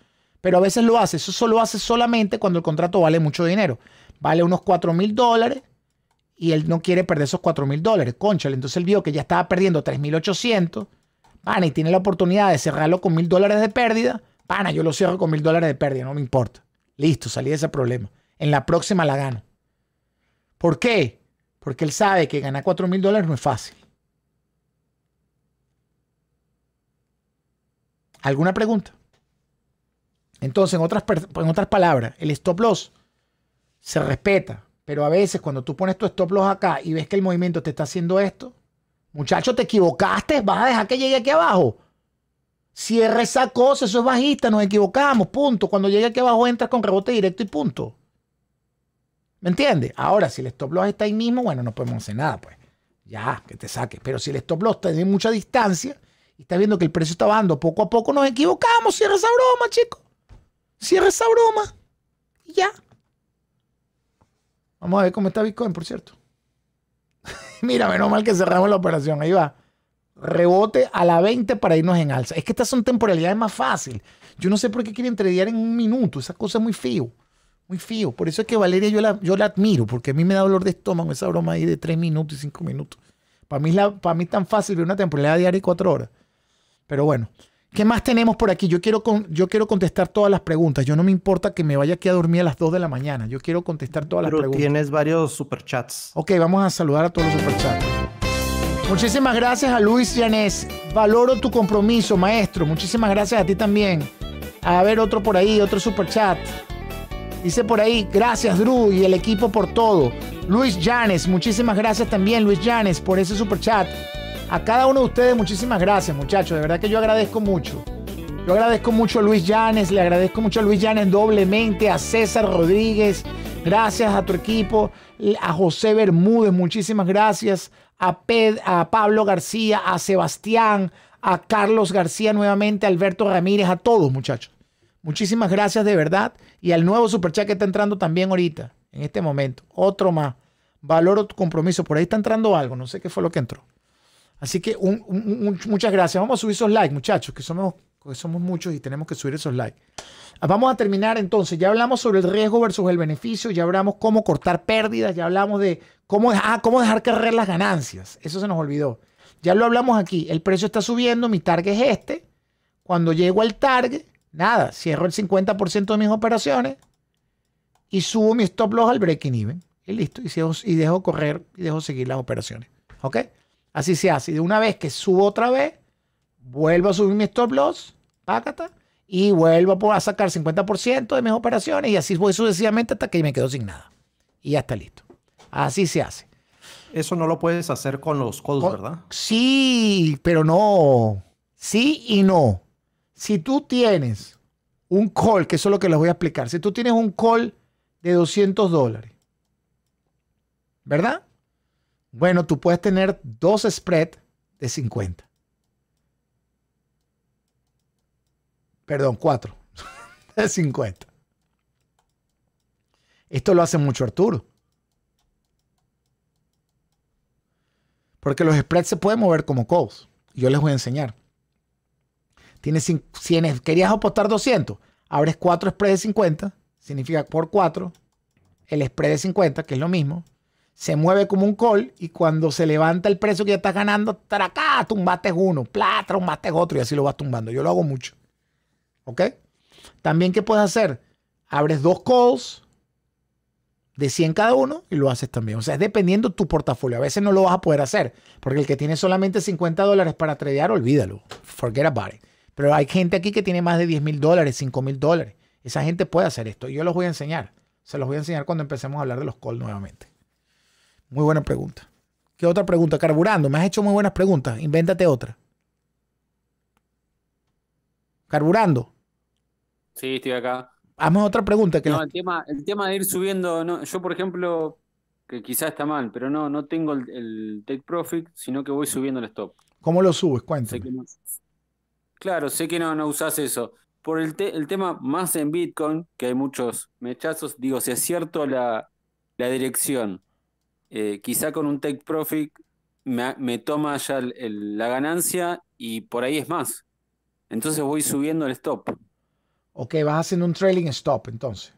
Pero a veces lo hace, eso solo hace solamente cuando el contrato vale mucho dinero. Vale unos 4 mil dólares y él no quiere perder esos 4 mil dólares. Conchale, entonces él vio que ya estaba perdiendo mil 3.800 y tiene la oportunidad de cerrarlo con mil dólares de pérdida, pana, yo lo cierro con mil dólares de pérdida, no me importa. Listo, salí de ese problema. En la próxima la gano. ¿Por qué? Porque él sabe que ganar cuatro mil dólares no es fácil. ¿Alguna pregunta? Entonces, en otras, en otras palabras, el stop loss se respeta, pero a veces cuando tú pones tu stop loss acá y ves que el movimiento te está haciendo esto, Muchacho, te equivocaste, vas a dejar que llegue aquí abajo. Cierra esa cosa, eso es bajista, nos equivocamos, punto. Cuando llegue aquí abajo entras con rebote directo y punto. ¿Me entiendes? Ahora, si el stop loss está ahí mismo, bueno, no podemos hacer nada, pues. Ya, que te saques. Pero si el stop loss está en mucha distancia y está viendo que el precio está bajando poco a poco, nos equivocamos. Cierra esa broma, chico. Cierra esa broma. Y ya. Vamos a ver cómo está Bitcoin, por cierto. Mira, menos mal que cerramos la operación. Ahí va. Rebote a la 20 para irnos en alza. Es que estas son temporalidades más fáciles. Yo no sé por qué quieren entrediar en un minuto. Esa cosa es muy fío. Muy fío. Por eso es que Valeria yo la, yo la admiro, porque a mí me da dolor de estómago esa broma ahí de 3 minutos y 5 minutos. Para mí, es la, para mí es tan fácil ver una temporalidad diaria y 4 horas. Pero bueno. ¿Qué más tenemos por aquí? Yo quiero, yo quiero contestar todas las preguntas. Yo no me importa que me vaya aquí a dormir a las 2 de la mañana. Yo quiero contestar todas las preguntas. Tienes varios superchats. Ok, vamos a saludar a todos los superchats. Muchísimas gracias a Luis Llanes. Valoro tu compromiso, maestro. Muchísimas gracias a ti también. A ver, otro por ahí, otro superchat. Dice por ahí, gracias Drew y el equipo por todo. Luis Llanes, muchísimas gracias también, Luis Llanes, por ese superchat. A cada uno de ustedes, muchísimas gracias, muchachos. De verdad que yo agradezco mucho. Yo agradezco mucho a Luis Llanes, le agradezco mucho a Luis Llanes doblemente, a César Rodríguez, gracias a tu equipo, a José Bermúdez, muchísimas gracias, a, a Pablo García, a Sebastián, a Carlos García nuevamente, a Alberto Ramírez, a todos muchachos. Muchísimas gracias de verdad y al nuevo superchat que está entrando también ahorita, en este momento. Otro más. Valoro tu compromiso. Por ahí está entrando algo, no sé qué fue lo que entró. Así que muchas gracias. Vamos a subir esos likes, muchachos, que somos, muchos y tenemos que subir esos likes. Ah, vamos a terminar entonces. Ya hablamos sobre el riesgo versus el beneficio, ya hablamos cómo cortar pérdidas, ya hablamos de cómo, ah, cómo dejar correr las ganancias. Eso se nos olvidó. Ya lo hablamos aquí. El precio está subiendo, mi target es este. Cuando llego al target, nada, cierro el 50% de mis operaciones y subo mi stop loss al breaking even. Y listo, y, y dejo correr y dejo seguir las operaciones. ¿Ok? Así se hace. Y de una vez que subo otra vez, vuelvo a subir mi stop loss, pácata, y vuelvo a sacar 50% de mis operaciones y así voy sucesivamente hasta que me quedo sin nada. Y ya está listo. Así se hace. Eso no lo puedes hacer con los calls, ¿verdad? Sí, pero no. Sí y no. Si tú tienes un call, que eso es lo que les voy a explicar, si tú tienes un call de 200 dólares, ¿verdad? Bueno, tú puedes tener dos spreads de 50. Perdón, cuatro de 50. Esto lo hace mucho Arturo. Porque los spreads se pueden mover como calls. Yo les voy a enseñar. Tienes, querías apostar 200. Abres cuatro spreads de 50. Significa por 4. El spread de 50, que es lo mismo se mueve como un call y cuando se levanta el precio que ya estás ganando, acá tumbaste uno, plata, tumbaste otro y así lo vas tumbando. Yo lo hago mucho. ¿Ok? También, ¿qué puedes hacer? Abres dos calls de 100 cada uno y lo haces también. O sea, es dependiendo tu portafolio. A veces no lo vas a poder hacer porque el que tiene solamente 50 dólares para tradear, olvídalo. Forget about it. Pero hay gente aquí que tiene más de 10 mil dólares, 5 mil dólares. Esa gente puede hacer esto. yo los voy a enseñar. Se los voy a enseñar cuando empecemos a hablar de los calls nuevamente. Muy buena pregunta. ¿Qué otra pregunta? Carburando, me has hecho muy buenas preguntas. Invéntate otra. Carburando. Sí, estoy acá. Hazme otra pregunta. Que no, el, tema, el tema de ir subiendo, no, yo por ejemplo, que quizás está mal, pero no, no tengo el, take profit, sino que voy subiendo el stop. ¿Cómo lo subes? Cuéntame. claro, sé que no, no usas eso. Por el, el, tema más en Bitcoin, que hay muchos mechazos, digo, si acierto la, la dirección, eh, quizá con un take profit me, toma ya la ganancia y por ahí es más. Entonces voy subiendo el stop. Ok, vas haciendo un trailing stop entonces.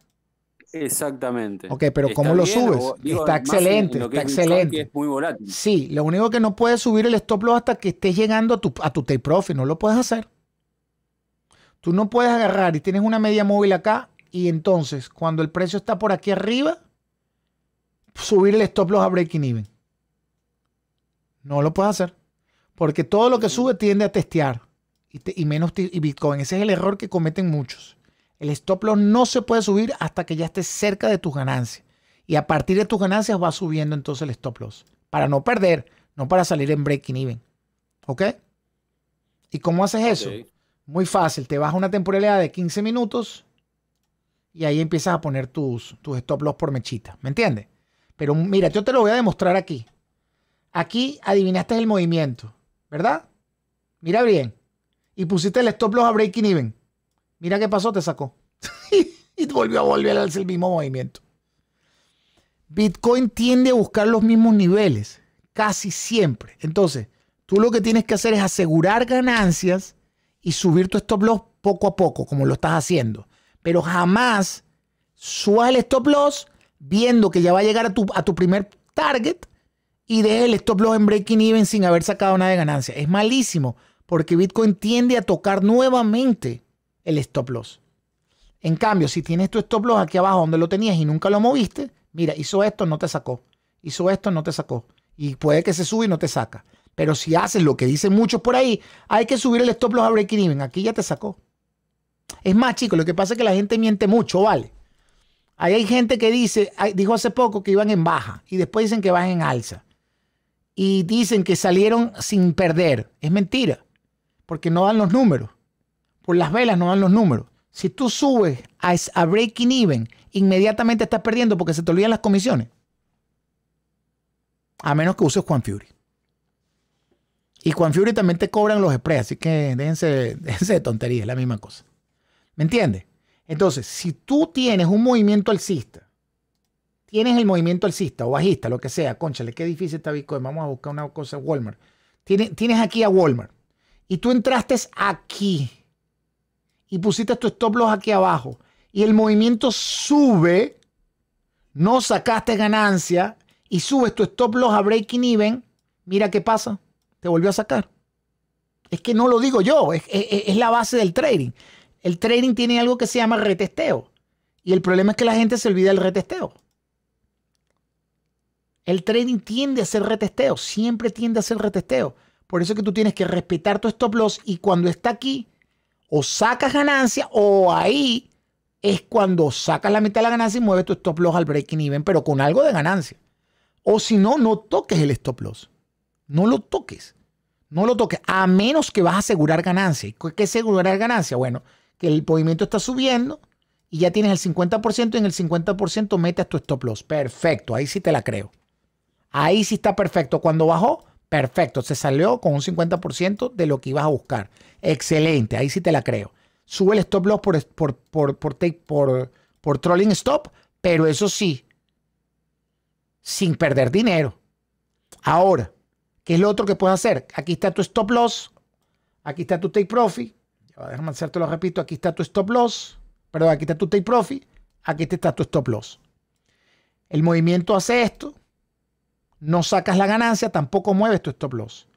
Exactamente. Ok, pero ¿cómo lo subes? está excelente, está excelente. muy Sí, lo único que no puedes subir el stop loss hasta que estés llegando a tu, a tu take profit, no lo puedes hacer. Tú no puedes agarrar y tienes una media móvil acá y entonces cuando el precio está por aquí arriba, subir el stop loss a breaking even. No lo puedes hacer. Porque todo lo que sube tiende a testear. Y, menos y Bitcoin. Ese es el error que cometen muchos. El stop loss no se puede subir hasta que ya estés cerca de tus ganancias. Y a partir de tus ganancias va subiendo entonces el stop loss. Para no perder, no para salir en breaking even. ¿Ok? ¿Y cómo haces eso? Muy fácil. Te vas a una temporalidad de 15 minutos y ahí empiezas a poner tus, tus stop loss por mechita. ¿Me entiendes? Pero mira, yo te lo voy a demostrar aquí. Aquí adivinaste el movimiento, ¿verdad? Mira bien. Y pusiste el stop loss a breaking even. Mira qué pasó, te sacó. y volvió a volver el mismo movimiento. Bitcoin tiende a buscar los mismos niveles, casi siempre. Entonces, tú lo que tienes que hacer es asegurar ganancias y subir tu stop loss poco a poco, como lo estás haciendo. Pero jamás subas el stop loss viendo que ya va a llegar a tu, primer target y de el stop loss en breaking even sin haber sacado nada de ganancia. Es malísimo porque Bitcoin tiende a tocar nuevamente el stop loss. En cambio, si tienes tu stop loss aquí abajo donde lo tenías y nunca lo moviste, mira, hizo esto, no te sacó. Hizo esto, no te sacó. Y puede que se sube y no te saca. Pero si haces lo que dicen muchos por ahí, hay que subir el stop loss a breaking even. Aquí ya te sacó. Es más, chicos, lo que pasa es que la gente miente mucho, ¿vale? Ahí hay gente que dice, dijo hace poco que iban en baja y después dicen que van en alza. Y dicen que salieron sin perder. Es mentira, porque no dan los números. Por las velas no dan los números. Si tú subes a, breaking even, inmediatamente estás perdiendo porque se te olvidan las comisiones. A menos que uses Juan Fury. Y Juan Fury también te cobran los spreads, así que déjense, déjense de tonterías, es la misma cosa. ¿Me entiendes? Entonces, si tú tienes un movimiento alcista, tienes el movimiento alcista o bajista, lo que sea, conchale, qué difícil está Bitcoin, vamos a buscar una cosa, Walmart. Tienes, tienes aquí a Walmart y tú entraste aquí y pusiste tu stop loss aquí abajo y el movimiento sube, no sacaste ganancia y subes tu stop loss a breaking even, mira qué pasa, te volvió a sacar. Es que no lo digo yo, es, es la base del trading. El trading tiene algo que se llama retesteo. Y el problema es que la gente se olvida del retesteo. El trading tiende a ser retesteo, siempre tiende a ser retesteo. Por eso es que tú tienes que respetar tu stop loss y cuando está aquí, o sacas ganancia o ahí es cuando sacas la mitad de la ganancia y mueves tu stop loss al breaking even, pero con algo de ganancia. O si no, no toques el stop loss. No lo toques. No lo toques. A menos que vas a asegurar ganancia. ¿Qué es asegurar ganancia? Bueno, que el movimiento está subiendo y ya tienes el 50% y en el 50% metes tu stop loss. Perfecto, ahí sí te la creo. Ahí sí está perfecto. Cuando bajó, perfecto, se salió con un 50% de lo que ibas a buscar. Excelente, ahí sí te la creo. Sube el stop loss por, por, por, por, trolling stop, pero eso sí, sin perder dinero. Ahora, ¿qué es lo otro que puedes hacer? Aquí está tu stop loss, aquí está tu take profit, Déjame hacer, lo repito, aquí está tu stop loss, perdón, aquí está tu take profit, aquí está tu stop loss. El movimiento hace esto, no sacas la ganancia, tampoco mueves tu stop loss.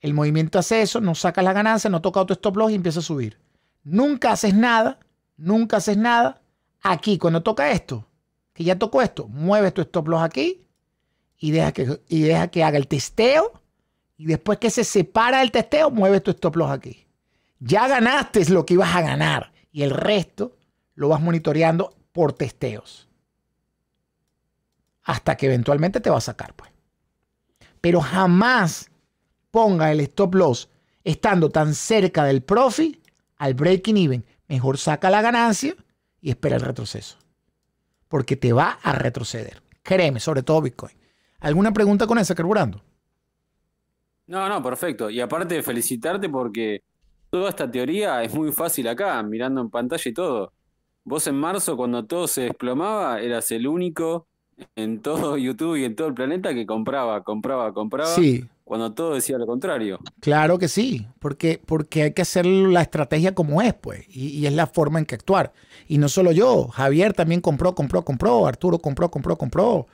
El movimiento hace eso, no sacas la ganancia, no toca tu stop loss y empieza a subir. Nunca haces nada, nunca haces nada. Aquí, cuando toca esto, que ya tocó esto, mueves tu stop loss aquí y deja que, y deja que haga el testeo. Y después que se separa el testeo, mueves tu stop loss aquí. Ya ganaste lo que ibas a ganar y el resto lo vas monitoreando por testeos. Hasta que eventualmente te va a sacar, pues. Pero jamás ponga el stop loss estando tan cerca del profit al breaking even. Mejor saca la ganancia y espera el retroceso. Porque te va a retroceder. Créeme, sobre todo Bitcoin. ¿Alguna pregunta con esa, Carburando? No, no, perfecto. Y aparte de felicitarte porque Toda esta teoría es muy fácil acá, mirando en pantalla y todo. Vos en marzo, cuando todo se desplomaba, eras el único en todo YouTube y en todo el planeta que compraba, compraba, compraba. Cuando todo decía lo contrario. Claro que sí, porque, porque hay que hacer la estrategia como es, pues, y, es la forma en que actuar. Y no solo yo, Javier también compró, compró, compró, Arturo compró, compró, compró.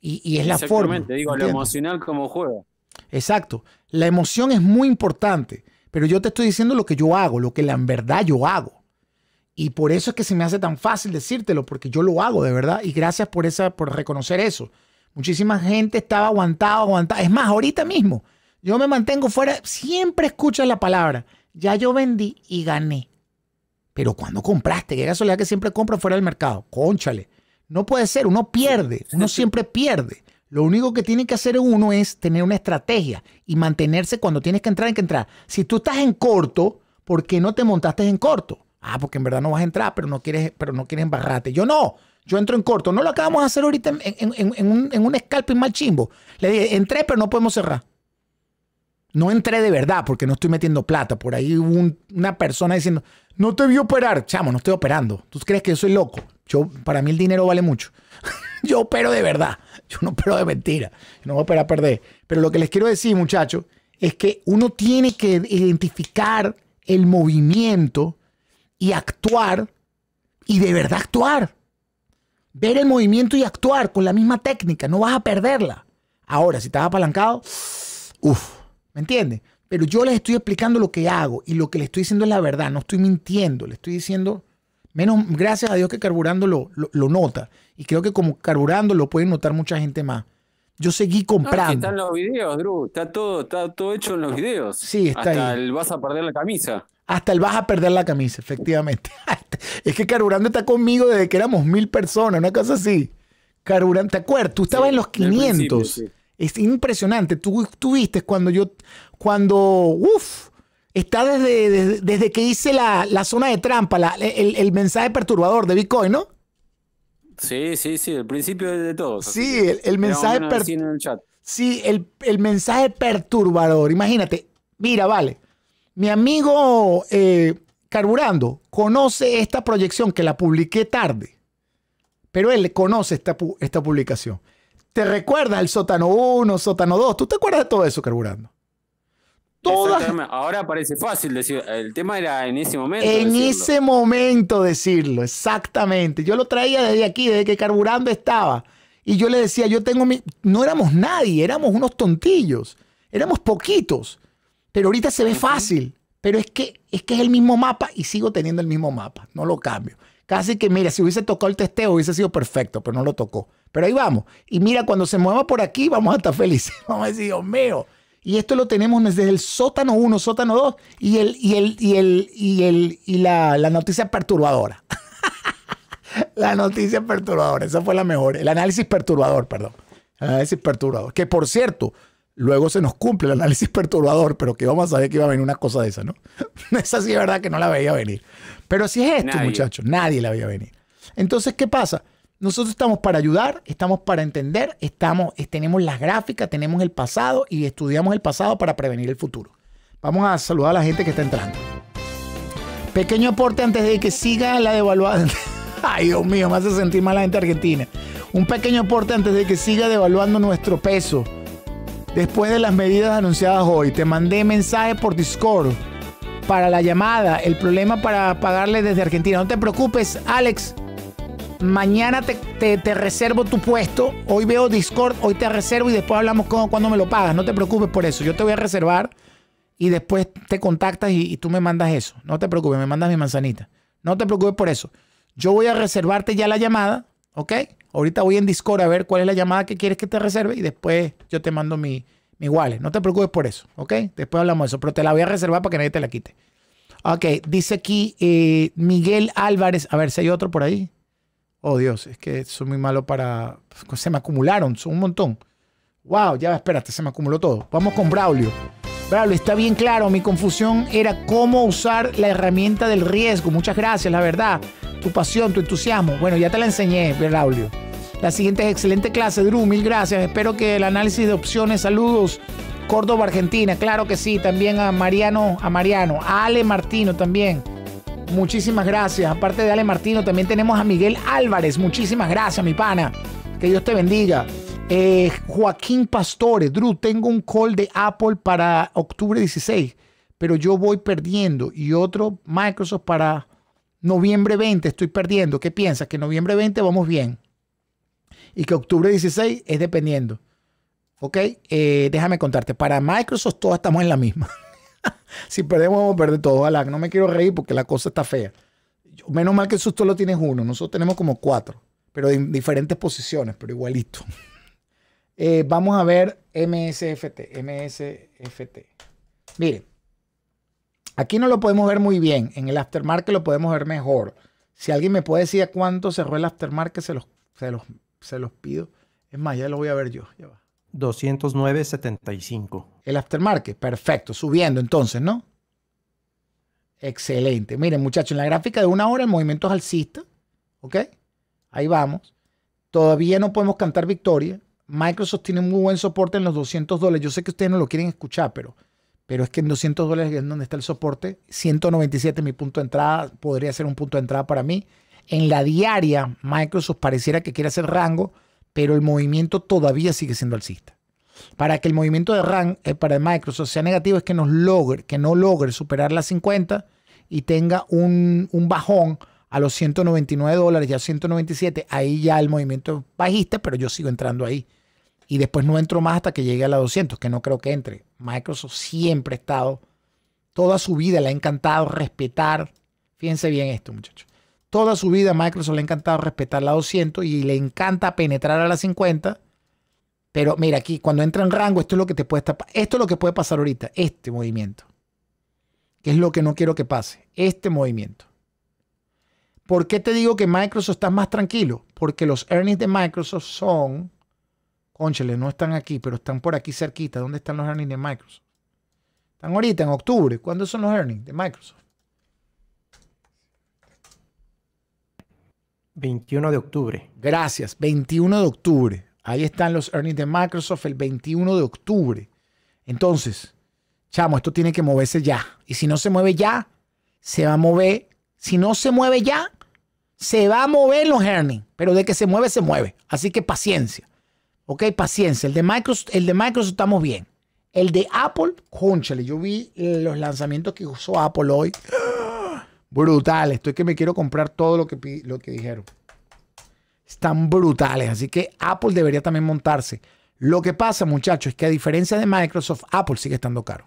Y, es la forma. Exactamente, digo, lo emocional como juego Exacto. La emoción es muy importante. Pero yo te estoy diciendo lo que yo hago, lo que en verdad yo hago. Y por eso es que se me hace tan fácil decírtelo, porque yo lo hago de verdad. Y gracias por, esa, por reconocer eso. Muchísima gente estaba aguantada, aguantada. Es más, ahorita mismo, yo me mantengo fuera. Siempre escucha la palabra. Ya yo vendí y gané. Pero cuando compraste, que soledad que siempre compra fuera del mercado. Cónchale. No puede ser, uno pierde, uno siempre pierde. Lo único que tiene que hacer uno es tener una estrategia y mantenerse cuando tienes que entrar, hay que entrar. Si tú estás en corto, ¿por qué no te montaste en corto? Ah, porque en verdad no vas a entrar, pero no quieres, pero no quieres embarrarte. Yo no. Yo entro en corto. No lo acabamos de hacer ahorita en, en, en un, en scalping mal chimbo. Le dije, entré, pero no podemos cerrar. No entré de verdad porque no estoy metiendo plata. Por ahí hubo una persona diciendo, no te vi operar. Chamo, no estoy operando. ¿Tú crees que yo soy loco? Yo, para mí el dinero vale mucho. Yo opero de verdad, yo no opero de mentira, yo no voy a perder. Pero lo que les quiero decir, muchachos, es que uno tiene que identificar el movimiento y actuar y de verdad actuar. Ver el movimiento y actuar con la misma técnica, no vas a perderla. Ahora, si estás apalancado, uff, ¿me entiendes? Pero yo les estoy explicando lo que hago y lo que les estoy diciendo es la verdad, no estoy mintiendo, le estoy diciendo, menos gracias a Dios que Carburando lo, lo nota. Y creo que como carburando lo pueden notar mucha gente más. Yo seguí comprando. No, están los videos, Drew. Está todo, está todo hecho en los videos. Sí, está Hasta el vas a perder la camisa. Hasta el vas a perder la camisa, efectivamente. es que Carburando está conmigo desde que éramos mil personas, una cosa así. Carburando, ¿te acuerdas? Tú estabas en los 500. Es impresionante. Tú, tuviste cuando yo, cuando, uff, está desde, desde, que hice la, zona de trampa, el mensaje perturbador de Bitcoin, ¿no? Sí, sí, sí, el principio de todo. Sí, el, mensaje perturbador. Sí, el, el, mensaje perturbador. Imagínate, mira, vale, mi amigo eh, Carburando conoce esta proyección que la publiqué tarde, pero él conoce esta, esta publicación. ¿Te recuerda el sótano 1, sótano 2? ¿Tú te acuerdas de todo eso, Carburando? Ahora parece fácil decir, el tema era en ese momento. En ese momento decirlo, exactamente. Yo lo traía desde aquí, desde que carburando estaba. Y yo le decía, yo tengo mi... No éramos nadie, éramos unos tontillos, éramos poquitos. Pero ahorita se ve fácil. Pero es que, es que es el mismo mapa y sigo teniendo el mismo mapa, no lo cambio. Casi que, mira, si hubiese tocado el testeo hubiese sido perfecto, pero no lo tocó. Pero ahí vamos. Y mira, cuando se mueva por aquí, vamos a estar felices. Vamos a decir, Dios mío, y esto lo tenemos desde el sótano 1, sótano 2 y, el, y, el, y, el, y, el, y la, noticia perturbadora. la noticia perturbadora, esa fue la mejor. El análisis perturbador, perdón. El análisis perturbador. Que por cierto, luego se nos cumple el análisis perturbador, pero que vamos a saber que iba a venir una cosa de esa, ¿no? esa sí es verdad que no la veía venir. Pero si es esto, muchachos. Nadie la veía venir. Entonces, ¿qué pasa? Nosotros estamos para ayudar, estamos para entender, estamos, tenemos las gráficas, tenemos el pasado y estudiamos el pasado para prevenir el futuro. Vamos a saludar a la gente que está entrando. Pequeño aporte antes de que siga la devaluación. Ay, Dios mío, me hace sentir mal la gente argentina. Un pequeño aporte antes de que siga devaluando nuestro peso. Después de las medidas anunciadas hoy, te mandé mensaje por Discord para la llamada, el problema para pagarle desde Argentina. No te preocupes, Alex, Mañana te, te, reservo tu puesto. Hoy veo Discord, hoy te reservo y después hablamos cuando me lo pagas. No te preocupes por eso. Yo te voy a reservar y después te contactas y, tú me mandas eso. No te preocupes, me mandas mi manzanita. No te preocupes por eso. Yo voy a reservarte ya la llamada, ¿ok? Ahorita voy en Discord a ver cuál es la llamada que quieres que te reserve y después yo te mando mi, wallet. No te preocupes por eso, ¿ok? Después hablamos de eso, pero te la voy a reservar para que nadie te la quite. Ok, dice aquí eh, Miguel Álvarez. A ver si hay otro por ahí oh Dios, es que soy muy malo para... Pues, se me acumularon, son un montón. Wow, ya espérate, se me acumuló todo. Vamos con Braulio. Braulio, está bien claro, mi confusión era cómo usar la herramienta del riesgo. Muchas gracias, la verdad. Tu pasión, tu entusiasmo. Bueno, ya te la enseñé, Braulio. La siguiente es excelente clase, Drew, mil gracias. Espero que el análisis de opciones, saludos. Córdoba, Argentina, claro que sí. También a Mariano, a Mariano, a Ale Martino también. Muchísimas gracias. Aparte de Ale Martino, también tenemos a Miguel Álvarez. Muchísimas gracias, mi pana. Que Dios te bendiga. Eh, Joaquín Pastore, Drew, tengo un call de Apple para octubre 16, pero yo voy perdiendo. Y otro Microsoft para noviembre 20, estoy perdiendo. ¿Qué piensas? Que noviembre 20 vamos bien. Y que octubre 16 es dependiendo. ¿Ok? Eh, déjame contarte. Para Microsoft todos estamos en la misma. si perdemos, vamos a perder todo. Ojalá, no me quiero reír porque la cosa está fea. Menos mal que susto lo tienes uno, nosotros tenemos como cuatro, pero en diferentes posiciones, pero igualito. Eh, vamos a ver MSFT, MSFT. Miren, aquí no lo podemos ver muy bien, en el aftermarket lo podemos ver mejor. Si alguien me puede decir a cuánto cerró el aftermarket, se los, se los, se los pido. Es más, ya lo voy a ver yo. Ya va. 209.75. El aftermarket, perfecto, subiendo entonces, ¿no? Excelente. Miren, muchachos, en la gráfica de una hora el movimiento es alcista, ¿ok? Ahí vamos. Todavía no podemos cantar victoria. Microsoft tiene muy buen soporte en los 200 dólares. Yo sé que ustedes no lo quieren escuchar, pero, pero es que en 200 dólares es donde está el soporte. 197 mi punto de entrada, podría ser un punto de entrada para mí. En la diaria, Microsoft pareciera que quiere hacer rango pero el movimiento todavía sigue siendo alcista. Para que el movimiento de RAM, eh, para Microsoft sea negativo, es que, nos logre, que no logre superar las 50 y tenga un, bajón a los 199 dólares, ya 197, ahí ya el movimiento bajista, pero yo sigo entrando ahí. Y después no entro más hasta que llegue a la 200, que no creo que entre. Microsoft siempre ha estado, toda su vida le ha encantado respetar. Fíjense bien esto, muchachos Toda su vida Microsoft le ha encantado respetar la 200 y le encanta penetrar a la 50. Pero mira aquí, cuando entra en rango, esto es lo que te puede esto es lo que puede pasar ahorita, este movimiento. Que es lo que no quiero que pase, este movimiento. ¿Por qué te digo que Microsoft está más tranquilo? Porque los earnings de Microsoft son, cónchale no están aquí, pero están por aquí cerquita. ¿Dónde están los earnings de Microsoft? Están ahorita en octubre. ¿Cuándo son los earnings de Microsoft? 21 de octubre. Gracias, 21 de octubre. Ahí están los earnings de Microsoft el 21 de octubre. Entonces, chamo, esto tiene que moverse ya. Y si no se mueve ya, se va a mover. Si no se mueve ya, se va a mover los earnings. Pero de que se mueve, se mueve. Así que paciencia. Ok, paciencia. El de Microsoft, el de Microsoft estamos bien. El de Apple, conchale, yo vi los lanzamientos que usó Apple hoy. Brutales. Estoy que me quiero comprar todo lo que, lo que dijeron. Están brutales. Así que Apple debería también montarse. Lo que pasa, muchachos, es que a diferencia de Microsoft, Apple sigue estando caro.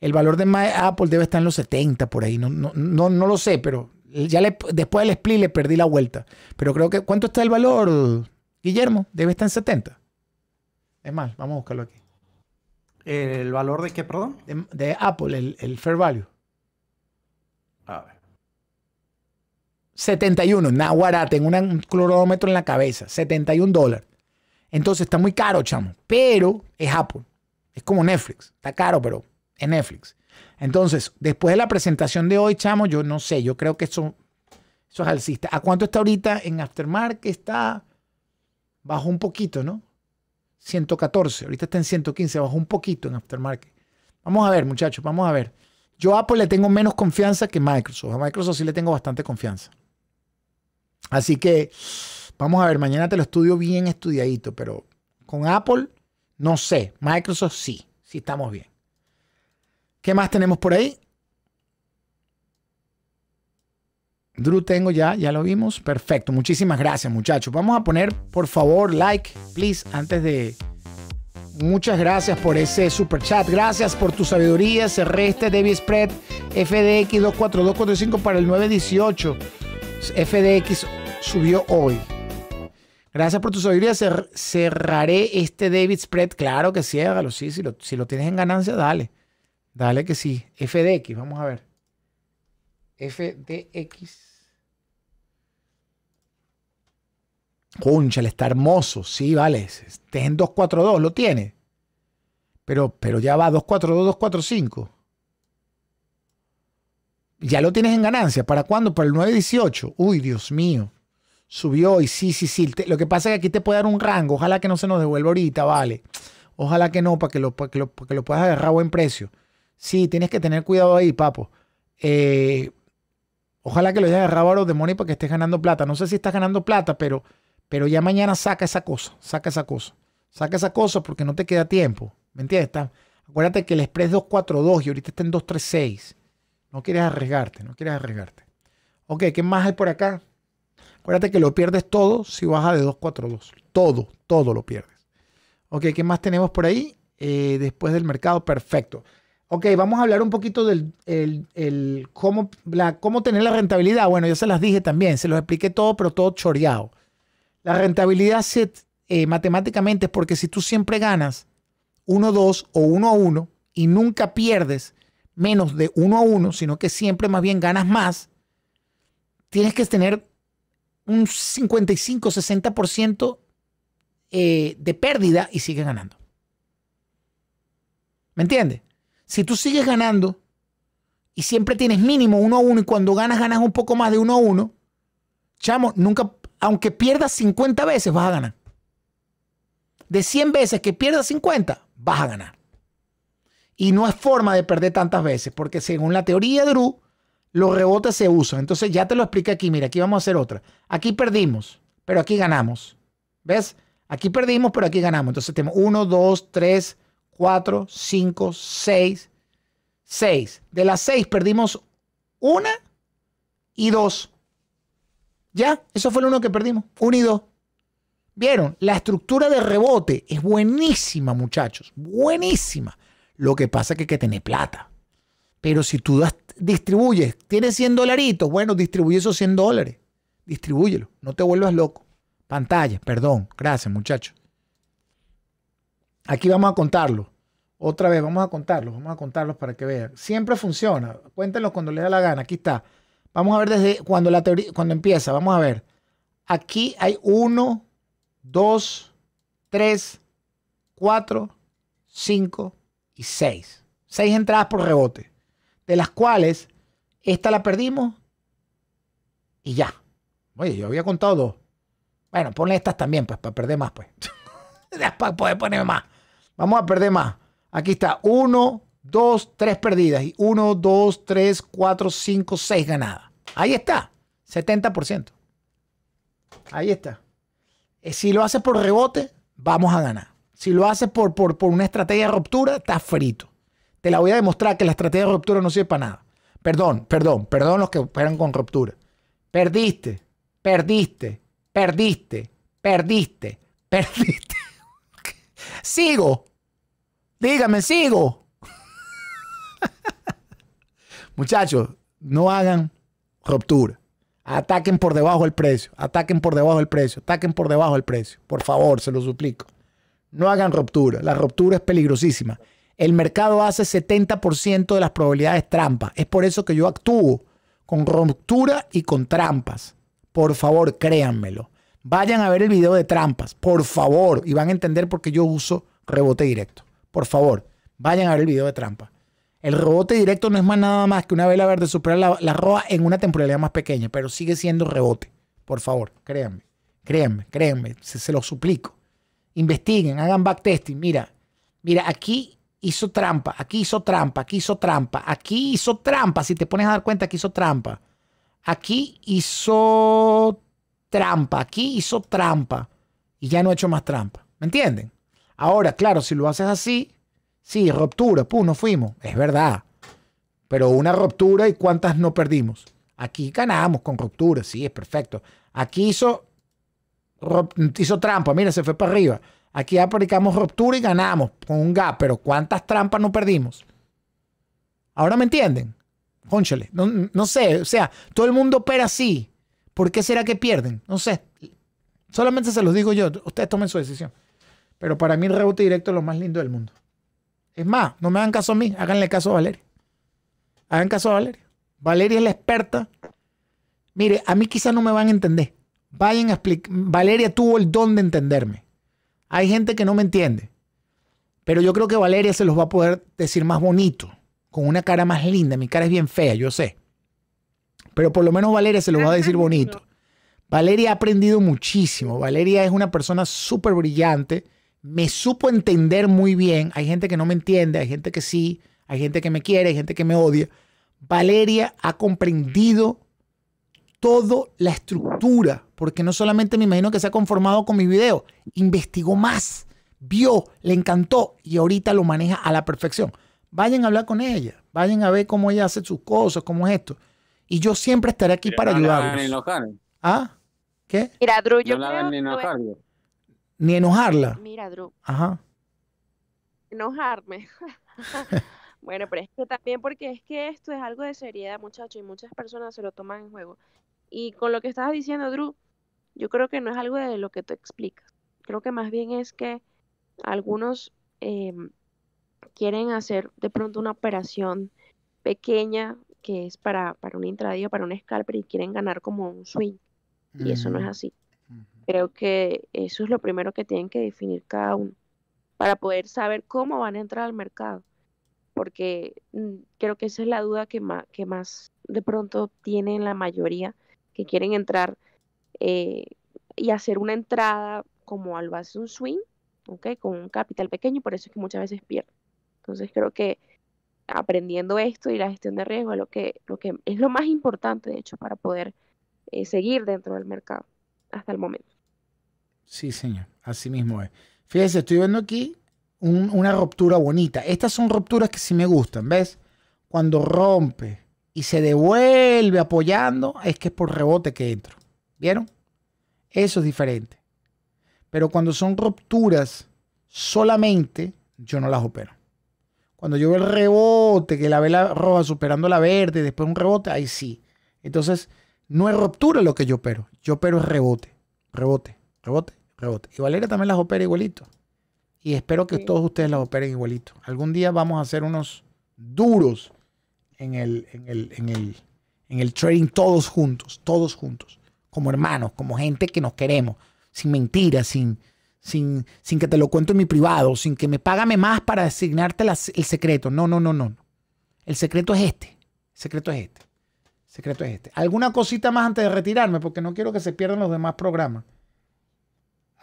El valor de Apple debe estar en los 70 por ahí. No, no, no, lo sé, pero ya le, después del split le perdí la vuelta. Pero creo que. ¿Cuánto está el valor, Guillermo? Debe estar en 70. Es más, vamos a buscarlo aquí. ¿El valor de qué, perdón? De, Apple, el fair value. A ver. 71, Nahuara, tengo un clorómetro en la cabeza, 71 dólares. Entonces está muy caro, chamo, pero es Apple. Es como Netflix, está caro, pero es Netflix. Entonces, después de la presentación de hoy, chamo, yo no sé, yo creo que eso, eso es alcista. ¿A cuánto está ahorita en Aftermarket? Está, bajo un poquito, ¿no? 114, ahorita está en 115, bajo un poquito en Aftermarket. Vamos a ver, muchachos, vamos a ver. Yo a Apple le tengo menos confianza que Microsoft. A Microsoft sí le tengo bastante confianza. Así que vamos a ver, mañana te lo estudio bien estudiadito, pero con Apple no sé. Microsoft sí, sí estamos bien. ¿Qué más tenemos por ahí? Drew tengo ya, ya lo vimos. Perfecto, muchísimas gracias muchachos. Vamos a poner, por favor, like, please, antes de muchas gracias por ese super chat. Gracias por tu sabiduría. Cerré este David Spread FDX 24245 para el 918. FDX subió hoy. Gracias por tu sabiduría. cerraré este David Spread. Claro que sí. Si lo, si lo tienes en ganancia, dale. Dale que sí. FDX, vamos a ver. FDX. le está hermoso. Sí, vale. Estés en 242, lo tiene. Pero, pero ya va 242, 245. Ya lo tienes en ganancia. ¿Para cuándo? Para el 918. Uy, Dios mío. Subió y sí, sí, sí. lo que pasa es que aquí te puede dar un rango. Ojalá que no se nos devuelva ahorita, vale. Ojalá que no, para que lo, puedas agarrar a buen precio. Sí, tienes que tener cuidado ahí, papo. Eh, ojalá que lo hayas agarrado a los demonios para que estés ganando plata. No sé si estás ganando plata, pero pero ya mañana saca esa cosa, saca esa cosa, saca esa cosa porque no te queda tiempo. ¿Me entiendes? acuérdate que el Express 242 y ahorita está en 236. No quieres arriesgarte, no quieres arriesgarte. Ok, ¿qué más hay por acá? Acuérdate que lo pierdes todo si baja de 242. Todo, todo lo pierdes. Ok, ¿qué más tenemos por ahí? Eh, después del mercado, perfecto. Ok, vamos a hablar un poquito del cómo, la, cómo tener la rentabilidad. Bueno, ya se las dije también, se los expliqué todo, pero todo choreado. La rentabilidad se, eh, matemáticamente es porque si tú siempre ganas 1-2 o 1-1 y nunca pierdes menos de 1-1, sino que siempre más bien ganas más, tienes que tener un 55-60% eh, de pérdida y sigues ganando. ¿Me entiendes? Si tú sigues ganando y siempre tienes mínimo 1 1 y cuando ganas ganas un poco más de 1 1, chamo, nunca aunque pierdas 50 veces, vas a ganar. De 100 veces que pierdas 50, vas a ganar. Y no es forma de perder tantas veces, porque según la teoría de Drew, los rebotes se usan. Entonces ya te lo expliqué aquí. Mira, aquí vamos a hacer otra. Aquí perdimos, pero aquí ganamos. ¿Ves? Aquí perdimos, pero aquí ganamos. Entonces tenemos 1, 2, 3, 4, 5, 6, 6. De las 6 perdimos una y dos. Ya, eso fue lo uno que perdimos. Unido, y dos. ¿Vieron? La estructura de rebote es buenísima, muchachos. Buenísima. Lo que pasa es que hay plata. Pero si tú distribuyes, tienes 100 dolaritos, bueno, distribuye esos 100 dólares. Distribúyelo. No te vuelvas loco. Pantalla, perdón. Gracias, muchachos. Aquí vamos a contarlo. Otra vez, vamos a contarlos, vamos a contarlos para que vean. Siempre funciona. Cuéntenlos cuando le da la gana. Aquí está. Vamos a ver desde cuando, la teoría, cuando empieza. Vamos a ver. Aquí hay 1, 2, 3, 4, 5 y seis. Seis entradas por rebote. De las cuales esta la perdimos y ya. Oye, yo había contado dos. Bueno, ponle estas también, pues, para perder más, pues. para poder poner más. Vamos a perder más. Aquí está. uno dos, tres perdidas y uno, dos, tres, cuatro, cinco, seis ganadas. Ahí está, 70%. Ahí está. Eh, si lo haces por rebote, vamos a ganar. Si lo haces por, por, una estrategia de ruptura, estás frito. Te la voy a demostrar que la estrategia de ruptura no sirve para nada. Perdón, perdón, perdón los que operan con ruptura. Perdiste, perdiste, perdiste, perdiste, perdiste. sigo. Dígame, sigo. Muchachos, no hagan ruptura. Ataquen por debajo el precio, ataquen por debajo el precio, ataquen por debajo el precio. Por favor, se lo suplico. No hagan ruptura. La ruptura es peligrosísima. El mercado hace 70% de las probabilidades trampa. Es por eso que yo actúo con ruptura y con trampas. Por favor, créanmelo. Vayan a ver el video de trampas, por favor, y van a entender por qué yo uso rebote directo. Por favor, vayan a ver el video de trampas. El rebote directo no es más nada más que una vela verde superar la, la roja en una temporalidad más pequeña, pero sigue siendo rebote. Por favor, créanme, créanme, créanme, se, se lo suplico. Investiguen, hagan backtesting. Mira, mira, aquí hizo trampa, aquí hizo trampa, aquí hizo trampa, aquí hizo trampa. Si te pones a dar cuenta, aquí hizo trampa. Aquí hizo trampa, aquí hizo trampa. Y ya no ha hecho más trampa. ¿Me entienden? Ahora, claro, si lo haces así, Sí, ruptura, pum, no fuimos. Es verdad. Pero una ruptura y cuántas no perdimos. Aquí ganamos con ruptura, sí, es perfecto. Aquí hizo, hizo trampa, mira, se fue para arriba. Aquí aplicamos ruptura y ganamos con un gap, pero ¿cuántas trampas no perdimos? Ahora me entienden. Conchale, no, no sé, o sea, todo el mundo opera así. ¿Por qué será que pierden? No sé. Solamente se los digo yo, ustedes tomen su decisión. Pero para mí el rebote directo es lo más lindo del mundo. Es más, no me hagan caso a mí, háganle caso a Valeria. Hagan caso a Valeria. Valeria es la experta. Mire, a mí quizás no me van a entender. Vayan a explicar. Valeria tuvo el don de entenderme. Hay gente que no me entiende. Pero yo creo que Valeria se los va a poder decir más bonito, con una cara más linda. Mi cara es bien fea, yo sé. Pero por lo menos Valeria se los va a decir bonito. Valeria ha aprendido muchísimo. Valeria es una persona súper brillante me supo entender muy bien. Hay gente que no me entiende, hay gente que sí, hay gente que me quiere, hay gente que me odia. Valeria ha comprendido toda la estructura, porque no solamente me imagino que se ha conformado con mi video, investigó más, vio, le encantó y ahorita lo maneja a la perfección. Vayan a hablar con ella, vayan a ver cómo ella hace sus cosas, cómo es esto. Y yo siempre estaré aquí para no ayudarlos. ¿Ah? ¿Qué? Mira, Drew, ni enojarla. Mira, Drew. Ajá. Enojarme. bueno, pero es que también porque es que esto es algo de seriedad, muchacho, y muchas personas se lo toman en juego. Y con lo que estabas diciendo, Drew, yo creo que no es algo de lo que tú explicas. Creo que más bien es que algunos em, quieren hacer de pronto una operación pequeña que es para, para un intradío para un scalper y quieren ganar como un swing. Y eso no es mm. así. Creo que eso es lo primero que tienen que definir cada uno para poder saber cómo van a entrar al mercado. Porque mm, creo que esa es la duda que más, que más de pronto tienen la mayoría que quieren entrar eh, y hacer una entrada como al base un swing, ¿okay? con un capital pequeño, por eso es que muchas veces pierden. Entonces creo que aprendiendo esto y la gestión de riesgo es lo que, lo que es lo más importante, de hecho, para poder eh, seguir dentro del mercado hasta el momento. Sí, señor. Así mismo es. Fíjense, estoy viendo aquí una ruptura bonita. Estas son rupturas que sí me gustan, ¿ves? Cuando rompe y se devuelve apoyando, es que es por rebote que entro. ¿Vieron? Eso es diferente. Pero cuando son rupturas solamente, yo no las opero. Cuando yo veo el rebote, que la vela roja superando la verde, después un rebote, ahí sí. Entonces, no es ruptura lo que yo opero. Yo opero rebote. Rebote. Rebote, rebote. Y Valeria también las opera igualito. Y espero que todos ustedes las operen igualito. Algún día vamos a hacer unos duros en el, en el, en el, en el trading todos juntos, todos juntos. Como hermanos, como gente que nos queremos. Sin mentiras, sin, sin, sin que te lo cuento en mi privado, sin que me págame más para asignarte el secreto. No, no, no, no. El secreto es este. El secreto es este. El secreto es este. ¿Alguna cosita más antes de retirarme? Porque no quiero que se pierdan los demás programas.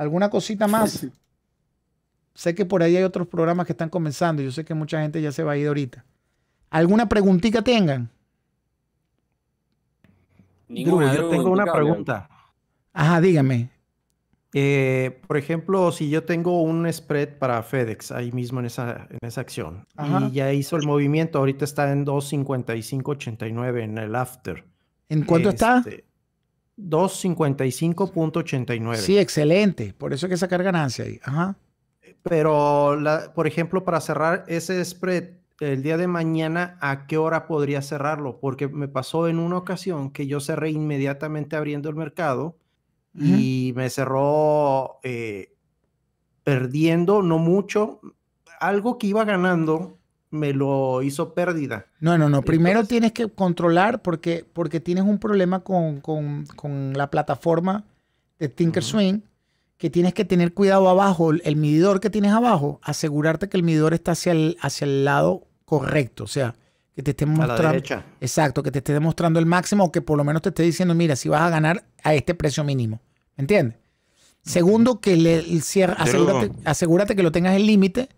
¿Alguna cosita más? sé que por ahí hay otros programas que están comenzando. Yo sé que mucha gente ya se va a ir ahorita. ¿Alguna preguntita tengan? Ninguna. yo tengo una pregunta. Ajá, dígame. Eh, por ejemplo, si yo tengo un spread para FedEx ahí mismo en esa, acción y ya hizo el movimiento, ahorita está en 255.89 en el after. ¿En cuánto está? Este, 255.89. Sí, excelente. Por eso hay que sacar ganancia ahí. Pero, por ejemplo, para cerrar ese spread el día de mañana, ¿a qué hora podría cerrarlo? Porque me pasó en una ocasión que yo cerré inmediatamente abriendo el mercado y me cerró eh, perdiendo, no mucho, algo que iba ganando me lo hizo pérdida. No, no, no. Primero tienes que controlar porque, porque tienes un problema con, la plataforma de Tinker Swing que tienes que tener cuidado abajo, el medidor que tienes abajo, asegurarte que el medidor está hacia el, hacia el lado correcto, o sea, que te esté mostrando... exacto, que te esté demostrando el máximo o que por lo menos te esté diciendo, mira, si vas a ganar a este precio mínimo. ¿Me entiendes? Segundo, que le, asegúrate, que lo tengas el límite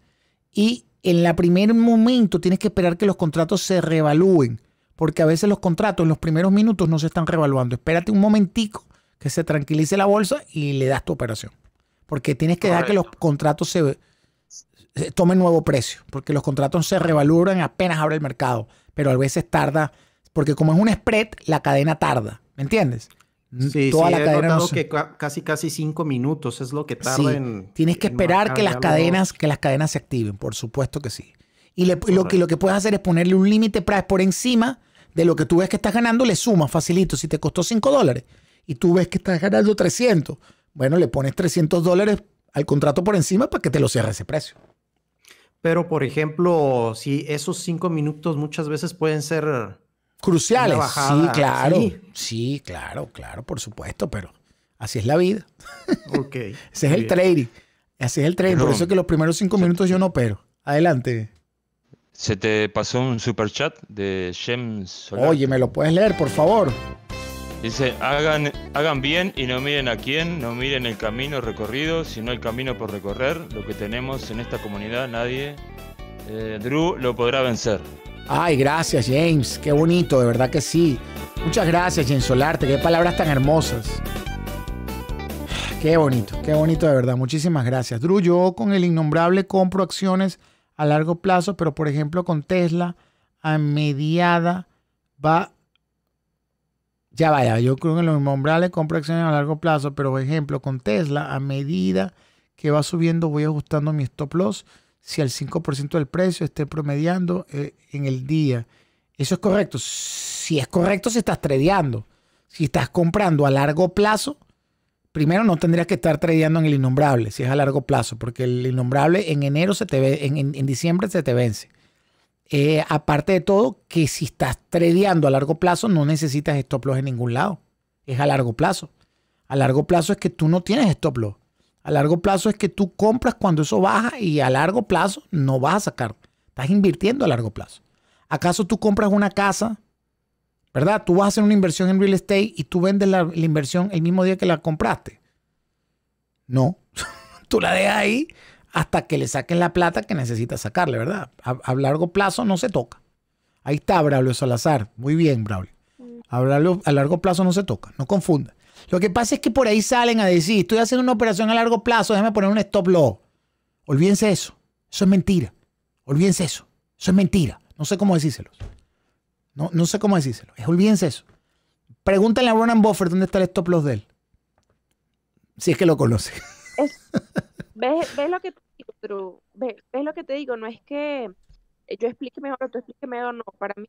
y en el primer momento tienes que esperar que los contratos se revalúen, porque a veces los contratos en los primeros minutos no se están revaluando. Espérate un momentico que se tranquilice la bolsa y le das tu operación, porque tienes que dar que los contratos se, eh, tomen nuevo precio, porque los contratos se revalúan apenas abre el mercado, pero a veces tarda, porque como es un spread, la cadena tarda, ¿me entiendes? Sí, la que casi casi cinco minutos es lo que tarda Tienes que esperar que las cadenas que las cadenas se activen, por supuesto que sí. Y lo, que, lo que puedes hacer es ponerle un límite por encima de lo que tú ves que estás ganando, le sumas facilito. Si te costó 5 dólares y tú ves que estás ganando 300, bueno, le pones 300 dólares al contrato por encima para que te lo cierre ese precio. Pero, por ejemplo, si esos 5 minutos muchas veces pueden ser cruciales. sí, claro. ¿sí? claro, claro, por supuesto, pero así es la vida. Ok. Ese es el trading. Así es el trading. por eso que los primeros cinco minutos yo no opero. Adelante. Se te pasó un super chat de James. Oye, ¿me lo puedes leer, por favor? Dice, hagan, hagan bien y no miren a quién, no miren el camino recorrido, sino el camino por recorrer. Lo que tenemos en esta comunidad, nadie, eh, Drew, lo podrá vencer. Ay, gracias James, qué bonito, de verdad que sí. Muchas gracias James Solarte, qué palabras tan hermosas. Qué bonito, qué bonito de verdad, muchísimas gracias. Drew, yo con el innombrable compro acciones a largo plazo, pero por ejemplo con Tesla a mediada va... Ya vaya, yo creo el innombrable compro acciones a largo plazo, pero por ejemplo con Tesla a medida que va subiendo voy ajustando mi stop loss si al 5% del precio esté promediando eh, en el día. Eso es correcto. Si es correcto, si estás tradeando. Si estás comprando a largo plazo, primero no tendrías que estar tradeando en el innombrable, si es a largo plazo, porque el innombrable en enero se te ve, en, diciembre se te vence. Eh, aparte de todo, que si estás tradeando a largo plazo, no necesitas stop loss en ningún lado. Es a largo plazo. A largo plazo es que tú no tienes stop loss. A largo plazo es que tú compras cuando eso baja y a largo plazo no vas a sacar. Estás invirtiendo a largo plazo. ¿Acaso tú compras una casa? ¿Verdad? Tú vas a hacer una inversión en real estate y tú vendes la, inversión el mismo día que la compraste. No. tú la dejas ahí hasta que le saquen la plata que necesitas sacarle, ¿verdad? A, largo plazo no se toca. Ahí está Braulio Salazar. Muy bien, Braulio. Mm. A, largo, a largo plazo no se toca. No confunda. Lo que pasa es que por ahí salen a decir, estoy haciendo una operación a largo plazo, déjame poner un stop loss. Olvídense eso. Eso es mentira. Olvídense eso. Eso es mentira. No sé cómo decírselos. No, no sé cómo decírselo. Es, olvídense eso. Pregúntale a Ronan Buffer dónde está el stop loss de él. Si es que lo conoce. ¿ves, lo que te digo, ¿ves, lo que te digo, no es que eh, yo explique mejor o tú explique mejor, no. Para mí,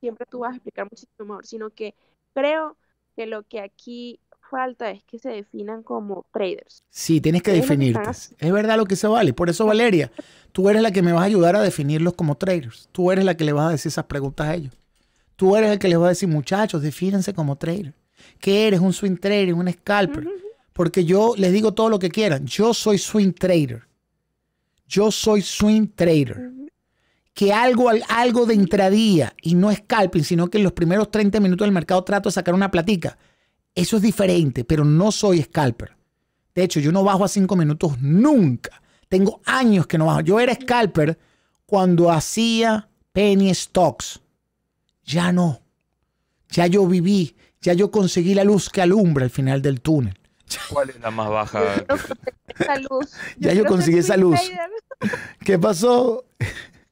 siempre tú vas a explicar muchísimo mejor, sino que creo que lo que aquí falta es que se definan como traders. Sí, tienes que definirte. Es verdad lo que se vale. Por eso, Valeria, tú eres la que me vas a ayudar a definirlos como traders. Tú eres la que le vas a decir esas preguntas a ellos. Tú eres el que les va a decir, muchachos, defínense como traders. ¿Qué eres? ¿Un swing trader? ¿Un scalper? Porque yo les digo todo lo que quieran. Yo soy swing trader. Yo soy swing trader. que algo, algo de intradía y no scalping, sino que en los primeros 30 minutos del mercado trato de sacar una platica. Eso es diferente, pero no soy scalper. De hecho, yo no bajo a cinco minutos nunca. Tengo años que no bajo. Yo era scalper cuando hacía penny stocks. Ya no. Ya yo viví, ya yo conseguí la luz que alumbra al final del túnel. ¿Cuál es la más baja? Ya yo, yo conseguí esa luz. ¿Qué pasó?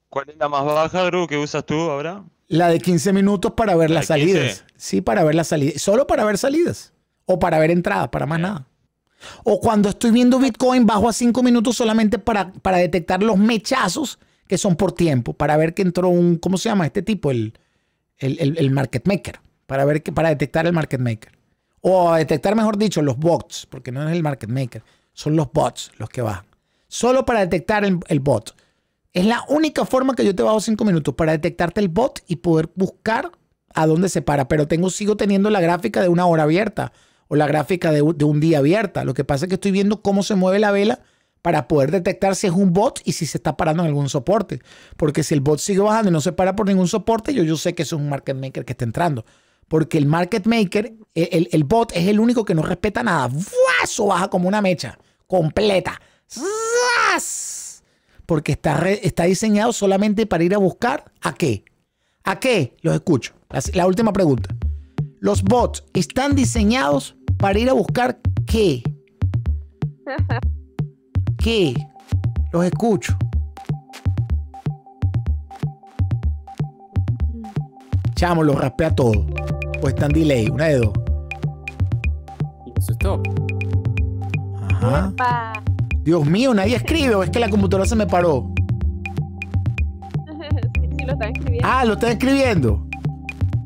¿Cuál es la más baja, Gru, que usas tú ahora? La de 15 minutos para ver las salidas. Sí, para ver las salidas. Solo para ver salidas. O para ver entradas, para más nada. O cuando estoy viendo Bitcoin, bajo a 5 minutos solamente para, para detectar los mechazos que son por tiempo. Para ver que entró un. ¿Cómo se llama este tipo? El, el, market maker. Para, ver que, para detectar el market maker. O detectar, mejor dicho, los bots. Porque no es el market maker. Son los bots los que bajan. Solo para detectar el, el bot es la única forma que yo te bajo cinco minutos para detectarte el bot y poder buscar a dónde se para. Pero tengo, sigo teniendo la gráfica de una hora abierta o la gráfica de, un día abierta. Lo que pasa es que estoy viendo cómo se mueve la vela para poder detectar si es un bot y si se está parando en algún soporte. Porque si el bot sigue bajando y no se para por ningún soporte, yo, sé que es un market maker que está entrando. Porque el market maker, e, el, bot es el único que no respeta nada. Eso baja como una mecha completa porque está, está diseñado solamente para ir a buscar a qué. ¿A qué? Los escucho. La, última pregunta. Los bots están diseñados para ir a buscar qué. ¿Qué? Los escucho. Chamo, los raspé a todos. Pues están delay, una de dos. Eso es Ajá. Dios mío, nadie escribe o es que la computadora se me paró. Sí, lo están escribiendo. Ah, lo está escribiendo.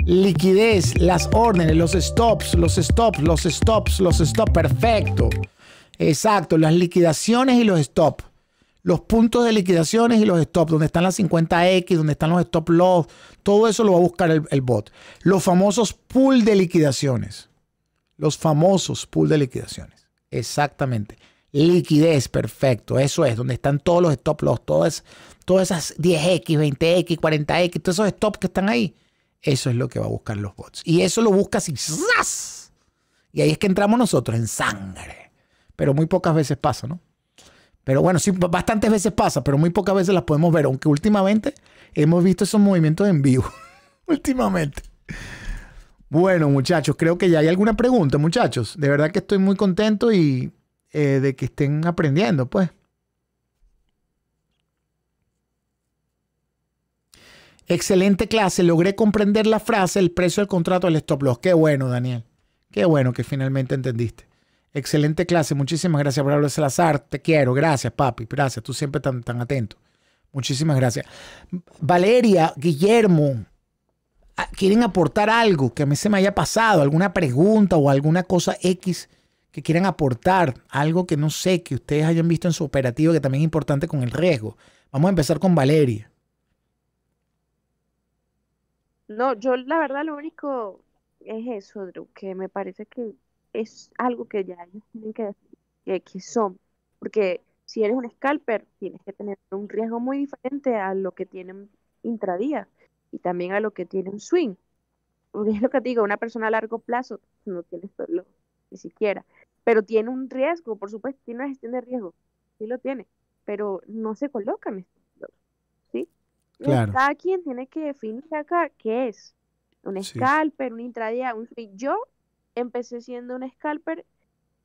Liquidez, las órdenes, los stops, los stops, los stops, los stops. Perfecto. Exacto, las liquidaciones y los stops. Los puntos de liquidaciones y los stops, donde están las 50X, donde están los stop loss, todo eso lo va a buscar el, bot. Los famosos pool de liquidaciones. Los famosos pool de liquidaciones. Exactamente liquidez, perfecto, eso es, donde están todos los stop loss, todas, todas esas 10X, 20X, 40X, todos esos stops que están ahí, eso es lo que va a buscar los bots. Y eso lo busca así, Y ahí es que entramos nosotros, en sangre. Pero muy pocas veces pasa, ¿no? Pero bueno, sí, bastantes veces pasa, pero muy pocas veces las podemos ver, aunque últimamente hemos visto esos movimientos en vivo. últimamente. Bueno, muchachos, creo que ya hay alguna pregunta, muchachos. De verdad que estoy muy contento y eh, de que estén aprendiendo, pues. Excelente clase, logré comprender la frase, el precio del contrato del stop loss. Qué bueno, Daniel. Qué bueno que finalmente entendiste. Excelente clase, muchísimas gracias, Pablo Salazar. Te quiero, gracias, papi, gracias. Tú siempre tan, tan atento. Muchísimas gracias. Valeria, Guillermo, quieren aportar algo que a mí se me haya pasado, alguna pregunta o alguna cosa X que quieran aportar algo que no sé, que ustedes hayan visto en su operativo, que también es importante con el riesgo. Vamos a empezar con Valeria. No, yo la verdad lo único es eso, Drew, que me parece que es algo que ya ellos tienen que decir que, son, porque si eres un scalper tienes que tener un riesgo muy diferente a lo que tienen intradía y también a lo que tienen swing. es lo que digo, una persona a largo plazo no tiene solo ni siquiera pero tiene un riesgo, por supuesto, tiene una gestión de riesgo, sí lo tiene, pero no se colocan estos ¿sí? Cada quien tiene que definir acá qué es, un scalper, un intradía, un swing. Yo empecé siendo un scalper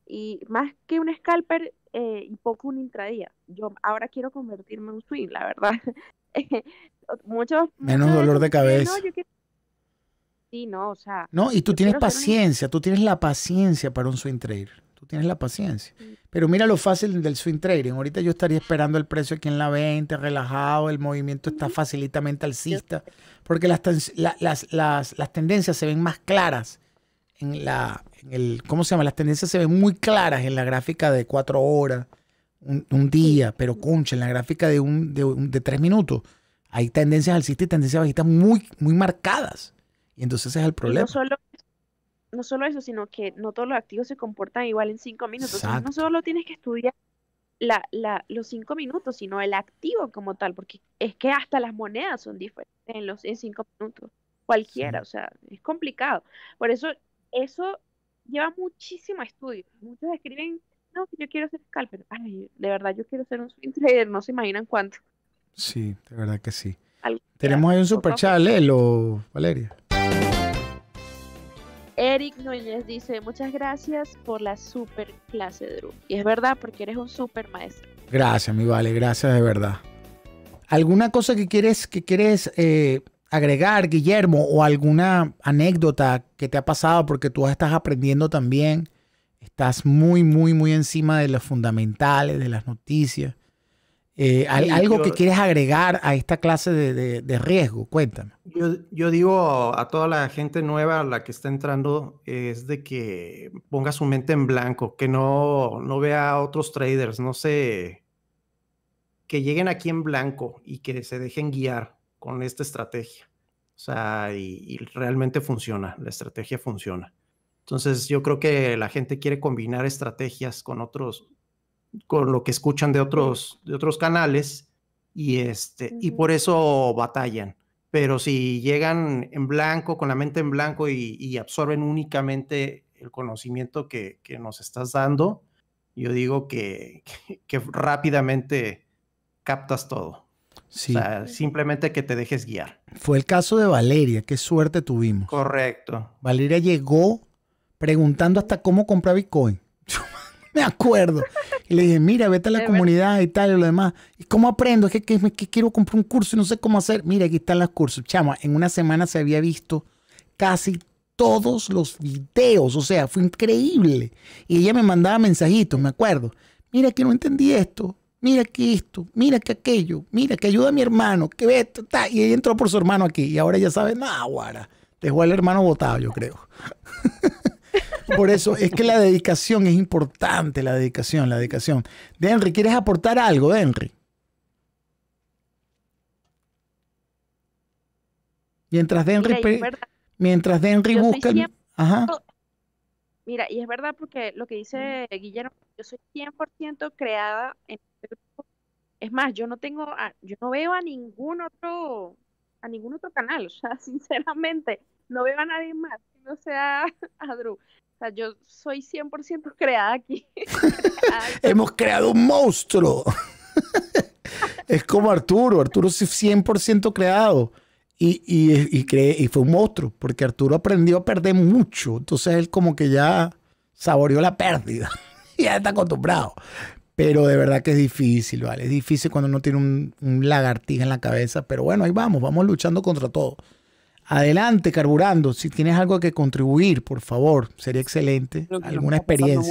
y más que un scalper eh, y poco un intradía. Yo ahora quiero convertirme en un swing, la verdad. muchos, Menos dolor de cabeza. Sí, no, o sea. No, y tú tienes paciencia, tú tienes la paciencia para un swing trader. Tú tienes la paciencia. Pero mira lo fácil del swing trading. Ahorita yo estaría esperando el precio aquí en la venta, relajado, el movimiento está facilitamente alcista, porque las, las, las, tendencias se ven más claras en la, ¿cómo se llama? Las tendencias se ven muy claras en la gráfica de cuatro horas, un, día, pero concha, en la gráfica de, un, de, tres minutos, hay tendencias alcistas y tendencias bajistas muy, muy marcadas. Y entonces ese es el problema. No solo no solo eso, sino que no todos los activos se comportan igual en cinco minutos. no solo tienes que estudiar la, la, los cinco minutos, sino el activo como tal, porque es que hasta las monedas son diferentes en los en cinco minutos, cualquiera, o sea, es complicado. Por eso, eso lleva muchísimo estudio. Muchos escriben, no, yo quiero ser scalper. Ay, de verdad, yo quiero ser un swing trader, no se imaginan cuánto. Sí, de verdad que sí. Tenemos ahí un super chat, Valeria. Eric Núñez dice, muchas gracias por la super clase, Drew. Y es verdad, porque eres un super maestro. Gracias, mi vale, gracias de verdad. ¿Alguna cosa que quieres, que quieres eh, agregar, Guillermo, o alguna anécdota que te ha pasado porque tú estás aprendiendo también? Estás muy, muy, muy encima de los fundamentales, de las noticias. Eh, algo que quieres agregar a esta clase de, riesgo, cuéntame. Yo, digo a toda la gente nueva, la que está entrando, es de que ponga su mente en blanco, que no, no vea a otros traders, no sé, que lleguen aquí en blanco y que se dejen guiar con esta estrategia. O sea, y realmente funciona, la estrategia funciona. Entonces yo creo que la gente quiere combinar estrategias con otros, con lo que escuchan de otros, de otros canales y, este, y por eso batallan. Pero si llegan en blanco, con la mente en blanco y, absorben únicamente el conocimiento que, nos estás dando, yo digo que, que, rápidamente captas todo. simplemente que te dejes guiar. Fue el caso de Valeria, qué suerte tuvimos. Correcto. Valeria llegó preguntando hasta cómo comprar Bitcoin me acuerdo. Y le dije, mira, vete a la comunidad y tal y lo demás. ¿Y cómo aprendo? Es que, quiero comprar un curso y no sé cómo hacer. Mira, aquí están los cursos. Chama, en una semana se había visto casi todos los videos. O sea, fue increíble. Y ella me mandaba mensajitos, me acuerdo. Mira que no entendí esto. Mira que esto, mira que aquello, mira que ayuda a mi hermano, que ve, y ella entró por su hermano aquí, y ahora ya sabe, nada, guara, dejó al hermano botado, yo creo. Por eso es que la dedicación es importante, la dedicación, la dedicación. Denry, ¿quieres aportar algo, Denry? Mientras Denry, mientras Denry busca... Mira, y es verdad porque lo que dice Guillermo, yo soy 100% creada en este grupo. Es más, yo no tengo, yo no veo a ningún otro a ningún otro canal, o sea, sinceramente, no veo a nadie más que no sea a Drew. O sea, yo soy 100% creada aquí. Hemos creado un monstruo. es como Arturo, Arturo es 100% creado. Y, y, y fue un monstruo, porque Arturo aprendió a perder mucho. Entonces él como que ya saboreó la pérdida. ya está acostumbrado. Pero de verdad que es difícil, ¿vale? Es difícil cuando uno tiene un, lagartija en la cabeza. Pero bueno, ahí vamos, vamos luchando contra todo. Adelante, carburando. Si tienes algo que contribuir, por favor, sería excelente. Alguna experiencia.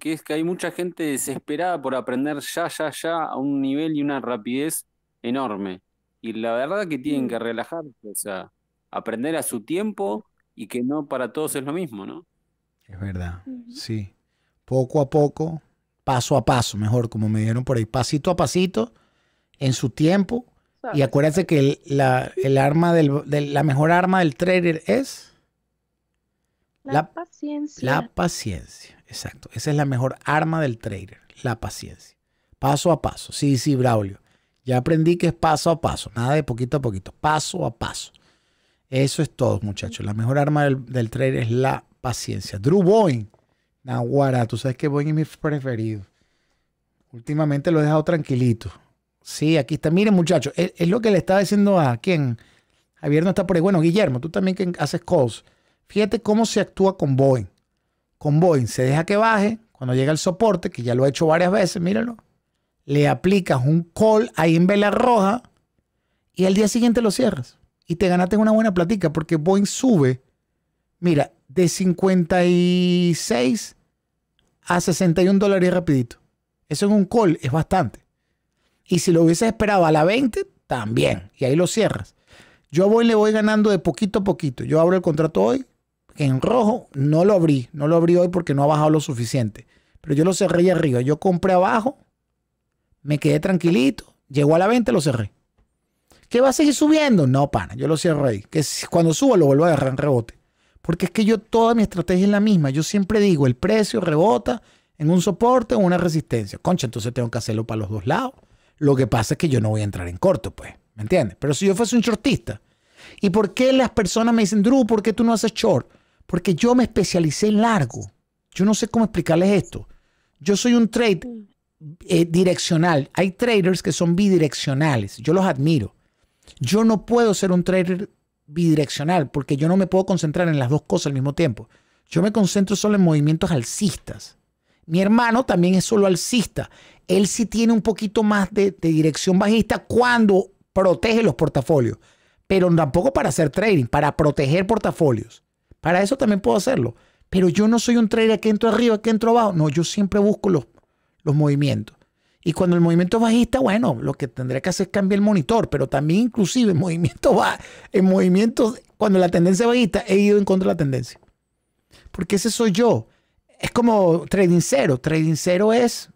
que es que hay mucha gente desesperada por aprender ya, ya, ya a un nivel y una rapidez enorme. Y la verdad que tienen que relajarse, o sea, aprender a su tiempo y que no para todos es lo mismo, ¿no? Es verdad, sí. Poco a poco, paso a paso, mejor, como me dijeron por ahí, pasito a pasito, en su tiempo. Y acuérdense que la, arma la mejor arma del trader es la, paciencia. La paciencia, exacto. Esa es la mejor arma del trader, la paciencia. Paso a paso. Sí, sí, Braulio. Ya aprendí que es paso a paso, nada de poquito a poquito, paso a paso. Eso es todo, muchachos. La mejor arma del, del trader es la paciencia. Drew Boeing Nahuara, tú sabes que Boeing es mi preferido. Últimamente lo he dejado tranquilito. Sí, aquí está. Miren, muchachos, es, lo que le estaba diciendo a quien Javier no está por ahí. Bueno, Guillermo, tú también que haces calls. Fíjate cómo se actúa con Boeing. Con Boeing se deja que baje cuando llega el soporte, que ya lo he hecho varias veces, míralo. Le aplicas un call ahí en vela roja y al día siguiente lo cierras. Y te ganaste una buena platica porque Boeing sube. Mira, de 56 a 61 dólares rapidito. Eso es un call es bastante. Y si lo hubieses esperado a la 20, también. Y ahí lo cierras. Yo voy, le voy ganando de poquito a poquito. Yo abro el contrato hoy, en rojo, no lo abrí. No lo abrí hoy porque no ha bajado lo suficiente. Pero yo lo cerré ahí arriba. Yo compré abajo, me quedé tranquilito, llegó a la 20, lo cerré. ¿Qué va a seguir subiendo? No, pana, yo lo cierro ahí. Que cuando suba lo vuelvo a agarrar en rebote. Porque es que yo toda mi estrategia es la misma. Yo siempre digo, el precio rebota en un soporte o una resistencia. Concha, entonces tengo que hacerlo para los dos lados. Lo que pasa es que yo no voy a entrar en corto, pues. ¿Me entiendes? Pero si yo fuese un shortista, ¿y por qué las personas me dicen, Drew, ¿por qué tú no haces short? Porque yo me especialicé en largo. Yo no sé cómo explicarles esto. Yo soy un trade eh, direccional. Hay traders que son bidireccionales. Yo los admiro. Yo no puedo ser un trader bidireccional, porque yo no me puedo concentrar en las dos cosas al mismo tiempo. Yo me concentro solo en movimientos alcistas. Mi hermano también es solo alcista. Él sí tiene un poquito más de, dirección bajista cuando protege los portafolios, pero tampoco para hacer trading, para proteger portafolios. Para eso también puedo hacerlo. Pero yo no soy un trader que entro arriba, que entro abajo. No, yo siempre busco los, los movimientos. Y cuando el movimiento es bajista, bueno, lo que tendría que hacer es cambiar el monitor, pero también inclusive en movimiento va, en movimiento cuando la tendencia es bajista, he ido en contra de la tendencia. Porque ese soy yo. Es como trading cero. Trading cero es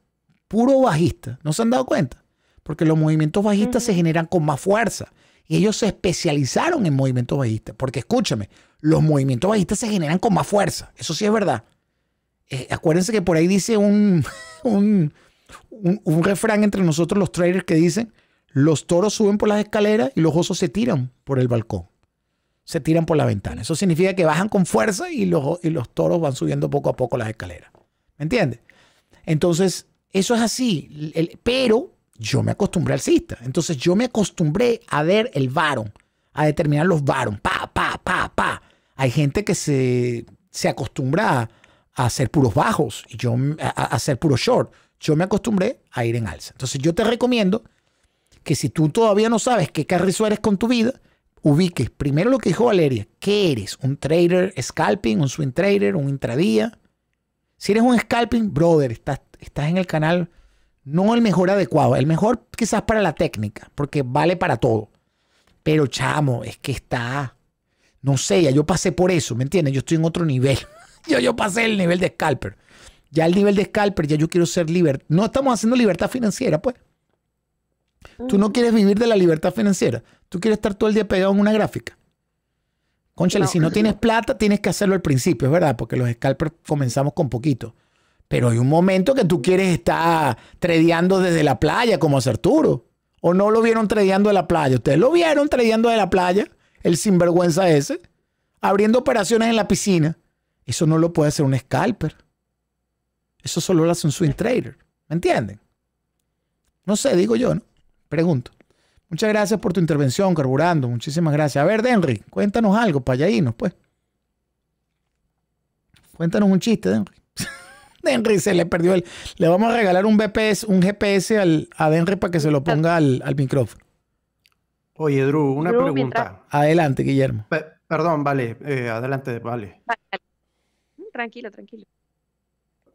puro bajista. ¿No se han dado cuenta? Porque los movimientos bajistas se generan con más fuerza. Y ellos se especializaron en movimientos bajistas. Porque escúchame, los movimientos bajistas se generan con más fuerza. Eso sí es verdad. Eh, acuérdense que por ahí dice un, un un, refrán entre nosotros los traders que dicen, los toros suben por las escaleras y los osos se tiran por el balcón, se tiran por la ventana. Eso significa que bajan con fuerza y los, toros van subiendo poco a poco las escaleras. ¿Me entiendes? Entonces, eso es así. pero yo me acostumbré al cista. Entonces, yo me acostumbré a ver el varón, a determinar los varón. Pa, pa, pa, pa. Hay gente que se, acostumbra a, hacer puros bajos y yo a, a hacer puros short yo me acostumbré a ir en alza. Entonces yo te recomiendo que si tú todavía no sabes qué carrizo eres con tu vida, ubiques primero lo que dijo Valeria. ¿Qué eres? ¿Un trader scalping? ¿Un swing trader? ¿Un intradía? Si eres un scalping, brother, estás, en el canal no el mejor adecuado, el mejor quizás para la técnica, porque vale para todo. Pero chamo, es que está, no sé, ya yo pasé por eso, ¿me entiendes? Yo estoy en otro nivel. yo, yo pasé el nivel de scalper. Ya el nivel de scalper, ya yo quiero ser libre. No estamos haciendo libertad financiera, pues. Tú no mm. quieres vivir de la libertad financiera. Tú quieres estar todo el día pegado en una gráfica. Conchale, si no tienes plata, tienes que hacerlo al principio, es verdad, porque los scalpers comenzamos con poquito. Pero hay un momento que tú quieres estar tradeando desde la playa, como hace Arturo. ¿O no lo vieron tradeando de la playa? ¿Ustedes lo vieron tradeando de la playa? El sinvergüenza ese. Abriendo operaciones en la piscina. Eso no lo puede hacer un scalper. Eso solo lo hace un swing trader. ¿Me entienden? No sé, digo yo, ¿no? Pregunto. Muchas gracias por tu intervención, Carburando. Muchísimas gracias. A ver, Denry, cuéntanos algo para allá irnos, pues. Cuéntanos un chiste, Denry. Denry se le perdió el. Le vamos a regalar un un GPS al, a Denry para que se lo ponga al, micrófono. Oye, Drew, una pregunta. Adelante, Guillermo. perdón, vale, eh, adelante, vale. Tranquilo, tranquilo.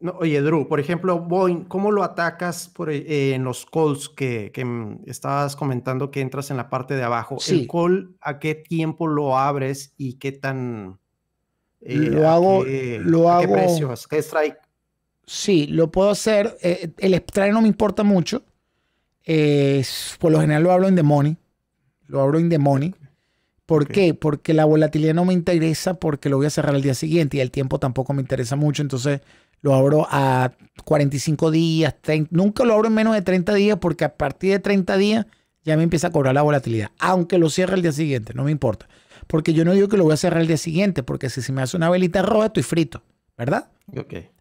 No, oye, Drew, por ejemplo, Boeing, ¿cómo lo atacas por, eh, en los calls que, que, estabas comentando que entras en la parte de abajo? ¿El call a qué tiempo lo abres y qué tan... Eh, lo hago... Qué, lo hago... strike? Sí, lo puedo hacer. Eh, el strike no me importa mucho. por lo general lo hablo en the money. Lo hablo en the money. ¿Por qué? Porque la volatilidad no me interesa porque lo voy a cerrar al día siguiente y el tiempo tampoco me interesa mucho. Entonces lo abro a 45 días, nunca lo abro en menos de 30 días porque a partir de 30 días ya me empieza a cobrar la volatilidad, aunque lo cierre el día siguiente, no me importa. Porque yo no digo que lo voy a cerrar el día siguiente, porque si se me hace una velita roja estoy frito, ¿verdad?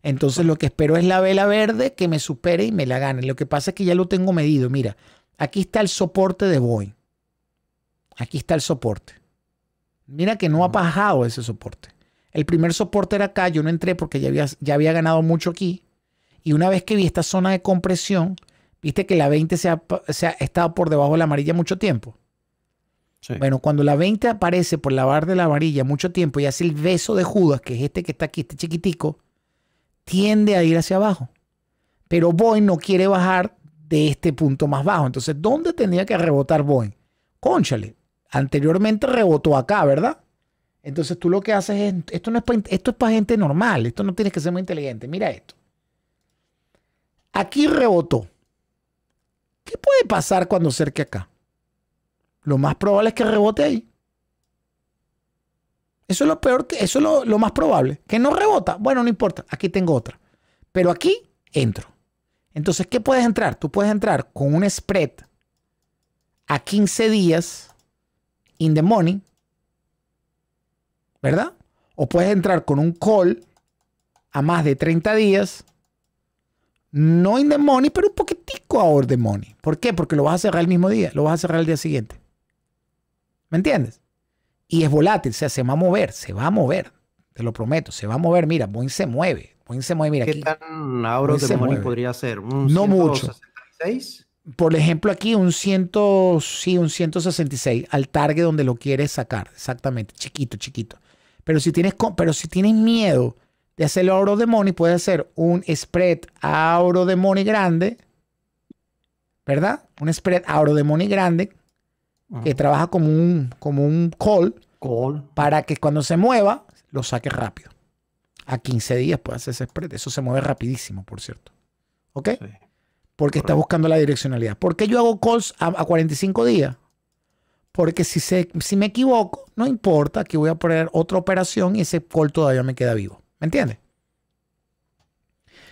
Entonces lo que espero es la vela verde que me supere y me la gane. Lo que pasa es que ya lo tengo medido. Mira, aquí está el soporte de Boeing. Aquí está el soporte. Mira que no ha bajado ese soporte. El primer soporte era acá, yo no entré porque ya había, ya había ganado mucho aquí. Y una vez que vi esta zona de compresión, viste que la 20 se ha, estado por debajo de la amarilla mucho tiempo. Bueno, cuando la 20 aparece por la barra de la amarilla mucho tiempo y hace el beso de Judas, que es este que está aquí, este chiquitico, tiende a ir hacia abajo. Pero Boeing no quiere bajar de este punto más bajo. Entonces, ¿dónde tendría que rebotar Boeing? Cónchale, anteriormente rebotó acá, ¿verdad? Entonces tú lo que haces es, esto, no es para, esto es para gente normal, esto no tienes que ser muy inteligente, mira esto. Aquí rebotó. ¿Qué puede pasar cuando cerque acá? Lo más probable es que rebote ahí. Eso es lo peor, que, eso es lo, lo más probable. Que no rebota. Bueno, no importa, aquí tengo otra. Pero aquí entro. Entonces, ¿qué puedes entrar? Tú puedes entrar con un spread a 15 días in the money, ¿verdad? O puedes entrar con un call a más de 30 días, no in the money, pero un poquitico out de money. ¿Por qué? Porque lo vas a cerrar el mismo día, lo vas a cerrar el día siguiente. ¿Me entiendes? Y es volátil, o sea, se va a mover, se va a mover, te lo prometo, se va a mover. Mira, Boeing se mueve, Boeing se mueve, mira. ¿Qué tan out de money podría ser? ¿Un no mucho por ejemplo, aquí un, ciento sí, un 166 al target donde lo quieres sacar, exactamente, chiquito, chiquito. Pero si tienes, pero si tienes miedo de hacerlo a oro de money, puedes hacer un spread a oro de money grande, ¿verdad? Un spread a oro de money grande que trabaja como un, como un call, call para que cuando se mueva lo saques rápido. A 15 días puedes hacer ese spread. Eso se mueve rapidísimo, por cierto. ¿Ok? porque está buscando la direccionalidad. ¿Por qué yo hago calls a, 45 días? Porque si, se, si me equivoco, no importa que voy a poner otra operación y ese call todavía me queda vivo. ¿Me entiendes?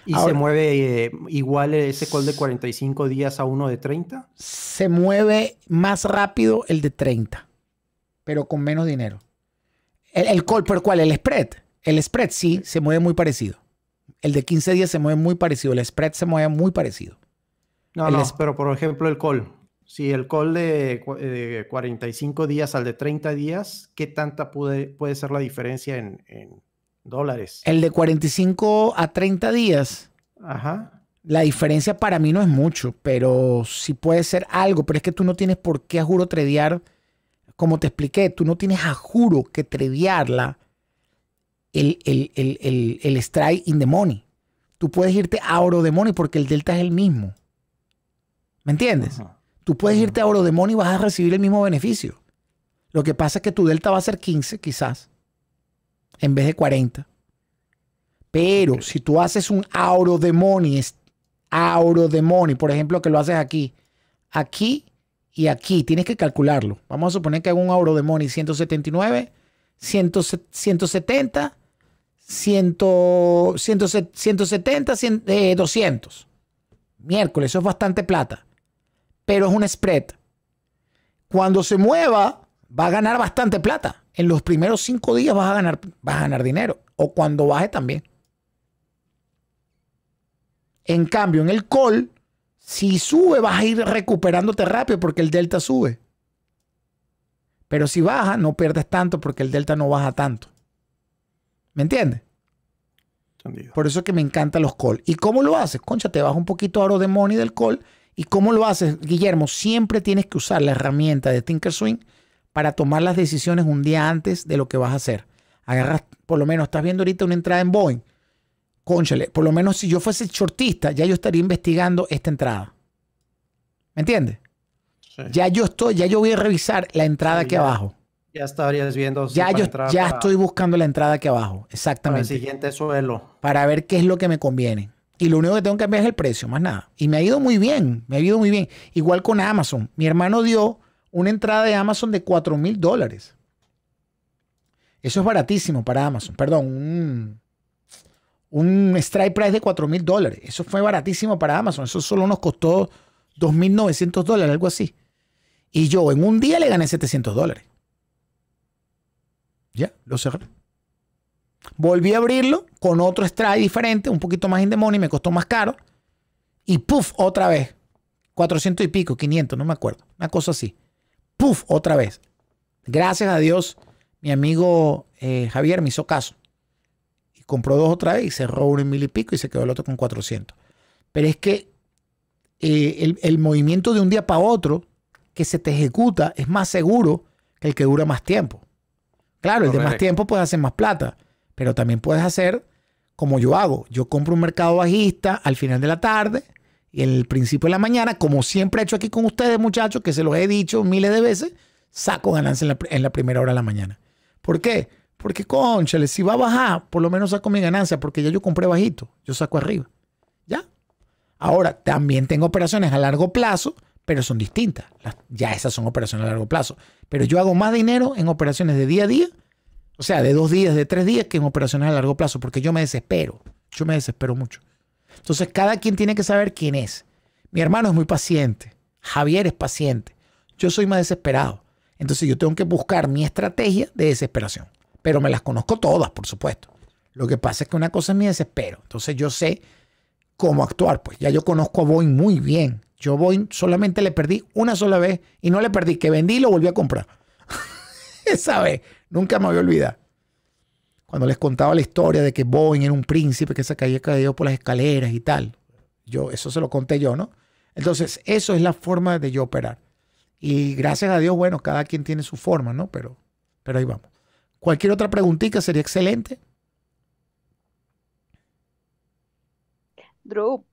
¿Y se mueve eh, igual ese call de 45 días a uno de 30? Se mueve más rápido el de 30, pero con menos dinero. El, el call, ¿pero cuál? El spread. El spread sí se mueve muy parecido. El de 15 días se mueve muy parecido. El spread se mueve muy parecido. No, no, pero por ejemplo el call. Si el call de, 45 eh, días al de 30 días, ¿qué tanta puede, ser la diferencia en, dólares? El de 45 a 30 días. Ajá. La diferencia para mí no es mucho, pero sí puede ser algo. Pero es que tú no tienes por qué a juro tredear, como te expliqué, tú no tienes a juro que treviarla el, el, el, strike in the money. Tú puedes irte a oro de money porque el delta es el mismo. ¿Me entiendes? Tú puedes irte a Eurodemon y vas a recibir el mismo beneficio. Lo que pasa es que tu delta va a ser 15, quizás, en vez de 40. Pero si tú haces un de Money por ejemplo, que lo haces aquí, aquí y aquí, tienes que calcularlo. Vamos a suponer que hago un Aurodemoni 179, 170, 170, 200. Miércoles, eso es bastante plata pero es un spread. Cuando se mueva, va a ganar bastante plata. En los primeros cinco días vas a ganar, a ganar dinero. O cuando baje también. En cambio, en el call, si sube, vas a ir recuperándote rápido porque el delta sube. Pero si baja, no pierdes tanto porque el delta no baja tanto. ¿Me entiendes? Por eso es que me encantan los call. ¿Y cómo lo haces? Concha, te baja un poquito ahora de money del call ¿Y cómo lo haces, Guillermo? Siempre tienes que usar la herramienta de Tinker Swing para tomar las decisiones un día antes de lo que vas a hacer. Agarras, por lo menos, estás viendo ahorita una entrada en Boeing. Conchale, por lo menos si yo fuese shortista, ya yo estaría investigando esta entrada. ¿Me entiendes? Ya yo estoy, ya yo voy a revisar la entrada que aquí abajo. Ya estarías viendo. Si ya yo ya estoy buscando la entrada aquí abajo, exactamente. el siguiente suelo. Para ver qué es lo que me conviene y lo único que tengo que cambiar es el precio, más nada. Y me ha ido muy bien, me ha ido muy bien. Igual con Amazon. Mi hermano dio una entrada de Amazon de $4,000. mil dólares. Eso es baratísimo para Amazon. Perdón, un, un strike price de $4,000. mil dólares. Eso fue baratísimo para Amazon. Eso solo nos costó 2.900 dólares, algo así. Y yo en un día le gané 700 dólares. Ya, lo cerré. Volví a abrirlo con otro strike diferente, un poquito más demonio y me costó más caro. Y puff, otra vez. 400 y pico, 500, no me acuerdo. Una cosa así. Puff, otra vez. Gracias a Dios, mi amigo eh, Javier me hizo caso. Y compró dos otra vez y cerró uno en mil y pico y se quedó el otro con 400. Pero es que eh, el, movimiento de un día para otro que se te ejecuta es más seguro que el que dura más tiempo. Claro, el de más tiempo puede hacer más plata. Pero también puedes hacer como yo hago. Yo compro un mercado bajista al final de la tarde y el principio de la mañana, como siempre he hecho aquí con ustedes, muchachos, que se los he dicho miles de veces, saco ganancia en la, primera hora de la mañana. ¿Por qué? Porque, conchales, si va a bajar, por lo menos saco mi ganancia, porque ya yo compré bajito, yo saco arriba. ¿Ya? Ahora, también tengo operaciones a largo plazo, pero son distintas. ya esas son operaciones a largo plazo. Pero yo hago más dinero en operaciones de día a día o sea, de dos días, de tres días, que en operaciones a largo plazo, porque yo me desespero. Yo me desespero mucho. Entonces, cada quien tiene que saber quién es. Mi hermano es muy paciente. Javier es paciente. Yo soy más desesperado. Entonces, yo tengo que buscar mi estrategia de desesperación. Pero me las conozco todas, por supuesto. Lo que pasa es que una cosa es mi desespero. Entonces, yo sé cómo actuar. Pues ya yo conozco a Boeing muy bien. Yo Boeing solamente le perdí una sola vez y no le perdí, que vendí y lo volví a comprar. Esa vez Nunca me voy a Cuando les contaba la historia de que Boeing era un príncipe que se caía caído por las escaleras y tal. Yo, eso se lo conté yo, ¿no? Entonces, eso es la forma de yo operar. Y gracias a Dios, bueno, cada quien tiene su forma, ¿no? Pero, pero ahí vamos. Cualquier otra preguntita sería excelente. Drew.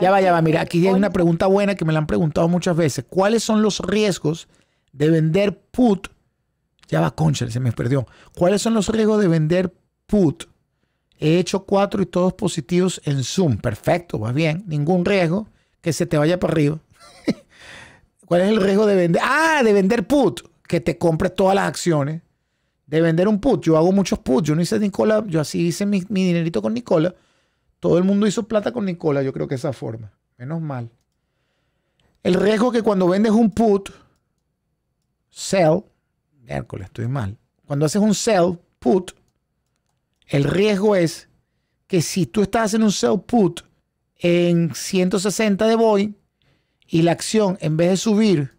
Ya va, ya va. Mira, aquí hay una pregunta buena que me la han preguntado muchas veces. ¿Cuáles son los riesgos de vender put ya va, concha, se me perdió. ¿Cuáles son los riesgos de vender put? He hecho cuatro y todos positivos en Zoom. Perfecto, va bien. Ningún riesgo que se te vaya para arriba. ¿Cuál es el riesgo de vender? Ah, de vender put. Que te compres todas las acciones. De vender un put. Yo hago muchos puts. Yo no hice Nicola. Yo así hice mi, dinerito con Nicola. Todo el mundo hizo plata con Nicola. Yo creo que esa forma. Menos mal. El riesgo que cuando vendes un put, sell, miércoles, estoy mal. Cuando haces un sell put, el riesgo es que si tú estás haciendo un sell put en 160 de Boeing y la acción en vez de subir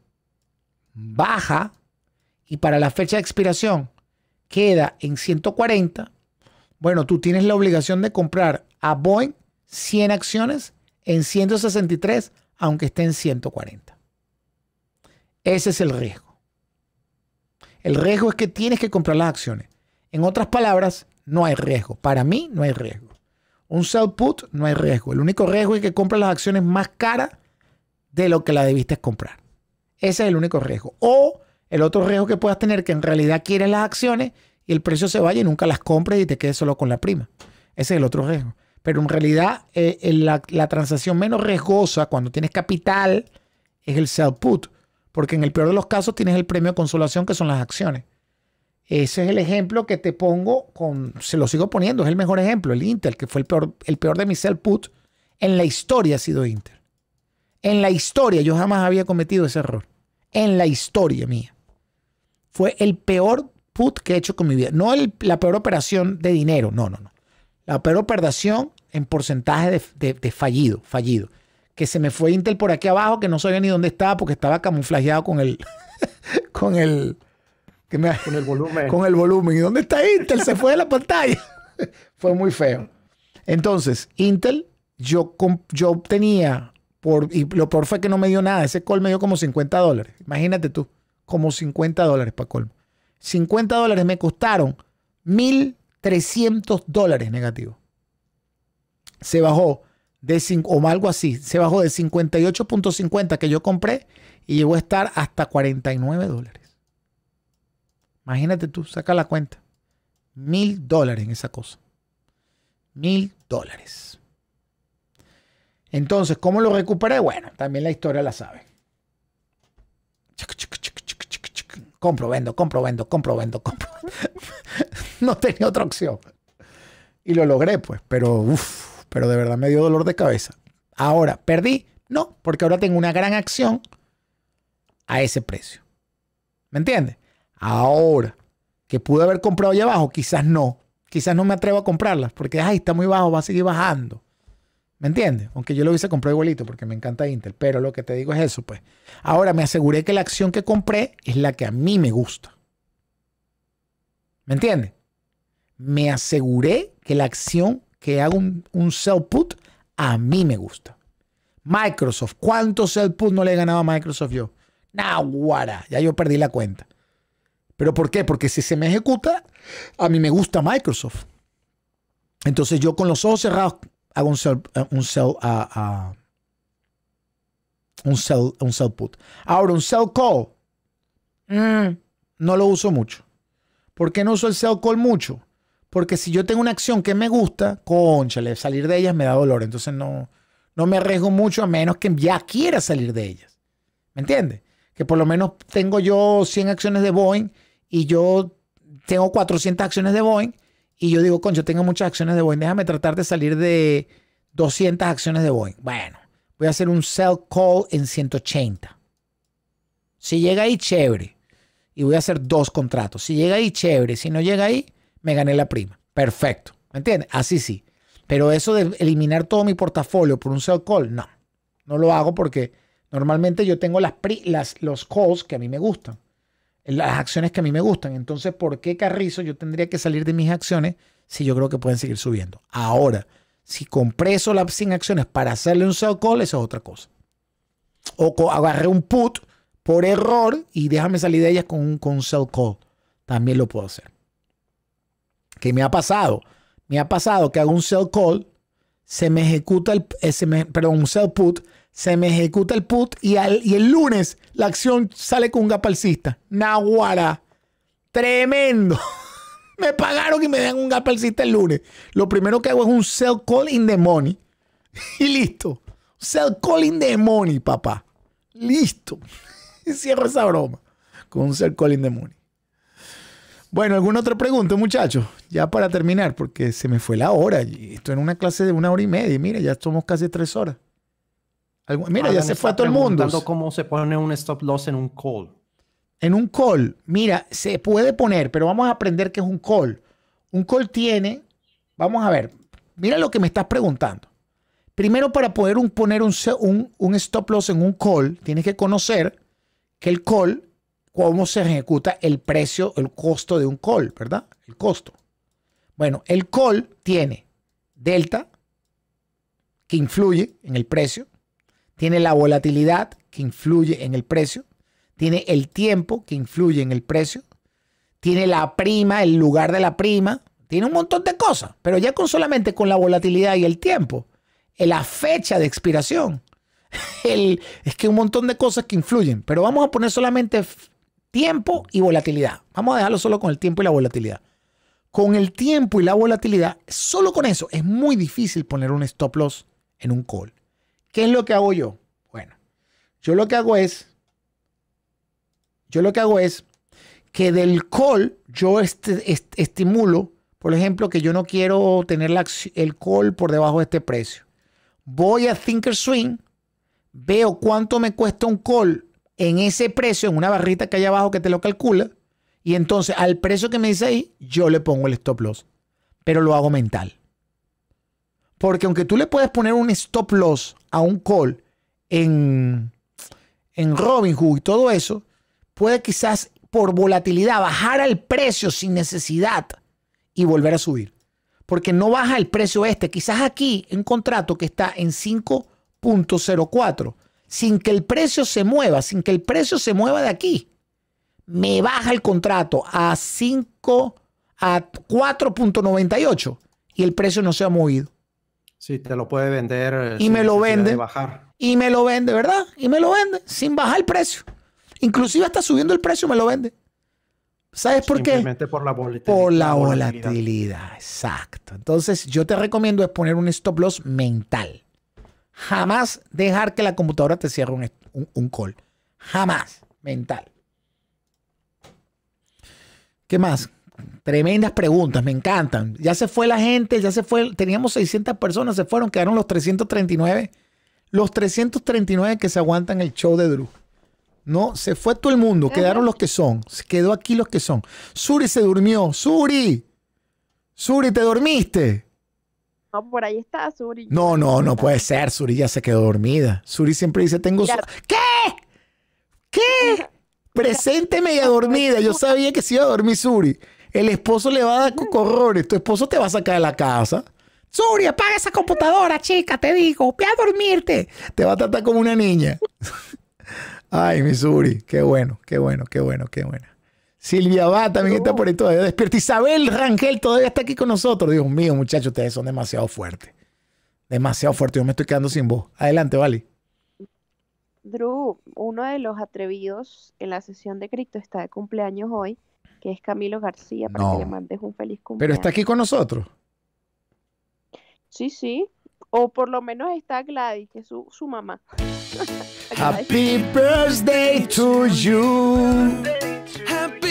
baja y para la fecha de expiración queda en 140, bueno, tú tienes la obligación de comprar a Boeing 100 acciones en 163 aunque esté en 140. Ese es el riesgo. El riesgo es que tienes que comprar las acciones. En otras palabras, no hay riesgo. Para mí no hay riesgo. Un sell put no hay riesgo. El único riesgo es que compras las acciones más caras de lo que la debiste comprar. Ese es el único riesgo. O el otro riesgo que puedas tener, que en realidad quieres las acciones y el precio se vaya y nunca las compres y te quedes solo con la prima. Ese es el otro riesgo. Pero en realidad eh, la, la, transacción menos riesgosa cuando tienes capital es el sell put. Porque en el peor de los casos tienes el premio de consolación que son las acciones. Ese es el ejemplo que te pongo, con, se lo sigo poniendo, es el mejor ejemplo, el Intel, que fue el peor, el peor de mis sell put. En la historia ha sido Intel. En la historia yo jamás había cometido ese error. En la historia mía. Fue el peor put que he hecho con mi vida. No la peor operación de dinero, no, no, no. La peor operación en porcentaje de, de fallido, fallido que se me fue Intel por aquí abajo, que no sabía ni dónde estaba porque estaba camuflajeado con el. con el. me, con el volumen. Con el volumen. ¿Y dónde está Intel? Se fue de la pantalla. fue muy feo. Entonces, Intel, yo, yo tenía. Por, y lo peor fue que no me dio nada. Ese call me dio como 50 dólares. Imagínate tú. Como 50 dólares para colmo. 50 dólares me costaron 1.300 dólares negativos. Se bajó o algo así, se bajó de 58.50 que yo compré y llegó a estar hasta 49 dólares. Imagínate tú, saca la cuenta. Mil dólares en esa cosa. Mil dólares. Entonces, ¿cómo lo recuperé? Bueno, también la historia la sabe. Compro, vendo, compro, vendo, compro, vendo, compro. No tenía otra opción. Y lo logré, pues, pero uff pero de verdad me dio dolor de cabeza. Ahora, ¿perdí? No, porque ahora tengo una gran acción a ese precio. ¿Me entiendes? Ahora, que pude haber comprado allá abajo, quizás no. Quizás no me atrevo a comprarla porque, ay, está muy bajo, va a seguir bajando. ¿Me entiendes? Aunque yo lo hubiese comprado igualito porque me encanta Intel. Pero lo que te digo es eso, pues. Ahora me aseguré que la acción que compré es la que a mí me gusta. ¿Me entiendes? Me aseguré que la acción que haga un, sell put, a mí me gusta. Microsoft, ¿cuántos sell put no le he ganado a Microsoft yo? guara ya yo perdí la cuenta. ¿Pero por qué? Porque si se me ejecuta, a mí me gusta Microsoft. Entonces yo con los ojos cerrados hago un sell, eh, un sell, a, un sell, un sell put. Ahora, un sell call. Mm, no lo uso mucho. ¿Por qué no uso el sell call mucho? Porque si yo tengo una acción que me gusta, conchale, salir de ellas me da dolor. Entonces no, no me arriesgo mucho a menos que ya quiera salir de ellas. ¿Me entiendes? Que por lo menos tengo yo 100 acciones de Boeing y yo tengo 400 acciones de Boeing y yo digo, concha, tengo muchas acciones de Boeing, déjame tratar de salir de 200 acciones de Boeing. Bueno, voy a hacer un sell call en 180. Si llega ahí, chévere. Y voy a hacer dos contratos. Si llega ahí, chévere. Si no llega ahí, me gané la prima. Perfecto. ¿Me entiendes? Así sí. Pero eso de eliminar todo mi portafolio por un sell call, no. No lo hago porque normalmente yo tengo las, las los calls que a mí me gustan. Las acciones que a mí me gustan. Entonces, ¿por qué Carrizo yo tendría que salir de mis acciones si yo creo que pueden seguir subiendo? Ahora, si compré solo las 100 acciones para hacerle un sell call, eso es otra cosa. O agarré un put por error y déjame salir de ellas con con un sell call. También lo puedo hacer que me ha pasado, me ha pasado que hago un sell call, se me ejecuta el, eh, se un sell put, se me ejecuta el put y, y el lunes la acción sale con un gap alcista. Naguara, tremendo. me pagaron y me dan un gap alcista el lunes. Lo primero que hago es un sell call in the money y listo. Sell call in the money, papá. Listo. cierro esa broma con un sell call in the money. Bueno, ¿alguna otra pregunta, muchachos? Ya para terminar, porque se me fue la hora. Esto en una clase de una hora y media. Mira, ya somos casi tres horas. mira, ya se fue a todo el mundo. ¿Cómo se pone un stop loss en un call? En un call, mira, se puede poner, pero vamos a aprender qué es un call. Un call tiene, vamos a ver, mira lo que me estás preguntando. Primero, para poder poner un stop loss en un call, tienes que conocer que el call cómo se ejecuta el precio, el costo de un call, ¿verdad? El costo. Bueno, el call tiene delta, que influye en el precio, tiene la volatilidad, que influye en el precio, tiene el tiempo, que influye en el precio, tiene la prima, el lugar de la prima, tiene un montón de cosas, pero ya con solamente con la volatilidad y el tiempo, la fecha de expiración, es que un montón de cosas que influyen, pero vamos a poner solamente Tiempo y volatilidad. Vamos a dejarlo solo con el tiempo y la volatilidad. Con el tiempo y la volatilidad, solo con eso, es muy difícil poner un stop loss en un call. ¿Qué es lo que hago yo? Bueno, yo lo que hago es, yo lo que hago es que del call yo este, estimulo, por ejemplo, que yo no quiero tener la el call por debajo de este precio. Voy a swing, veo cuánto me cuesta un call en ese precio, en una barrita que hay abajo que te lo calcula, y entonces al precio que me dice ahí, yo le pongo el stop loss, pero lo hago mental. Porque aunque tú le puedes poner un stop loss a un call en, en Robinhood y todo eso, puede quizás por volatilidad bajar al precio sin necesidad y volver a subir. Porque no baja el precio este. Quizás aquí un contrato que está en 5.04 sin que el precio se mueva, sin que el precio se mueva de aquí, me baja el contrato a 5, a 4.98 y el precio no se ha movido. Sí, te lo puede vender. Eh, y me lo vende. Bajar. Y me lo vende, ¿verdad? Y me lo vende sin bajar el precio. Inclusive está subiendo el precio me lo vende. ¿Sabes por qué? Simplemente por la volatilidad. Por la volatilidad, exacto. Entonces yo te recomiendo es poner un stop loss mental. Jamás dejar que la computadora te cierre un, call. Jamás. Mental. ¿Qué más? Tremendas preguntas, me encantan. Ya se fue la gente, ya se fue. Teníamos 600 personas, se fueron, quedaron los 339. Los 339 que se aguantan el show de Drew. No, se fue todo el mundo, quedaron los que son. Se quedó aquí los que son. Suri se durmió. Suri, Suri, te dormiste. No, por ahí está Suri. No, no, no puede ser. Suri ya se quedó dormida. Suri siempre dice, tengo... ¿Qué? ¿Qué? Presente media dormida. Yo sabía que si iba a dormir Suri. El esposo le va a dar cocorrones. Mm. Tu esposo te va a sacar de la casa. Suri, apaga esa computadora, chica, te digo. Ve a dormirte. Te va a tratar como una niña. Ay, mi Suri. Qué bueno, qué bueno, qué bueno, qué bueno. Silvia va también está por ahí todavía despierta. Isabel Rangel todavía está aquí con nosotros. Dios mío, muchachos, ustedes son demasiado fuertes. Demasiado fuertes. Yo me estoy quedando sin voz. Adelante, Vale. Drew, uno de los atrevidos en la sesión de cripto está de cumpleaños hoy, que es Camilo García, para que le mandes un feliz cumpleaños. Pero está aquí con nosotros. Sí, sí. O por lo menos está Gladys, que es su, mamá. Happy birthday to you. Happy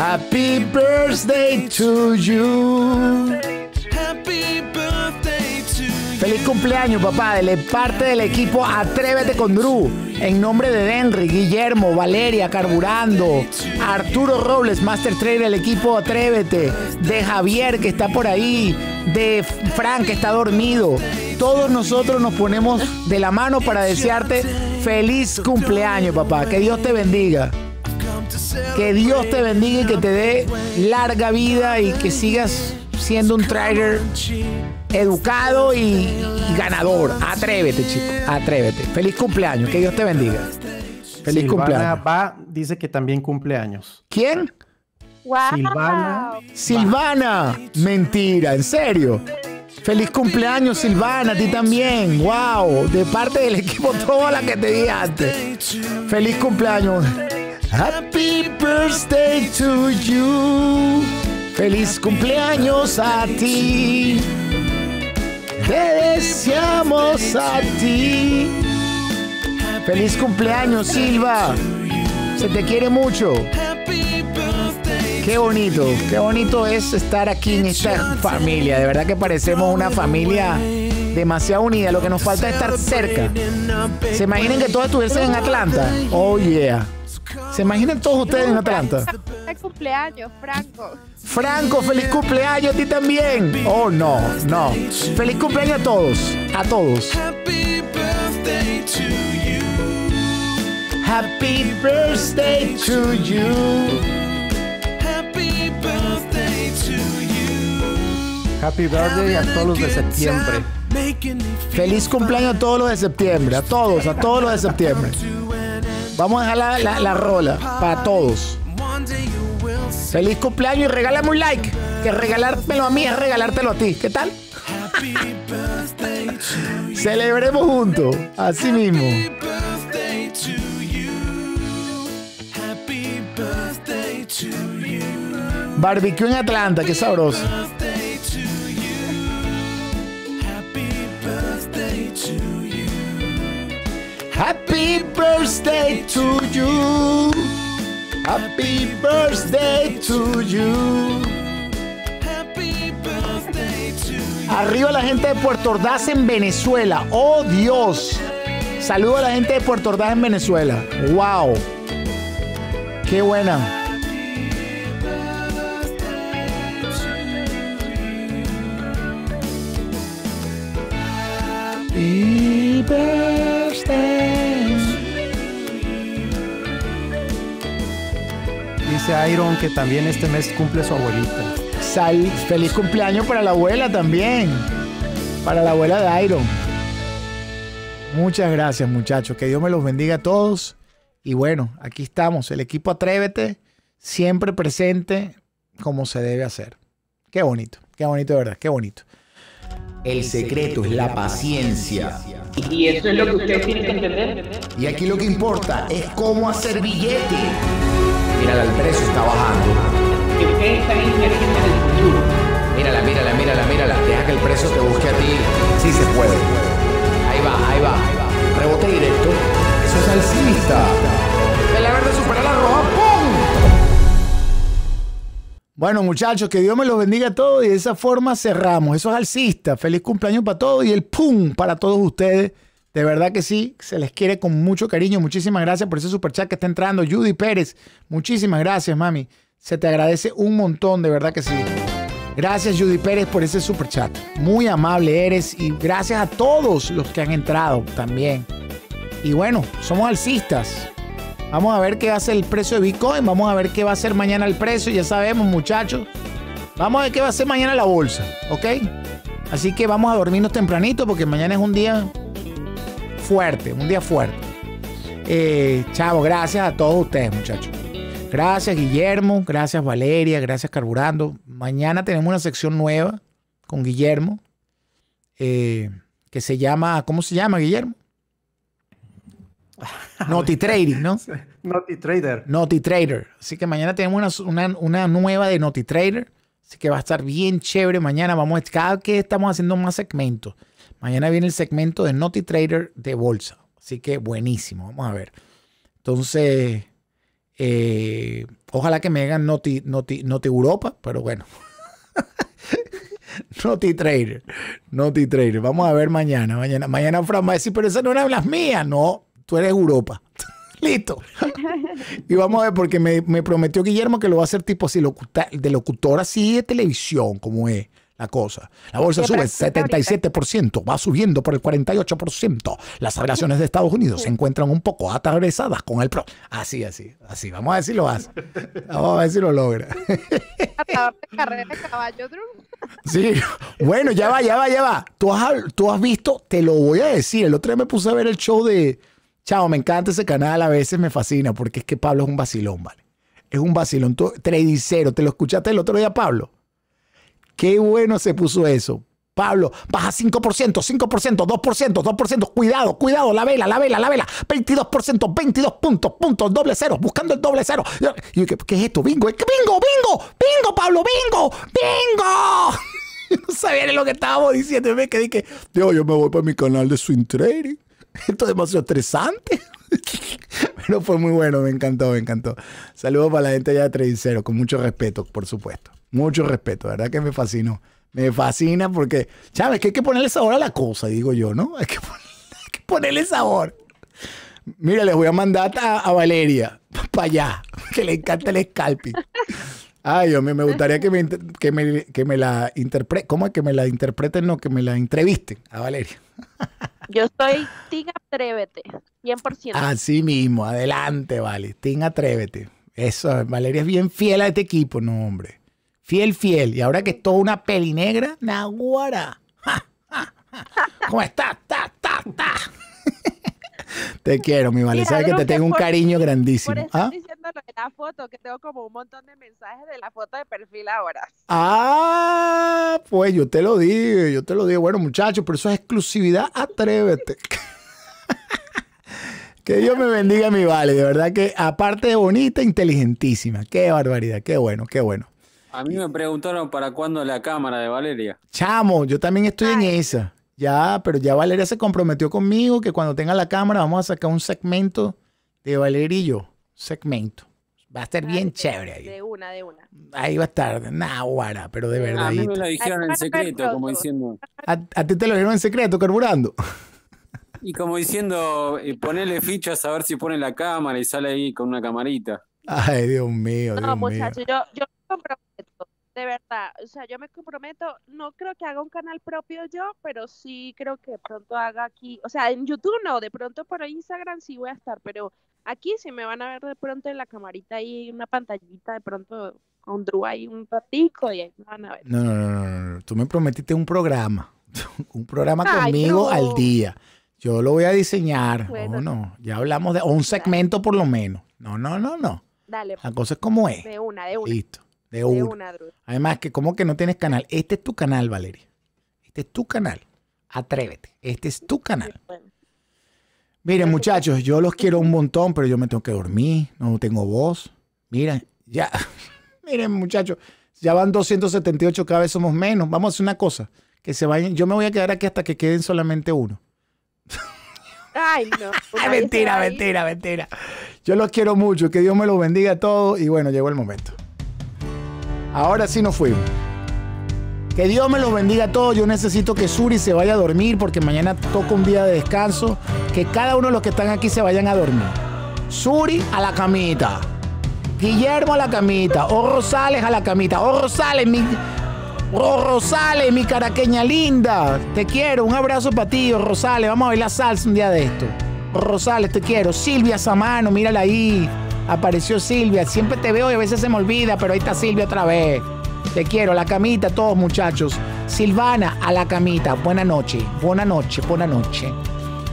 Happy birthday to you. Happy birthday to you. Feliz cumpleaños, papá, de parte del equipo Atrévete con Drew. En nombre de Denry, Guillermo, Valeria, Carburando, Arturo Robles, Master Trader, el equipo Atrévete, de Javier que está por ahí, de Frank que está dormido. Todos nosotros nos ponemos de la mano para desearte feliz cumpleaños, papá. Que Dios te bendiga. Que Dios te bendiga y que te dé larga vida y que sigas siendo un trader educado y, ganador. Atrévete, chico. Atrévete. Feliz cumpleaños. Que Dios te bendiga. Feliz Silvana cumpleaños. Va, dice que también cumpleaños. ¿Quién? Silvana. Silvana. Mentira, en serio. Feliz cumpleaños, Silvana, a ti también. ¡Wow! De parte del equipo, toda la que te di antes. Feliz cumpleaños. Happy birthday to you. Feliz cumpleaños a ti. Te deseamos a ti. Feliz cumpleaños, Silva. Se te quiere mucho. Qué bonito, qué bonito es estar aquí en esta familia. De verdad que parecemos una familia demasiado unida. Lo que nos falta es estar cerca. ¿Se imaginen que todos estuviesen en Atlanta? Oh yeah. ¿Se imaginan todos ustedes en Atlanta? Feliz cumpleaños, Franco. Franco, feliz cumpleaños a ti también. Oh, no, no. Feliz cumpleaños a todos. A todos. Happy birthday to you. Happy birthday to you. Happy birthday to you. Happy birthday a todos los de septiembre. Feliz cumpleaños a todos los de septiembre. A todos, a todos los de septiembre. Vamos a dejar la, rola para todos. Feliz cumpleaños y regálame un like. Que regalármelo a mí es regalártelo a ti. ¿Qué tal? Celebremos juntos. Así mismo. Barbecue en Atlanta, qué sabroso. Happy birthday to you. Happy birthday to you. happy birthday to Arriba la gente de Puerto Ordaz en Venezuela. Oh Dios. Saludo a la gente de Puerto Ordaz en Venezuela. Wow. Qué buena. Dice Iron que también este mes cumple su abuelita. Sal, feliz cumpleaños para la abuela también. Para la abuela de Iron. Muchas gracias muchachos. Que Dios me los bendiga a todos. Y bueno, aquí estamos. El equipo Atrévete, siempre presente como se debe hacer. Qué bonito, qué bonito de verdad, qué bonito. El secreto es la paciencia. Y eso es lo que ustedes tienen que entender. Y aquí lo que importa es cómo hacer billete. Mírala, el precio está bajando. Ustedes están en el futuro. Mírala, mírala, mírala, mírala. Deja que el precio te busque a ti. Sí se puede. Ahí va, ahí va. Rebote directo. Eso es alcista. la la de superar la roja. Bueno, muchachos, que Dios me los bendiga a todos y de esa forma cerramos. Eso es alcista. Feliz cumpleaños para todos y el pum para todos ustedes. De verdad que sí, se les quiere con mucho cariño. Muchísimas gracias por ese superchat que está entrando. Judy Pérez, muchísimas gracias, mami. Se te agradece un montón, de verdad que sí. Gracias, Judy Pérez, por ese superchat. Muy amable eres y gracias a todos los que han entrado también. Y bueno, somos alcistas. Vamos a ver qué hace el precio de Bitcoin. Vamos a ver qué va a ser mañana el precio. Ya sabemos, muchachos. Vamos a ver qué va a ser mañana la bolsa, ¿ok? Así que vamos a dormirnos tempranito porque mañana es un día fuerte, un día fuerte. Eh, chavo, gracias a todos ustedes, muchachos. Gracias, Guillermo. Gracias, Valeria. Gracias, Carburando. Mañana tenemos una sección nueva con Guillermo eh, que se llama. ¿Cómo se llama, Guillermo? Naughty Trading, ¿no? Naughty Trader. Naughty Trader. Así que mañana tenemos una, nueva de Naughty Trader. Así que va a estar bien chévere. Mañana vamos, a cada que estamos haciendo más segmentos. Mañana viene el segmento de Naughty Trader de bolsa. Así que buenísimo. Vamos a ver. Entonces, eh, ojalá que me hagan Naughty, Europa, pero bueno. Naughty Trader. Naughty Trader. Vamos a ver mañana. Mañana, mañana Fran va a decir, pero esa no era las mías. No, tú eres Europa. Listo. y vamos a ver, porque me, prometió Guillermo que lo va a hacer tipo así, de locutor así de televisión, como es la cosa. La bolsa sube 77%, va subiendo por el 48%. Las relaciones de Estados Unidos se encuentran un poco atravesadas con el PRO. Así, así, así. Vamos a ver si lo hace. Vamos a ver si lo logra. de caballo, Sí, bueno, ya va, ya va, ya va. Tú tú has visto, te lo voy a decir. El otro día me puse a ver el show de Chao, me encanta ese canal, a veces me fascina, porque es que Pablo es un vacilón, ¿vale? Es un vacilón. Tú, tradicero, ¿te lo escuchaste el otro día, Pablo? Qué bueno se puso eso. Pablo, baja 5%, 5%, 2%, 2%, cuidado, cuidado, la vela, la vela, la vela, 22%, 22 puntos, puntos, doble cero, buscando el doble cero. Y ¿qué, es esto? Bingo, bingo, bingo, bingo, Pablo, bingo, bingo. no sabía lo que estábamos diciendo, yo me quedé que, yo me voy para mi canal de swing trading. Esto es demasiado estresante. Pero fue muy bueno, me encantó, me encantó. Saludos para la gente allá de Trevicero, con mucho respeto, por supuesto. Mucho respeto, la verdad que me fascinó. Me fascina porque, ¿sabes? Que hay que ponerle sabor a la cosa, digo yo, ¿no? Hay que, ponerle sabor. Mira, les voy a mandar a, Valeria, para allá, que le encanta el scalping. Ay, Dios mío, me gustaría que me, que me, que me la interpreten. ¿Cómo es que me la interpreten? No, que me la entrevisten a Valeria. Yo soy ¡ting Atrévete, 100%. Así mismo, adelante, vale. ¡ting Atrévete. Eso, Valeria es bien fiel a este equipo, no, hombre. Fiel, fiel. Y ahora que es toda una peli negra, Naguara. ¿Cómo está? Ta, ta, ta. Te quiero, mi vale. Sabes que te tengo un cariño grandísimo. Por ¿ah? la foto, que tengo como un montón de mensajes de la foto de perfil ahora. Ah, pues yo te lo digo, yo te lo digo. Bueno, muchachos, por eso es exclusividad, atrévete. que Dios me bendiga, mi vale. De verdad que, aparte de bonita, inteligentísima. Qué barbaridad, qué bueno, qué bueno. A mí me preguntaron para cuándo la cámara de Valeria. Chamo, yo también estoy en esa. Ya, pero ya Valeria se comprometió conmigo que cuando tenga la cámara vamos a sacar un segmento de Valeria y yo. Segmento. Va a estar bien chévere ahí. De una, de una. Ahí va a estar, Nahuara, pero de verdad. A mí me lo dijeron en secreto, como diciendo. A, ti te lo dijeron en secreto, carburando. Y como diciendo, eh, ponele ponerle fichas a ver si pone la cámara y sale ahí con una camarita. Ay, Dios mío. Dios no, muchachos, yo, yo de verdad, o sea, yo me comprometo, no creo que haga un canal propio yo, pero sí creo que pronto haga aquí, o sea, en YouTube no, de pronto por Instagram sí voy a estar, pero aquí sí me van a ver de pronto en la camarita y una pantallita de pronto con Drew ahí un ratico y ahí me van a ver. No, no, no, no, tú me prometiste un programa, un programa conmigo al día. Yo lo voy a diseñar. Bueno, no, ya hablamos de un segmento por lo menos. No, no, no, no. Dale. La cosa es como es. De una, de una. Listo. De, Además, que como que no tienes canal. Este es tu canal, Valeria. Este es tu canal. Atrévete. Este es tu canal. Miren, muchachos, yo los quiero un montón, pero yo me tengo que dormir. No tengo voz. Miren, ya. Miren, muchachos, ya van 278, cada vez somos menos. Vamos a hacer una cosa. Que se vayan. Yo me voy a quedar aquí hasta que queden solamente uno. Ay, no. Pues mentira, mentira, mentira. Yo los quiero mucho. Que Dios me los bendiga a todos. Y bueno, llegó el momento. Ahora sí nos fuimos. Que Dios me los bendiga a todos. Yo necesito que Suri se vaya a dormir porque mañana toca un día de descanso. Que cada uno de los que están aquí se vayan a dormir. Suri a la camita. Guillermo a la camita. O oh, Rosales a la camita. O oh, Rosales, mi. Oh, Rosales, mi caraqueña linda. Te quiero. Un abrazo para ti, Rosales. Vamos a bailar salsa un día de esto. Rosales, te quiero. Silvia Samano, mírala ahí. Apareció Silvia. Siempre te veo y a veces se me olvida, pero ahí está Silvia otra vez. Te quiero, a la camita, todos muchachos. Silvana, a la camita. Buenas noches, buenas noches, buenas noches.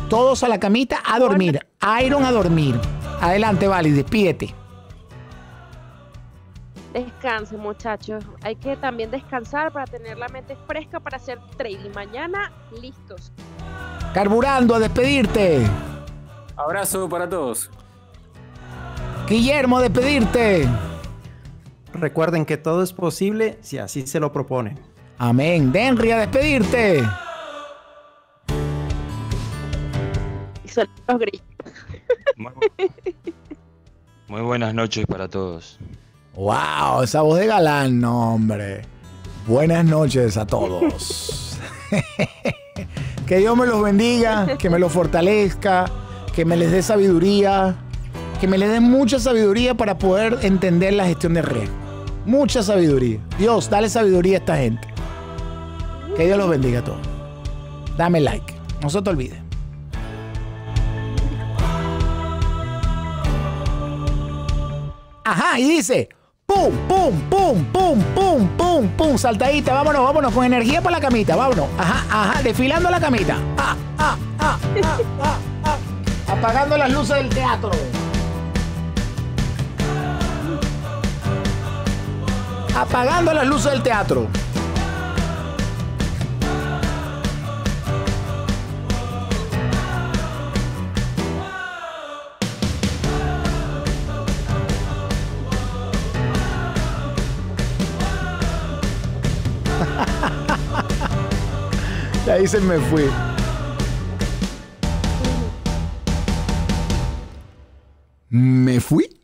Todos a la camita a dormir. Iron a dormir. Adelante, Vali, despídete. Descanse, muchachos. Hay que también descansar para tener la mente fresca para hacer trading. Mañana, listos. Carburando, a despedirte. Abrazo para todos. Guillermo, despedirte. Recuerden que todo es posible si así se lo proponen. Amén. Denry, a despedirte. Muy, muy buenas noches para todos. ¡Wow! Esa voz de galán, no, hombre. Buenas noches a todos. que Dios me los bendiga, que me los fortalezca, que me les dé sabiduría que me le den mucha sabiduría para poder entender la gestión de riesgo. Mucha sabiduría. Dios, dale sabiduría a esta gente. Que Dios los bendiga a todos. Dame like. No se te olvide. Ajá, y dice, pum, pum, pum, pum, pum, pum, pum, saltadita, vámonos, vámonos, con energía para la camita, vámonos. Ajá, ajá, desfilando la camita. Ah, ah, ah, apagando las luces del teatro. apagando las luces del teatro. Ya se me fui. ¿Me fui?